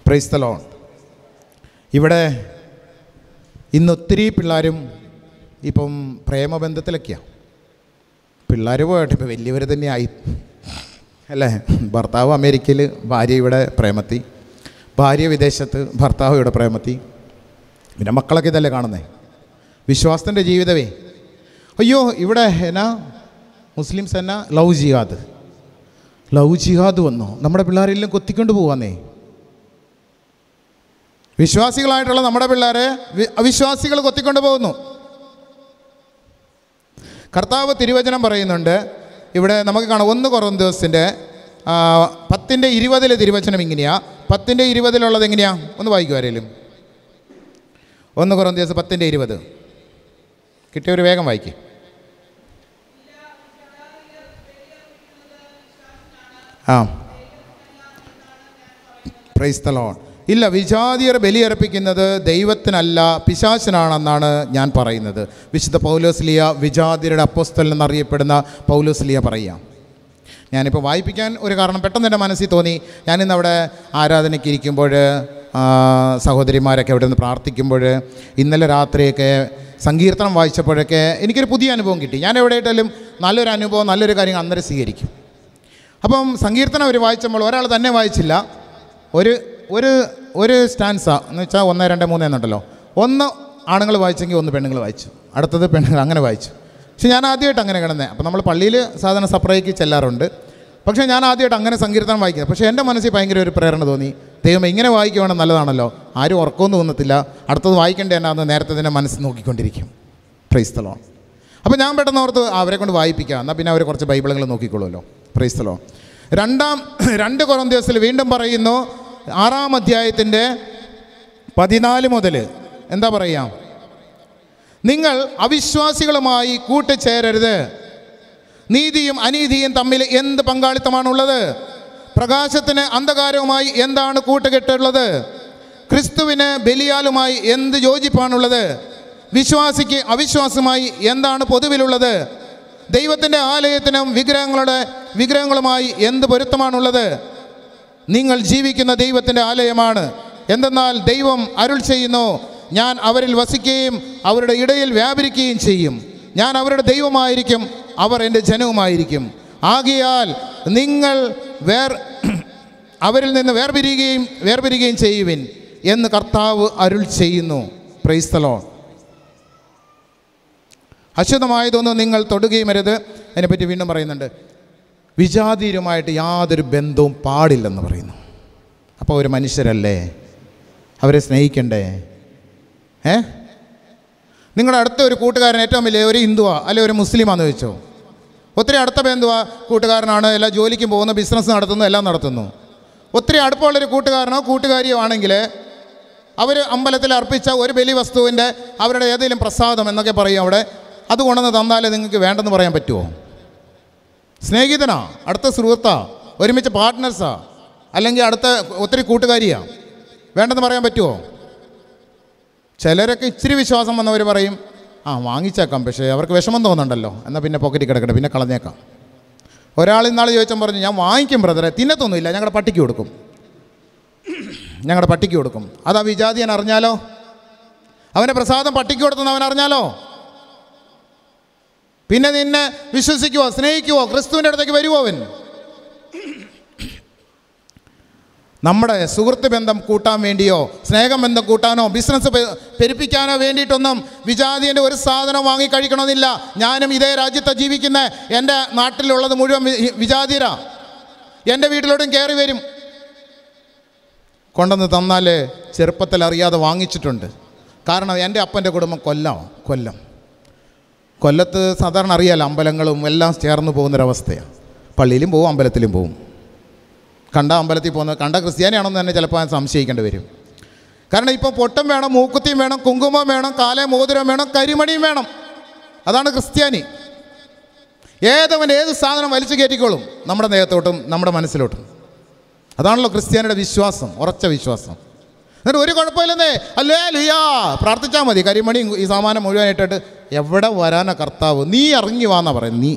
പ്രൈസ് തലോൺ ഇവിടെ ഇന്ന് ഒത്തിരി പിള്ളേരും ഇപ്പം പ്രേമബന്ധത്തിലൊക്കെയാണ് പിള്ളേർ പോയിട്ട് ഇപ്പം വലിയവർ തന്നെയായി അല്ലേ ഭർത്താവ് അമേരിക്കയിൽ ഭാര്യ ഇവിടെ പ്രേമത്തി ഭാര്യ വിദേശത്ത് ഭർത്താവ് ഇവിടെ പ്രേമത്തി പിന്നെ മക്കളൊക്കെ ഇതല്ലേ കാണുന്നേ വിശ്വാസത്തിൻ്റെ ജീവിതമേ അയ്യോ ഇവിടെ എന്നാ മുസ്ലിംസ് എന്നാ ലൗ ജിഹാദ് ലൗ ജിഹാദ് വന്നു നമ്മുടെ പിള്ളേരെല്ലാം കൊത്തിക്കൊണ്ട് പോകാന്നേ വിശ്വാസികളായിട്ടുള്ള നമ്മുടെ പിള്ളേരെ അവിശ്വാസികൾ കൊത്തിക്കൊണ്ട് പോകുന്നു കർത്താവ് തിരുവചനം പറയുന്നുണ്ട് ഇവിടെ നമുക്ക് കാണാം ഒന്ന് കുറവ് ദിവസത്തിൻ്റെ പത്തിൻ്റെ ഇരുപതിലെ തിരുവചനം ഇങ്ങനെയാ പത്തിൻ്റെ ഇരുപതിലുള്ളത് എങ്ങനെയാ ഒന്ന് വായിക്കും ആരേലും ഒന്ന് കുറവ് ദിവസം പത്തിൻ്റെ ഇരുപത് കിട്ടിയവർ വേഗം വായിക്കും ആ പ്രൈസ് തലോൺ ഇല്ല വിജാതിയർ ബലിയർപ്പിക്കുന്നത് ദൈവത്തിനല്ല പിശാചനാണെന്നാണ് ഞാൻ പറയുന്നത് വിശുദ്ധ പൗലോസ്ലിയ വിജാതിയരുടെ അപ്പോസ്തൽ എന്നറിയപ്പെടുന്ന പൗലോസ്ലിയ പറയാം ഞാനിപ്പോൾ വായിപ്പിക്കാൻ ഒരു കാരണം പെട്ടെന്ന് എൻ്റെ മനസ്സിൽ തോന്നി ഞാനിന്നവിടെ ആരാധനയ്ക്ക് ഇരിക്കുമ്പോൾ സഹോദരിമാരൊക്കെ അവിടെ നിന്ന് പ്രാർത്ഥിക്കുമ്പോൾ ഇന്നലെ രാത്രിയൊക്കെ സങ്കീർത്തനം വായിച്ചപ്പോഴൊക്കെ എനിക്കൊരു പുതിയ അനുഭവം കിട്ടി ഞാൻ എവിടെയായിട്ടാലും നല്ലൊരു അനുഭവം നല്ലൊരു കാര്യം അന്നേരം സ്വീകരിക്കും അപ്പം സങ്കീർത്തനം അവർ വായിച്ചപ്പോൾ ഒരാൾ തന്നെ വായിച്ചില്ല ഒരു ഒരു ഒരു സ്റ്റാൻസ എന്ന് വെച്ചാൽ ഒന്ന് രണ്ട് മൂന്ന് എന്നുണ്ടല്ലോ ഒന്ന് ആണുങ്ങൾ വായിച്ചെങ്കിൽ ഒന്ന് പെണ്ണുങ്ങൾ വായിച്ചു അടുത്തത് പെണ്ണുങ്ങൾ അങ്ങനെ വായിച്ചു പക്ഷെ ഞാൻ ആദ്യമായിട്ട് അങ്ങനെ കിടന്നേ അപ്പോൾ നമ്മൾ പള്ളിയിൽ സാധനം സപ്രൈക്ക് ചെല്ലാറുണ്ട് പക്ഷേ ഞാൻ ആദ്യമായിട്ട് അങ്ങനെ സങ്കീർത്തനം വായിക്കുന്നത് പക്ഷേ എൻ്റെ മനസ്സിൽ ഭയങ്കര ഒരു പ്രേരണ തോന്നി ദൈവം ഇങ്ങനെ വായിക്കുവാണെങ്കിൽ നല്ലതാണല്ലോ ആരും ഉറക്കമൊന്നും തോന്നത്തില്ല അടുത്തത് വായിക്കേണ്ട അന്ന് നേരത്തെ തന്നെ മനസ്സ് നോക്കിക്കൊണ്ടിരിക്കും പ്രൈസ്തലോ അപ്പോൾ ഞാൻ പെട്ടെന്ന് ഓർത്ത് അവരെ കൊണ്ട് വായിപ്പിക്കുക എന്നാൽ പിന്നെ അവർ കുറച്ച് ബൈബിളുകൾ നോക്കിക്കൊള്ളുമല്ലോ പ്രൈസ്തലോ രണ്ടാം രണ്ട് കൊറം ദിവസത്തിൽ വീണ്ടും പറയുന്നു ആറാം അധ്യായത്തിൻ്റെ പതിനാല് മുതൽ എന്താ പറയാം നിങ്ങൾ അവിശ്വാസികളുമായി കൂട്ടിച്ചേരരുത് നീതിയും അനീതിയും തമ്മിൽ എന്ത് പങ്കാളിത്തമാണുള്ളത് പ്രകാശത്തിന് അന്ധകാരവുമായി എന്താണ് കൂട്ടുകെട്ടുള്ളത് ക്രിസ്തുവിന് ബലിയാലുമായി എന്ത് യോജിപ്പാണുള്ളത് വിശ്വാസിക്ക് അവിശ്വാസമായി എന്താണ് പൊതുവിലുള്ളത് ദൈവത്തിൻ്റെ ആലയത്തിനും വിഗ്രഹങ്ങളുടെ വിഗ്രഹങ്ങളുമായി എന്ത് പൊരുത്തമാണുള്ളത് നിങ്ങൾ ജീവിക്കുന്ന ദൈവത്തിൻ്റെ ആലയമാണ് എന്തെന്നാൽ ദൈവം അരുൾ ചെയ്യുന്നു ഞാൻ അവരിൽ വസിക്കുകയും അവരുടെ ഇടയിൽ വ്യാപരിക്കുകയും ചെയ്യും ഞാൻ അവരുടെ ദൈവമായിരിക്കും അവർ എൻ്റെ ജനവുമായിരിക്കും ആകിയാൽ നിങ്ങൾ വേർ അവരിൽ നിന്ന് വേർപിരിയുകയും വേർപിരിയുകയും ചെയ്യുവിൻ എന്ന് കർത്താവ് അരുൾ ചെയ്യുന്നു പ്രൈസ്തലോ അശുദ്ധമായതൊന്നും നിങ്ങൾ തൊടുകയും വരുത് അതിനെപ്പറ്റി വീണ്ടും പറയുന്നുണ്ട് വിജാതീയരുമായിട്ട് യാതൊരു ബന്ധവും പാടില്ലെന്ന് പറയുന്നു അപ്പോൾ ഒരു മനുഷ്യരല്ലേ അവരെ സ്നേഹിക്കണ്ടേ ഏ നിങ്ങളുടെ അടുത്ത ഒരു കൂട്ടുകാരൻ ഏറ്റവും വലിയ ഒരു ഹിന്ദുവാ അല്ലെ ഒരു മുസ്ലിമാണെന്ന് ചോദിച്ചോ ഒത്തിരി അടുത്ത ബന്ധുവാ കൂട്ടുകാരനാണ് എല്ലാ ജോലിക്കും പോകുന്നു ബിസിനസ് നടത്തുന്നു എല്ലാം നടത്തുന്നു ഒത്തിരി അടുപ്പമുള്ളൊരു കൂട്ടുകാരനോ കൂട്ടുകാരിയോ ആണെങ്കിൽ അവർ അമ്പലത്തിൽ അർപ്പിച്ച ഒരു ബലി വസ്തുവിൻ്റെ അവരുടെ ഏതെങ്കിലും പ്രസാദം എന്നൊക്കെ പറയും അവിടെ അത് കൊണ്ടുവന്ന് തന്നാലേ നിങ്ങൾക്ക് വേണ്ടെന്ന് പറയാൻ പറ്റുമോ സ്നേഹിതനാ അടുത്ത സുഹൃത്താ ഒരുമിച്ച് പാർട്ട്നേഴ്സാ അല്ലെങ്കിൽ അടുത്ത ഒത്തിരി കൂട്ടുകാരിയാ വേണ്ടെന്ന് പറയാൻ പറ്റുമോ ചിലരൊക്കെ ഇച്ചിരി വിശ്വാസം വന്നവർ പറയും ആ വാങ്ങിച്ചേക്കാം പക്ഷേ അവർക്ക് വിഷമം തോന്നുന്നുണ്ടല്ലോ എന്നാൽ പിന്നെ പോക്കറ്റിൽ കിടക്കട്ടെ പിന്നെ കളഞ്ഞേക്കാം ഒരാൾ ഇന്നാൾ ചോദിച്ചാൽ പറഞ്ഞു ഞാൻ വാങ്ങിക്കും ബ്രദറെ തിന്നത്തൊന്നുമില്ല ഞങ്ങളുടെ പട്ടിക്ക് കൊടുക്കും ഞങ്ങളുടെ പട്ടിക്ക് കൊടുക്കും അതാ വിജാതി ഞാൻ അറിഞ്ഞാലോ അവൻ്റെ പ്രസാദം പട്ടിക്ക് കൊടുത്തെന്ന് അവൻ അറിഞ്ഞാലോ പിന്നെ നിന്നെ വിശ്വസിക്കുവോ സ്നേഹിക്കുവോ ക്രിസ്തുവിൻ്റെ അടുത്തേക്ക് അവൻ നമ്മുടെ സുഹൃത്ത് ബന്ധം കൂട്ടാൻ വേണ്ടിയോ ബന്ധം കൂട്ടാനോ ബിസിനസ് പെരുപ്പിക്കാനോ വേണ്ടിയിട്ടൊന്നും വിജാതിൻ്റെ ഒരു സാധനം വാങ്ങി കഴിക്കണമെന്നില്ല ഞാനും ഇതേ രാജ്യത്താണ് ജീവിക്കുന്ന എൻ്റെ നാട്ടിലുള്ളത് മുഴുവൻ വിജാതിരാ എൻ്റെ വീട്ടിലോട്ടും കയറി വരും കൊണ്ടുവന്ന് തന്നാൽ ചെറുപ്പത്തിൽ അറിയാതെ വാങ്ങിച്ചിട്ടുണ്ട് കാരണം എൻ്റെ അപ്പൻ്റെ കുടുംബം കൊല്ലം കൊല്ലം കൊല്ലത്ത് സാധാരണ അറിയാലോ അമ്പലങ്ങളും എല്ലാം ചേർന്ന് പോകുന്നൊരവസ്ഥയാണ് പള്ളിയിലും പോവും അമ്പലത്തിലും പോവും കണ്ട അമ്പലത്തിൽ പോകുന്ന കണ്ട ക്രിസ്ത്യാനിയാണെന്ന് തന്നെ ചിലപ്പോൾ സംശയിക്കേണ്ടി വരും കാരണം ഇപ്പോൾ പൊട്ടം വേണം മൂക്കുത്തിയും വേണം കുങ്കുമം വേണം കാലേ മോതിരം വേണം കരിമണിയും വേണം അതാണ് ക്രിസ്ത്യാനി ഏതവൻ ഏത് സാധനം വലിച്ചു കയറ്റിക്കോളും നമ്മുടെ ദേഹത്തോട്ടും നമ്മുടെ മനസ്സിലോട്ടും അതാണല്ലോ ക്രിസ്ത്യാനിയുടെ വിശ്വാസം ഉറച്ച വിശ്വാസം എന്നിട്ട് ഒരു കുഴപ്പമില്ലെന്നേ അല്ലേ ലുയാ പ്രാർത്ഥിച്ചാൽ മതി കരിമണി ഈ സാമാനം മുഴുവനായിട്ടിട്ട് എവിടെ വരാനാ കർത്താവ് നീ ഇറങ്ങി വാന്നാ പറയുന്നത് നീ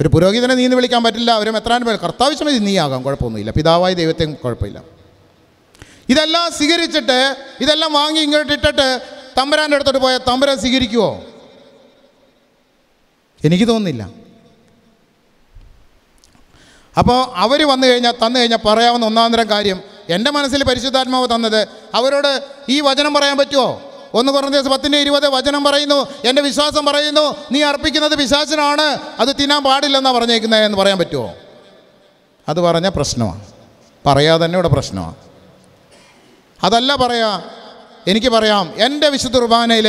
ഒരു പുരോഹിതനെ നീന്ന് വിളിക്കാൻ പറ്റില്ല അവരും എത്രാനും പേര് കർത്താവ് സമയത്ത് നീ ആകാം കുഴപ്പമൊന്നുമില്ല പിതാവായ ദൈവത്തെ കുഴപ്പമില്ല ഇതെല്ലാം സ്വീകരിച്ചിട്ട് ഇതെല്ലാം വാങ്ങി ഇങ്ങോട്ട് ഇട്ടിട്ട് തമ്പരാൻ്റെ അടുത്തോട്ട് പോയാൽ തമ്പരാൻ സ്വീകരിക്കുമോ എനിക്ക് തോന്നുന്നില്ല അപ്പോൾ അവർ വന്നു കഴിഞ്ഞാൽ തന്നു കഴിഞ്ഞാൽ പറയാവുന്ന ഒന്നാന്തരം കാര്യം എൻ്റെ മനസ്സിൽ പരിശുദ്ധാത്മാവ് തന്നത് അവരോട് ഈ വചനം പറയാൻ പറ്റുമോ ഒന്ന് കുറഞ്ഞ ദിവസം പത്തിൻ്റെ ഇരുപത് വചനം പറയുന്നു എൻ്റെ വിശ്വാസം പറയുന്നു നീ അർപ്പിക്കുന്നത് വിശ്വാസനാണ് അത് തിന്നാൻ പാടില്ലെന്നാണ് പറഞ്ഞേക്കുന്നത് എന്ന് പറയാൻ പറ്റുമോ അത് പറഞ്ഞ പ്രശ്നമാണ് പറയാതെ തന്നെ ഇവിടെ പ്രശ്നമാണ് അതല്ല പറയാ എനിക്ക് പറയാം എൻ്റെ വിശുദ്ധ കുർബാനയിൽ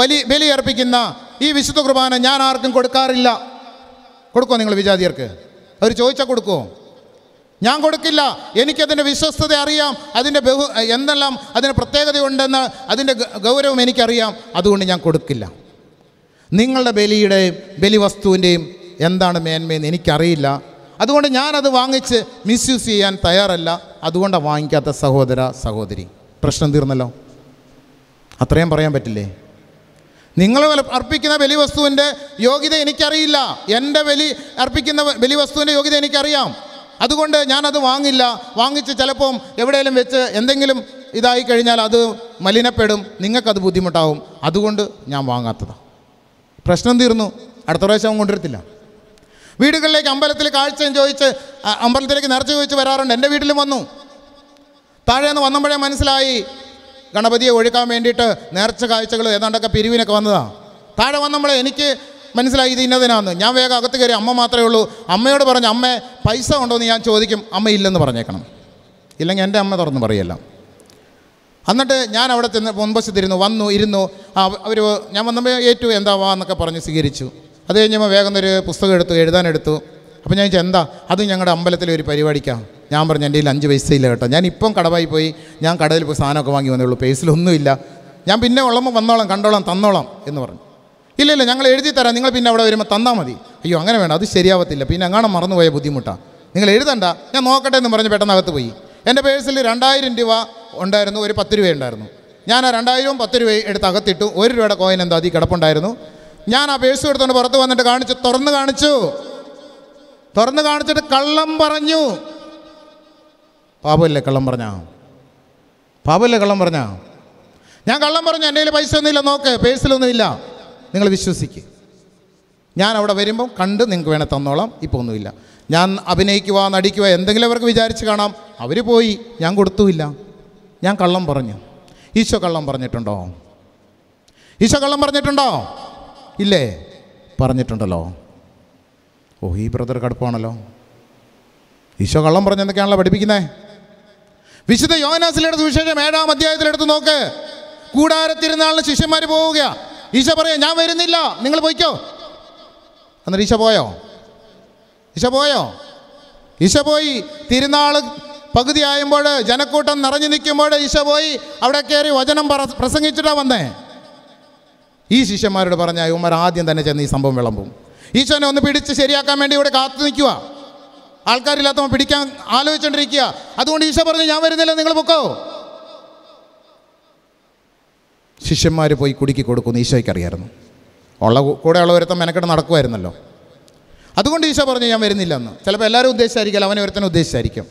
ബലി ബലിയർപ്പിക്കുന്ന ഈ വിശുദ്ധ കുർബാന ഞാൻ ആർക്കും കൊടുക്കാറില്ല കൊടുക്കുമോ നിങ്ങൾ വിജാതിയർക്ക് അവർ ചോദിച്ചാൽ കൊടുക്കുമോ ഞാൻ കൊടുക്കില്ല എനിക്കതിൻ്റെ വിശ്വസ്തത അറിയാം അതിൻ്റെ ബഹു എന്തെല്ലാം അതിന് പ്രത്യേകതയുണ്ടെന്ന് അതിൻ്റെ ഗൗരവം എനിക്കറിയാം അതുകൊണ്ട് ഞാൻ കൊടുക്കില്ല നിങ്ങളുടെ ബലിയുടെയും ബലിവസ്തുവിൻ്റെയും എന്താണ് മേന്മയെന്ന് എനിക്കറിയില്ല അതുകൊണ്ട് ഞാനത് വാങ്ങിച്ച് മിസ്യൂസ് ചെയ്യാൻ തയ്യാറല്ല അതുകൊണ്ടാണ് വാങ്ങിക്കാത്ത സഹോദര സഹോദരി പ്രശ്നം തീർന്നല്ലോ അത്രയും പറയാൻ പറ്റില്ലേ നിങ്ങൾ അർപ്പിക്കുന്ന ബലിവസ്തുവിൻ്റെ യോഗ്യത എനിക്കറിയില്ല എൻ്റെ ബലി അർപ്പിക്കുന്ന ബലിവസ്തുവിൻ്റെ യോഗ്യത എനിക്കറിയാം അതുകൊണ്ട് ഞാനത് വാങ്ങില്ല വാങ്ങിച്ച് ചിലപ്പോൾ എവിടെയെങ്കിലും വെച്ച് എന്തെങ്കിലും ഇതായി കഴിഞ്ഞാൽ അത് മലിനപ്പെടും നിങ്ങൾക്കത് ബുദ്ധിമുട്ടാവും അതുകൊണ്ട് ഞാൻ വാങ്ങാത്തതാണ് പ്രശ്നം തീർന്നു അടുത്ത പ്രാവശ്യം കൊണ്ടുവരത്തില്ല വീടുകളിലേക്ക് അമ്പലത്തിൽ കാഴ്ചയും ചോദിച്ച് അമ്പലത്തിലേക്ക് നിറച്ച് ചോദിച്ച് വരാറുണ്ട് എൻ്റെ വീട്ടിലും വന്നു താഴെ നിന്ന് വന്നപ്പോഴേ മനസ്സിലായി ഗണപതിയെ ഒഴുക്കാൻ വേണ്ടിയിട്ട് നേർച്ച കാഴ്ചകൾ ഏതാണ്ടൊക്കെ പിരിവിനൊക്കെ വന്നതാണ് താഴെ വന്നപ്പോഴേ എനിക്ക് മനസ്സിലായി ഇത് ഇന്നതിനാന്ന് ഞാൻ വേഗം അകത്ത് കയറി അമ്മ മാത്രമേ ഉള്ളൂ അമ്മയോട് പറഞ്ഞു അമ്മ പൈസ ഉണ്ടോ എന്ന് ഞാൻ ചോദിക്കും അമ്മ ഇല്ലെന്ന് പറഞ്ഞേക്കണം ഇല്ലെങ്കിൽ എൻ്റെ അമ്മ തുറന്ന് പറയല്ല എന്നിട്ട് ഞാൻ അവിടെ ചെന്ന് മുൻപശത്തിരുന്നു വന്നു ഇരുന്നു അവർ ഞാൻ വന്നപ്പോൾ ഏറ്റു എന്താ വാ എന്നൊക്കെ പറഞ്ഞ് സ്വീകരിച്ചു അത് കഴിഞ്ഞപ്പോൾ വേഗം ഒരു പുസ്തകം എടുത്തു എഴുതാനെടുത്തു അപ്പോൾ ഞാൻ ചോദിച്ചാൽ എന്താ അത് ഞങ്ങളുടെ അമ്പലത്തിലെ ഒരു പരിപാടിക്കാം ഞാൻ പറഞ്ഞു എൻ്റെ കയ്യിൽ അഞ്ച് പൈസയില്ല കേട്ടോ ഞാൻ ഇപ്പം കടവായി പോയി ഞാൻ കടയിൽ പോയി സാധനമൊക്കെ വാങ്ങി വന്നേ ഉള്ളൂ പേസിലൊന്നുമില്ല ഞാൻ പിന്നെ ഉള്ളമ്പോൾ വന്നോളാം കണ്ടോളാം തന്നോളാം എന്ന് പറഞ്ഞു ഇല്ല ഇല്ല ഞങ്ങൾ എഴുതി തരാം നിങ്ങൾ പിന്നെ അവിടെ വരുമ്പോൾ തന്നാൽ മതി അയ്യോ അങ്ങനെ വേണ്ട അത് ശരിയാവത്തില്ല പിന്നെ അങ്ങനെ മറന്നുപോയ ബുദ്ധിമുട്ടാണ് നിങ്ങൾ എഴുതണ്ട ഞാൻ നോക്കട്ടെ എന്ന് പറഞ്ഞ് പെട്ടെന്ന് അകത്ത് പോയി എൻ്റെ പേഴ്സിൽ രണ്ടായിരം രൂപ ഉണ്ടായിരുന്നു ഒരു പത്ത് രൂപ ഉണ്ടായിരുന്നു ഞാൻ ആ രണ്ടായിരവും പത്ത് രൂപയും എടുത്ത് അകത്തിട്ടു ഒരു രൂപയുടെ കോയിൻ എന്താ അതി കിടപ്പുണ്ടായിരുന്നു ഞാൻ ആ പേഴ്സ് എടുത്തുകൊണ്ട് പുറത്ത് വന്നിട്ട് കാണിച്ചു തുറന്ന് കാണിച്ചു തുറന്ന് കാണിച്ചിട്ട് കള്ളം പറഞ്ഞു പാപമല്ലേ കള്ളം പറഞ്ഞ പാപമല്ലേ കള്ളം പറഞ്ഞ ഞാൻ കള്ളം പറഞ്ഞു എൻ്റെ കയ്യിൽ പൈസ ഒന്നുമില്ല നോക്ക് പേഴ്സിലൊന്നുമില്ല നിങ്ങൾ വിശ്വസിക്കുക ഞാൻ അവിടെ വരുമ്പം കണ്ട് നിങ്ങൾക്ക് വേണേൽ തന്നോളാം ഇപ്പോൾ ഒന്നുമില്ല ഞാൻ അഭിനയിക്കുക നടിക്കുക എന്തെങ്കിലും അവർക്ക് വിചാരിച്ച് കാണാം അവർ പോയി ഞാൻ കൊടുത്തുമില്ല ഞാൻ കള്ളം പറഞ്ഞു ഈശോ കള്ളം പറഞ്ഞിട്ടുണ്ടോ ഈശോ കള്ളം പറഞ്ഞിട്ടുണ്ടോ ഇല്ലേ പറഞ്ഞിട്ടുണ്ടല്ലോ ഓ ഈ ബ്രദർ കടുപ്പാണല്ലോ ഈശോ കള്ളം പറഞ്ഞ് എന്തൊക്കെയാണല്ലോ പഠിപ്പിക്കുന്നത് വിശുദ്ധ യോനാസിലെടുത്ത് വിശേഷം ഏഴാം അധ്യായത്തിലെടുത്ത് നോക്ക് കൂടാരത്തിരുന്നാളിന് ശിഷ്യന്മാർ പോവുക ഈശ പറയോ ഞാൻ വരുന്നില്ല നിങ്ങൾ പോയിക്കോ അന്നേരം ഈശ പോയോ ഈശ പോയോ ഈശ പോയി തിരുനാൾ പകുതി ആയുമ്പോൾ ജനക്കൂട്ടം നിറഞ്ഞു നിൽക്കുമ്പോൾ ഈശ പോയി അവിടെ കയറി വചനം പറ പ്രസംഗിച്ചിട്ടാ വന്നേ ഈ ശിഷ്യന്മാരോട് പറഞ്ഞ ഉമ്മർ ആദ്യം തന്നെ ചെന്ന് ഈ സംഭവം വിളമ്പും ഈശോനെ ഒന്ന് പിടിച്ച് ശരിയാക്കാൻ വേണ്ടി ഇവിടെ കാത്തു നിൽക്കുക ആൾക്കാരില്ലാത്തവ പിടിക്കാൻ ആലോചിച്ചുകൊണ്ടിരിക്കുക അതുകൊണ്ട് ഈശോ പറഞ്ഞു ഞാൻ വരുന്നില്ല നിങ്ങൾ പൊക്കോ ശിഷ്യന്മാർ പോയി കുടുക്കി കൊടുക്കുന്നു ഈശോയ്ക്ക് അറിയായിരുന്നു ഉള്ള കൂടെ ഉള്ള ഒരുത്തം മെനക്കെട്ട് നടക്കുമായിരുന്നല്ലോ അതുകൊണ്ട് ഈശോ പറഞ്ഞു ഞാൻ വരുന്നില്ല എന്ന് ചിലപ്പോൾ എല്ലാവരും ഉദ്ദേശിച്ചായിരിക്കില്ല അവനെ ഒരുത്തനെ ഉദ്ദേശിച്ചായിരിക്കും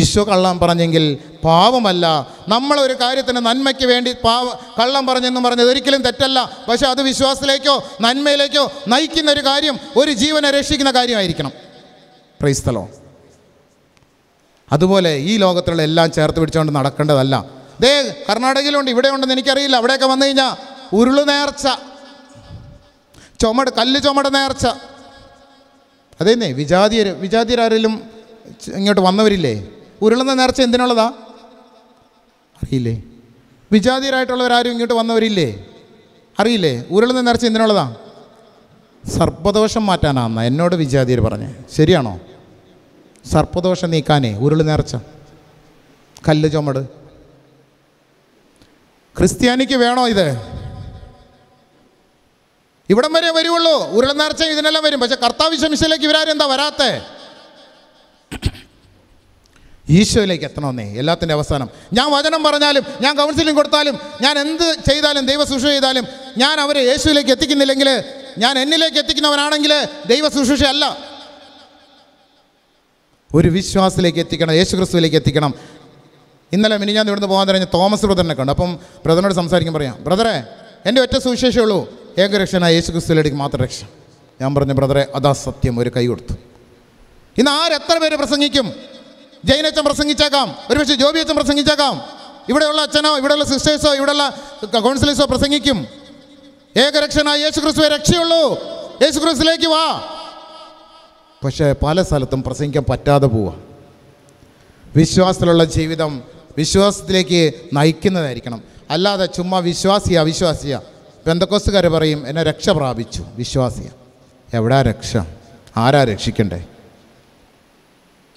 ഈശോ കള്ളം പറഞ്ഞെങ്കിൽ പാവമല്ല നമ്മളൊരു കാര്യത്തിന് നന്മയ്ക്ക് വേണ്ടി പാവ കള്ളം പറഞ്ഞെന്ന് പറഞ്ഞത് ഒരിക്കലും തെറ്റല്ല പക്ഷേ അത് വിശ്വാസത്തിലേക്കോ നന്മയിലേക്കോ നയിക്കുന്ന ഒരു കാര്യം ഒരു ജീവനെ രക്ഷിക്കുന്ന കാര്യമായിരിക്കണം ക്രൈസ്തലോ അതുപോലെ ഈ ലോകത്തിലുള്ള എല്ലാം ചേർത്ത് പിടിച്ചുകൊണ്ട് നടക്കേണ്ടതല്ല ദേ കർണാടകയിലുണ്ട് ഇവിടെ ഉണ്ടെന്ന് എനിക്കറിയില്ല അവിടെയൊക്കെ വന്നു കഴിഞ്ഞാൽ ഉരുള് നേർച്ച ചുമട് കല്ല് ചുമട് നേർച്ച അതേന്നേ വിജാതിയർ വിജാതിയരാരെങ്കിലും ഇങ്ങോട്ട് വന്നവരില്ലേ ഉരുളുന്ന നേർച്ച എന്തിനുള്ളതാ അറിയില്ലേ വിജാതിയരായിട്ടുള്ളവരാരും ഇങ്ങോട്ട് വന്നവരില്ലേ അറിയില്ലേ ഉരുളുന്ന നേർച്ച എന്തിനുള്ളതാ സർപ്പദോഷം മാറ്റാനാന്ന എന്നോട് വിജാതിയർ പറഞ്ഞേ ശരിയാണോ സർപ്പദോഷം നീക്കാനേ ഉരുള് നേർച്ച കല്ല് ചുമട് ക്രിസ്ത്യാനിക്ക് വേണോ ഇത് ഇവിടം വരെ വരുവുള്ളൂ ഉരുളൻ നേർച്ച ഇതിനെല്ലാം വരും പക്ഷെ കർത്താവ് ശമിശയിലേക്ക് ഇവരാരും എന്താ ഈശോയിലേക്ക് എത്തണമെന്നേ എല്ലാത്തിൻ്റെ അവസാനം ഞാൻ വചനം പറഞ്ഞാലും ഞാൻ കൗൺസിലിംഗ് കൊടുത്താലും ഞാൻ എന്ത് ചെയ്താലും ദൈവ ശുശ്രൂഷ ചെയ്താലും ഞാൻ അവരെ യേശുവിലേക്ക് എത്തിക്കുന്നില്ലെങ്കിൽ ഞാൻ എന്നിലേക്ക് എത്തിക്കുന്നവനാണെങ്കിൽ ദൈവ അല്ല ഒരു വിശ്വാസത്തിലേക്ക് എത്തിക്കണം യേശുക്രിസ്തുവിലേക്ക് എത്തിക്കണം ഇന്നലെ മിനി ഞാൻ ഇവിടുന്ന് പോകാൻ തുടങ്ങിയ തോമസ് ബ്രദറിനെ കണ്ടു അപ്പം ബ്രദറിനോട് സംസാരിക്കാൻ പറയാം ബ്രദറെ എൻ്റെ ഒറ്റ സുവിശേഷമുള്ളൂ ഏകരക്ഷനായ യേശു ക്രിസ്തുലേക്ക് മാത്രം രക്ഷ ഞാൻ പറഞ്ഞു ബ്രദറെ അതാ സത്യം ഒരു കൈ കൊടുത്തു ഇന്ന് ആരെത്ര പേര് പ്രസംഗിക്കും ജൈനച്ചൻ പ്രസംഗിച്ചേക്കാം ഒരുപക്ഷെ അച്ഛൻ പ്രസംഗിച്ചേക്കാം ഇവിടെയുള്ള അച്ഛനോ ഇവിടെയുള്ള സിസ്റ്റേഴ്സോ ഇവിടെയുള്ള കൗൺസിലേഴ്സോ പ്രസംഗിക്കും ഏകരക്ഷനായ യേശു ക്രിസ്തുവെ രക്ഷയുള്ളൂ യേശു ക്രിസ്തുലേക്ക് വാ പക്ഷേ പല സ്ഥലത്തും പ്രസംഗിക്കാൻ പറ്റാതെ പോവാ വിശ്വാസത്തിലുള്ള ജീവിതം വിശ്വാസത്തിലേക്ക് നയിക്കുന്നതായിരിക്കണം അല്ലാതെ ചുമ്മാ വിശ്വാസിയ അവിശ്വാസിയ ബന്ധക്കോസുകാർ പറയും എന്നെ രക്ഷ പ്രാപിച്ചു വിശ്വാസിയ എവിടാ രക്ഷ ആരാ രക്ഷിക്കണ്ടേ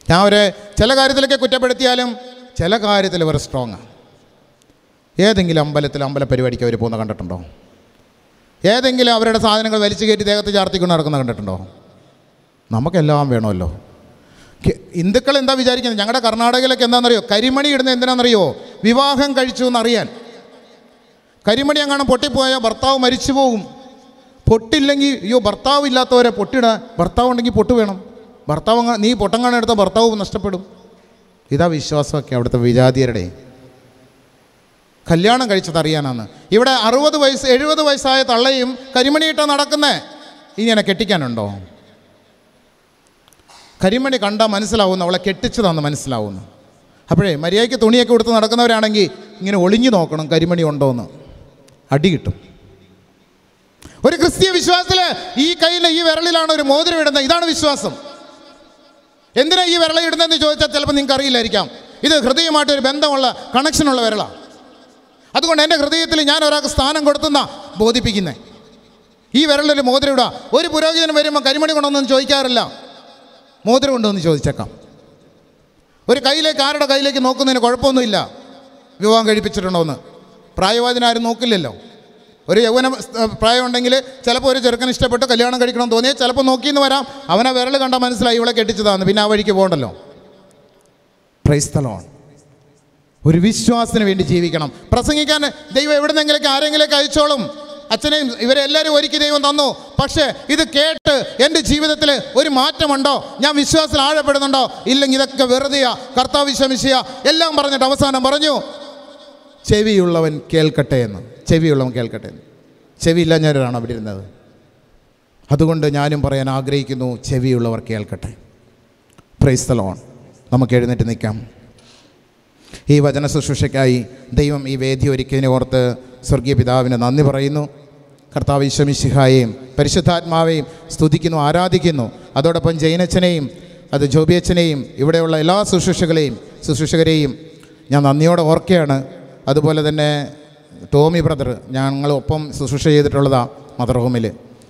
ഞാൻ അവരെ ചില കാര്യത്തിലൊക്കെ കുറ്റപ്പെടുത്തിയാലും ചില കാര്യത്തിൽ ഇവർ സ്ട്രോങ്ങാണ് ഏതെങ്കിലും അമ്പലത്തിൽ അമ്പല പരിപാടിക്ക് അവർ പോകുന്ന കണ്ടിട്ടുണ്ടോ ഏതെങ്കിലും അവരുടെ സാധനങ്ങൾ വലിച്ചു കയറ്റി ദേഹത്ത് ചാർത്തിക്കൊണ്ട് നടക്കുന്ന കണ്ടിട്ടുണ്ടോ നമുക്കെല്ലാം വേണമല്ലോ ഹിന്ദുക്കൾ എന്താ വിചാരിക്കുന്നത് ഞങ്ങളുടെ കർണാടകയിലൊക്കെ എന്താണെന്നറിയോ കരിമണി ഇടുന്നത് എന്തിനാണെന്നറിയോ വിവാഹം കഴിച്ചു എന്നറിയാൻ കരിമണി അങ്ങാണ് പൊട്ടിപ്പോയാൽ ഭർത്താവ് മരിച്ചു പോകും പൊട്ടില്ലെങ്കിൽ അയ്യോ ഭർത്താവ് ഇല്ലാത്തവരെ പൊട്ടിടാൻ ഭർത്താവ് ഉണ്ടെങ്കിൽ പൊട്ട് വേണം ഭർത്താവ് നീ പൊട്ടങ്ങാണ് എടുത്ത ഭർത്താവ് നഷ്ടപ്പെടും ഇതാ വിശ്വാസമൊക്കെ അവിടുത്തെ വിജാതിയരുടെ കല്യാണം കഴിച്ചതറിയാനാണ് ഇവിടെ അറുപത് വയസ്സ് എഴുപത് വയസ്സായ തള്ളയും കരിമണിയിട്ടാണ് നടക്കുന്നത് ഇനി എന്നെ കെട്ടിക്കാനുണ്ടോ കരിമണി കണ്ടാൽ മനസ്സിലാവുന്നു അവളെ കെട്ടിച്ചതാണെന്ന് മനസ്സിലാവുന്നു അപ്പോഴേ മര്യാദയ്ക്ക് തുണിയൊക്കെ കൊടുത്ത് നടക്കുന്നവരാണെങ്കിൽ ഇങ്ങനെ ഒളിഞ്ഞു നോക്കണം കരിമണി ഉണ്ടോ എന്ന് അടി കിട്ടും ഒരു ക്രിസ്തീയ വിശ്വാസത്തിൽ ഈ കയ്യിൽ ഈ വിരളിലാണ് ഒരു മോതിരം ഇടുന്നത് ഇതാണ് വിശ്വാസം എന്തിനാ ഈ വിരള ഇടുന്നതെന്ന് ചോദിച്ചാൽ ചിലപ്പോൾ നിങ്ങൾക്ക് അറിയില്ലായിരിക്കാം ഇത് ഹൃദയമായിട്ട് ഒരു ബന്ധമുള്ള കണക്ഷനുള്ള വിരളാണ് അതുകൊണ്ട് എൻ്റെ ഹൃദയത്തിൽ ഞാൻ ഒരാൾക്ക് സ്ഥാനം കൊടുത്തുന്ന ബോധിപ്പിക്കുന്നത് ഈ വിരളിൽ മോതിരം ഇടുക ഒരു പുരോഹിതൻ വരുമ്പോൾ കരിമണി കൊണ്ടൊന്നും ചോദിക്കാറില്ല മോതിരമുണ്ടോ എന്ന് ചോദിച്ചേക്കാം ഒരു കയ്യിലേക്ക് ആരുടെ കയ്യിലേക്ക് നോക്കുന്നതിന് കുഴപ്പമൊന്നുമില്ല വിവാഹം കഴിപ്പിച്ചിട്ടുണ്ടോ എന്ന് പ്രായവാദിനാരും നോക്കില്ലല്ലോ ഒരു യൗവന പ്രായമുണ്ടെങ്കിൽ ചിലപ്പോൾ ഒരു ചെറുക്കൻ ഇഷ്ടപ്പെട്ട് കല്യാണം കഴിക്കണം തോന്നിയാൽ ചിലപ്പോൾ നോക്കിയെന്ന് വരാം അവനെ വിരൽ കണ്ട മനസ്സിലായി ഇവളെ കെട്ടിച്ചതാണ് പിന്നെ ആ വഴിക്ക് പോകണ്ടല്ലോ പ്രൈസ്തലമാണ് ഒരു വിശ്വാസത്തിന് വേണ്ടി ജീവിക്കണം പ്രസംഗിക്കാൻ ദൈവം എവിടെ നിന്നെങ്കിലേക്ക് ആരെങ്കിലേക്ക് അയച്ചോളും അച്ഛനെയും ഇവരെ എല്ലാവരും ഒരുക്കി ദൈവം തന്നു പക്ഷേ ഇത് കേട്ട് എൻ്റെ ജീവിതത്തിൽ ഒരു മാറ്റമുണ്ടോ ഞാൻ വിശ്വാസത്തിൽ ആഴപ്പെടുന്നുണ്ടോ ഇല്ലെങ്കിൽ ഇതൊക്കെ വെറുതെയാ കർത്താവ് വിശ്രമിക്കുക എല്ലാം പറഞ്ഞിട്ട് അവസാനം പറഞ്ഞു ചെവിയുള്ളവൻ കേൾക്കട്ടെ എന്ന് ചെവിയുള്ളവൻ കേൾക്കട്ടെ എന്ന് ഞാനൊരാണ് അവിടെ ഇരുന്നത് അതുകൊണ്ട് ഞാനും പറയാൻ ആഗ്രഹിക്കുന്നു ചെവിയുള്ളവർ കേൾക്കട്ടെ പ്രൈസ് നമുക്ക് എഴുന്നേറ്റ് നിൽക്കാം ഈ വചന ശുശ്രൂഷയ്ക്കായി ദൈവം ഈ വേദി ഒരുക്കിയതിനെ ഓർത്ത് സ്വർഗീയ പിതാവിന് നന്ദി പറയുന്നു കർത്താവ് ഈശ്വമിശിഹായെയും പരിശുദ്ധാത്മാവെയും സ്തുതിക്കുന്നു ആരാധിക്കുന്നു അതോടൊപ്പം ജൈനച്ചനെയും അത് ജോബിയച്ചനെയും ഇവിടെയുള്ള എല്ലാ ശുശ്രൂഷകളെയും ശുശ്രൂഷകരെയും ഞാൻ നന്ദിയോടെ ഓർക്കുകയാണ് അതുപോലെ തന്നെ ടോമി ബ്രദർ ഞങ്ങളൊപ്പം ശുശ്രൂഷ ചെയ്തിട്ടുള്ളതാണ് മദർ ഹോമിൽ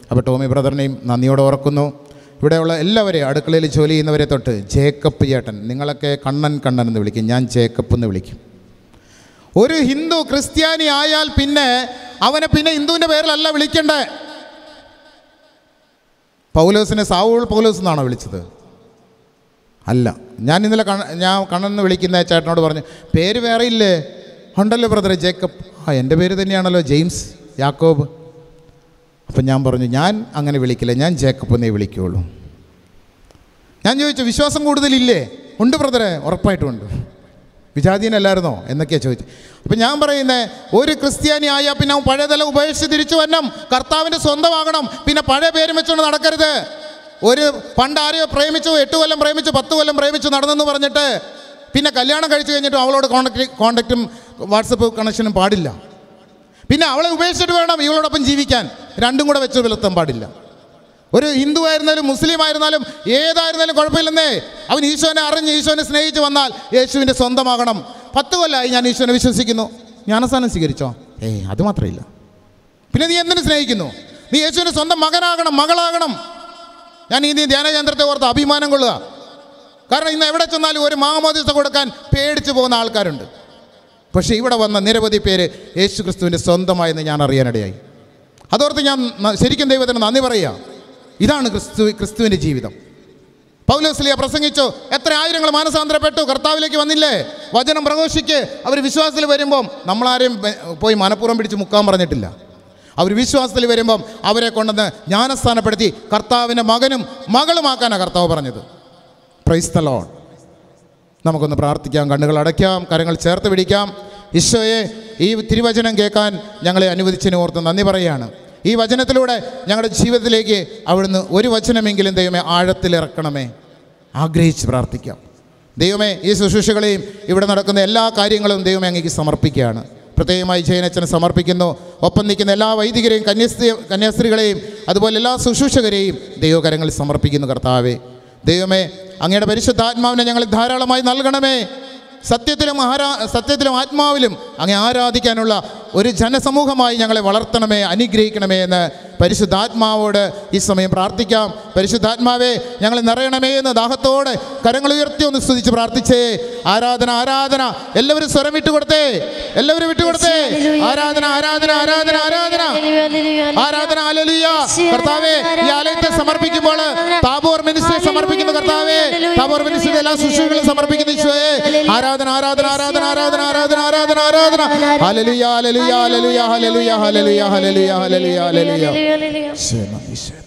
അപ്പോൾ ടോമി ബ്രദറിനെയും നന്ദിയോടെ ഓർക്കുന്നു ഇവിടെയുള്ള എല്ലാവരെയും അടുക്കളയിൽ ജോലി ചെയ്യുന്നവരെ തൊട്ട് ജേക്കപ്പ് ചേട്ടൻ നിങ്ങളൊക്കെ കണ്ണൻ കണ്ണൻ എന്ന് വിളിക്കും ഞാൻ ജേക്കപ്പ് എന്ന് വിളിക്കും ഒരു ഹിന്ദു ക്രിസ്ത്യാനി ആയാൽ പിന്നെ അവനെ പിന്നെ ഹിന്ദുവിൻ്റെ പേരിലല്ല വിളിക്കണ്ടേ പൗലോസിനെ സാവുൾ പൗലോസ് എന്നാണോ വിളിച്ചത് അല്ല ഞാൻ ഇന്നലെ കണ ഞാൻ കണ്ണെന്ന് വിളിക്കുന്ന ചേട്ടനോട് പറഞ്ഞു പേര് വേറെ ഇല്ലേ ഉണ്ടല്ലോ ബ്രദറെ ജേക്കബ് ആ എൻ്റെ പേര് തന്നെയാണല്ലോ ജെയിംസ് യാക്കോബ് അപ്പം ഞാൻ പറഞ്ഞു ഞാൻ അങ്ങനെ വിളിക്കില്ല ഞാൻ ജേക്കബ് എന്നേ വിളിക്കുകയുള്ളൂ ഞാൻ ചോദിച്ചു വിശ്വാസം കൂടുതലില്ലേ ഉണ്ട് ബ്രദറെ ഉറപ്പായിട്ടുമുണ്ട് വിജാതീനല്ലായിരുന്നോ എന്നൊക്കെയാണ് ചോദിച്ചു അപ്പം ഞാൻ പറയുന്നത് ഒരു ക്രിസ്ത്യാനി ആയാൽ പിന്നെ പഴയതെല്ലാം ഉപേക്ഷിച്ച് തിരിച്ചു വരണം കർത്താവിൻ്റെ സ്വന്തമാകണം പിന്നെ പഴയ പേരും വെച്ചുകൊണ്ട് നടക്കരുത് ഒരു പണ്ട് ആരെയോ പ്രേമിച്ചു എട്ട് കൊല്ലം പ്രേമിച്ചു പത്ത് കൊല്ലം പ്രേമിച്ചു നടന്നെന്ന് പറഞ്ഞിട്ട് പിന്നെ കല്യാണം കഴിച്ചു കഴിഞ്ഞിട്ട് അവളോട് കോണ്ടാക്ട് കോണ്ടാക്റ്റും വാട്സപ്പ് കണക്ഷനും പാടില്ല പിന്നെ അവളെ ഉപേക്ഷിച്ചിട്ട് വേണം ഇവളോടൊപ്പം ജീവിക്കാൻ രണ്ടും കൂടെ വെച്ച് പുലർത്താൻ പാടില്ല ഒരു ഹിന്ദു ആയിരുന്നാലും മുസ്ലിം ആയിരുന്നാലും ഏതായിരുന്നാലും കുഴപ്പമില്ലെന്നേ അവൻ ഈശോനെ അറിഞ്ഞ് ഈശോനെ സ്നേഹിച്ച് വന്നാൽ യേശുവിൻ്റെ സ്വന്തമാകണം പത്ത് കൊല്ലമായി ഞാൻ ഈശോനെ വിശ്വസിക്കുന്നു ഞാൻ അസാനം സ്വീകരിച്ചോ ഏ അത് മാത്രമില്ല പിന്നെ നീ എന്തിനു സ്നേഹിക്കുന്നു നീ യേശുവിൻ്റെ സ്വന്തം മകനാകണം മകളാകണം ഞാൻ ഈ ധ്യാനകേന്ദ്രത്തെ ഓർത്ത് അഭിമാനം കൊള്ളുക കാരണം ഇന്ന് എവിടെ ചെന്നാലും ഒരു മാമോദിസ കൊടുക്കാൻ പേടിച്ചു പോകുന്ന ആൾക്കാരുണ്ട് പക്ഷേ ഇവിടെ വന്ന നിരവധി പേര് യേശു ക്രിസ്തുവിൻ്റെ സ്വന്തമായെന്ന് ഞാൻ അറിയാനിടയായി അതോർത്ത് ഞാൻ ശരിക്കും ദൈവത്തിന് നന്ദി പറയുക ഇതാണ് ക്രിസ്തു ക്രിസ്തുവിൻ്റെ ജീവിതം പൗലോസ്ലിയ പ്രസംഗിച്ചു എത്ര ആയിരങ്ങൾ മാനസാന്തരപ്പെട്ടു കർത്താവിലേക്ക് വന്നില്ലേ വചനം പ്രഘോഷിക്ക് അവർ വിശ്വാസത്തിൽ വരുമ്പം നമ്മളാരെയും പോയി മനഃപൂർവ്വം പിടിച്ച് മുക്കാൻ പറഞ്ഞിട്ടില്ല അവർ വിശ്വാസത്തിൽ വരുമ്പം അവരെ കൊണ്ടുവന്ന് ജ്ഞാനസ്ഥാനപ്പെടുത്തി കർത്താവിൻ്റെ മകനും മകളുമാക്കാനാണ് കർത്താവ് പറഞ്ഞത് പ്രൈസ് നമുക്കൊന്ന് പ്രാർത്ഥിക്കാം കണ്ണുകൾ അടയ്ക്കാം കരങ്ങൾ ചേർത്ത് പിടിക്കാം ഈശോയെ ഈ തിരുവചനം കേൾക്കാൻ ഞങ്ങളെ അനുവദിച്ചതിന് ഓർത്ത് നന്ദി പറയുകയാണ് ഈ വചനത്തിലൂടെ ഞങ്ങളുടെ ജീവിതത്തിലേക്ക് അവിടുന്ന് ഒരു വചനമെങ്കിലും ദൈവമേ ആഴത്തിലിറക്കണമേ ആഗ്രഹിച്ച് പ്രാർത്ഥിക്കാം ദൈവമേ ഈ ശുശ്രൂഷകളെയും ഇവിടെ നടക്കുന്ന എല്ലാ കാര്യങ്ങളും ദൈവമേ അങ്ങേക്ക് സമർപ്പിക്കുകയാണ് പ്രത്യേകമായി ജയനച്ഛനെ സമർപ്പിക്കുന്നു ഒപ്പം നിൽക്കുന്ന എല്ലാ വൈദികരെയും കന്യാസ്ത്രീ കന്യാസ്ത്രീകളെയും അതുപോലെ എല്ലാ ശുശ്രൂഷകരെയും ദൈവകരങ്ങളിൽ സമർപ്പിക്കുന്നു കർത്താവേ ദൈവമേ അങ്ങയുടെ പരിശുദ്ധാത്മാവിനെ ഞങ്ങൾ ധാരാളമായി നൽകണമേ സത്യത്തിലും ആരാ സത്യത്തിലും ആത്മാവിലും അങ്ങനെ ആരാധിക്കാനുള്ള ഒരു ജനസമൂഹമായി ഞങ്ങളെ വളർത്തണമേ അനുഗ്രഹിക്കണമേ എന്ന് പരിശുദ്ധാത്മാവോട് ഈ സമയം പ്രാർത്ഥിക്കാം പരിശുദ്ധാത്മാവേ ഞങ്ങളെ നിറയണമേ എന്ന് ദാഹത്തോടെ കരങ്ങൾ ഉയർത്തി ഒന്ന് സ്തുതിച്ച് പ്രാർത്ഥിച്ചേ ആരാധന ആരാധന എല്ലാവരും സ്വരം വിട്ടുകൊടുത്തേ എല്ലാവരും വിട്ടുകൊടുത്തേ ആരാധന ആരാധന ആരാധന ആരാധന ആരാധന ആലലുയ കർത്താവേ ഈ ആലയത്തെ സമർപ്പിക്കുമ്പോൾ താബോർ മിനിസ്റ്റർ സമർപ്പിക്കുന്ന കർത്താവേ താബോർ മിനിസ്റ്റർ എല്ലാ ശുശ്രൂഷകളും സമർപ്പിക്കുന്ന ഈശോയെ ആരാധന ആരാധന ആരാധന ആരാധന ആരാധന ആരാധന ആരാധന ആരാധന ഹലലുയ ഹലലുയ ഹലലുയ ഹലലുയ ഹലലുയ ഹലലുയ ഹലലുയ ഹലലുയ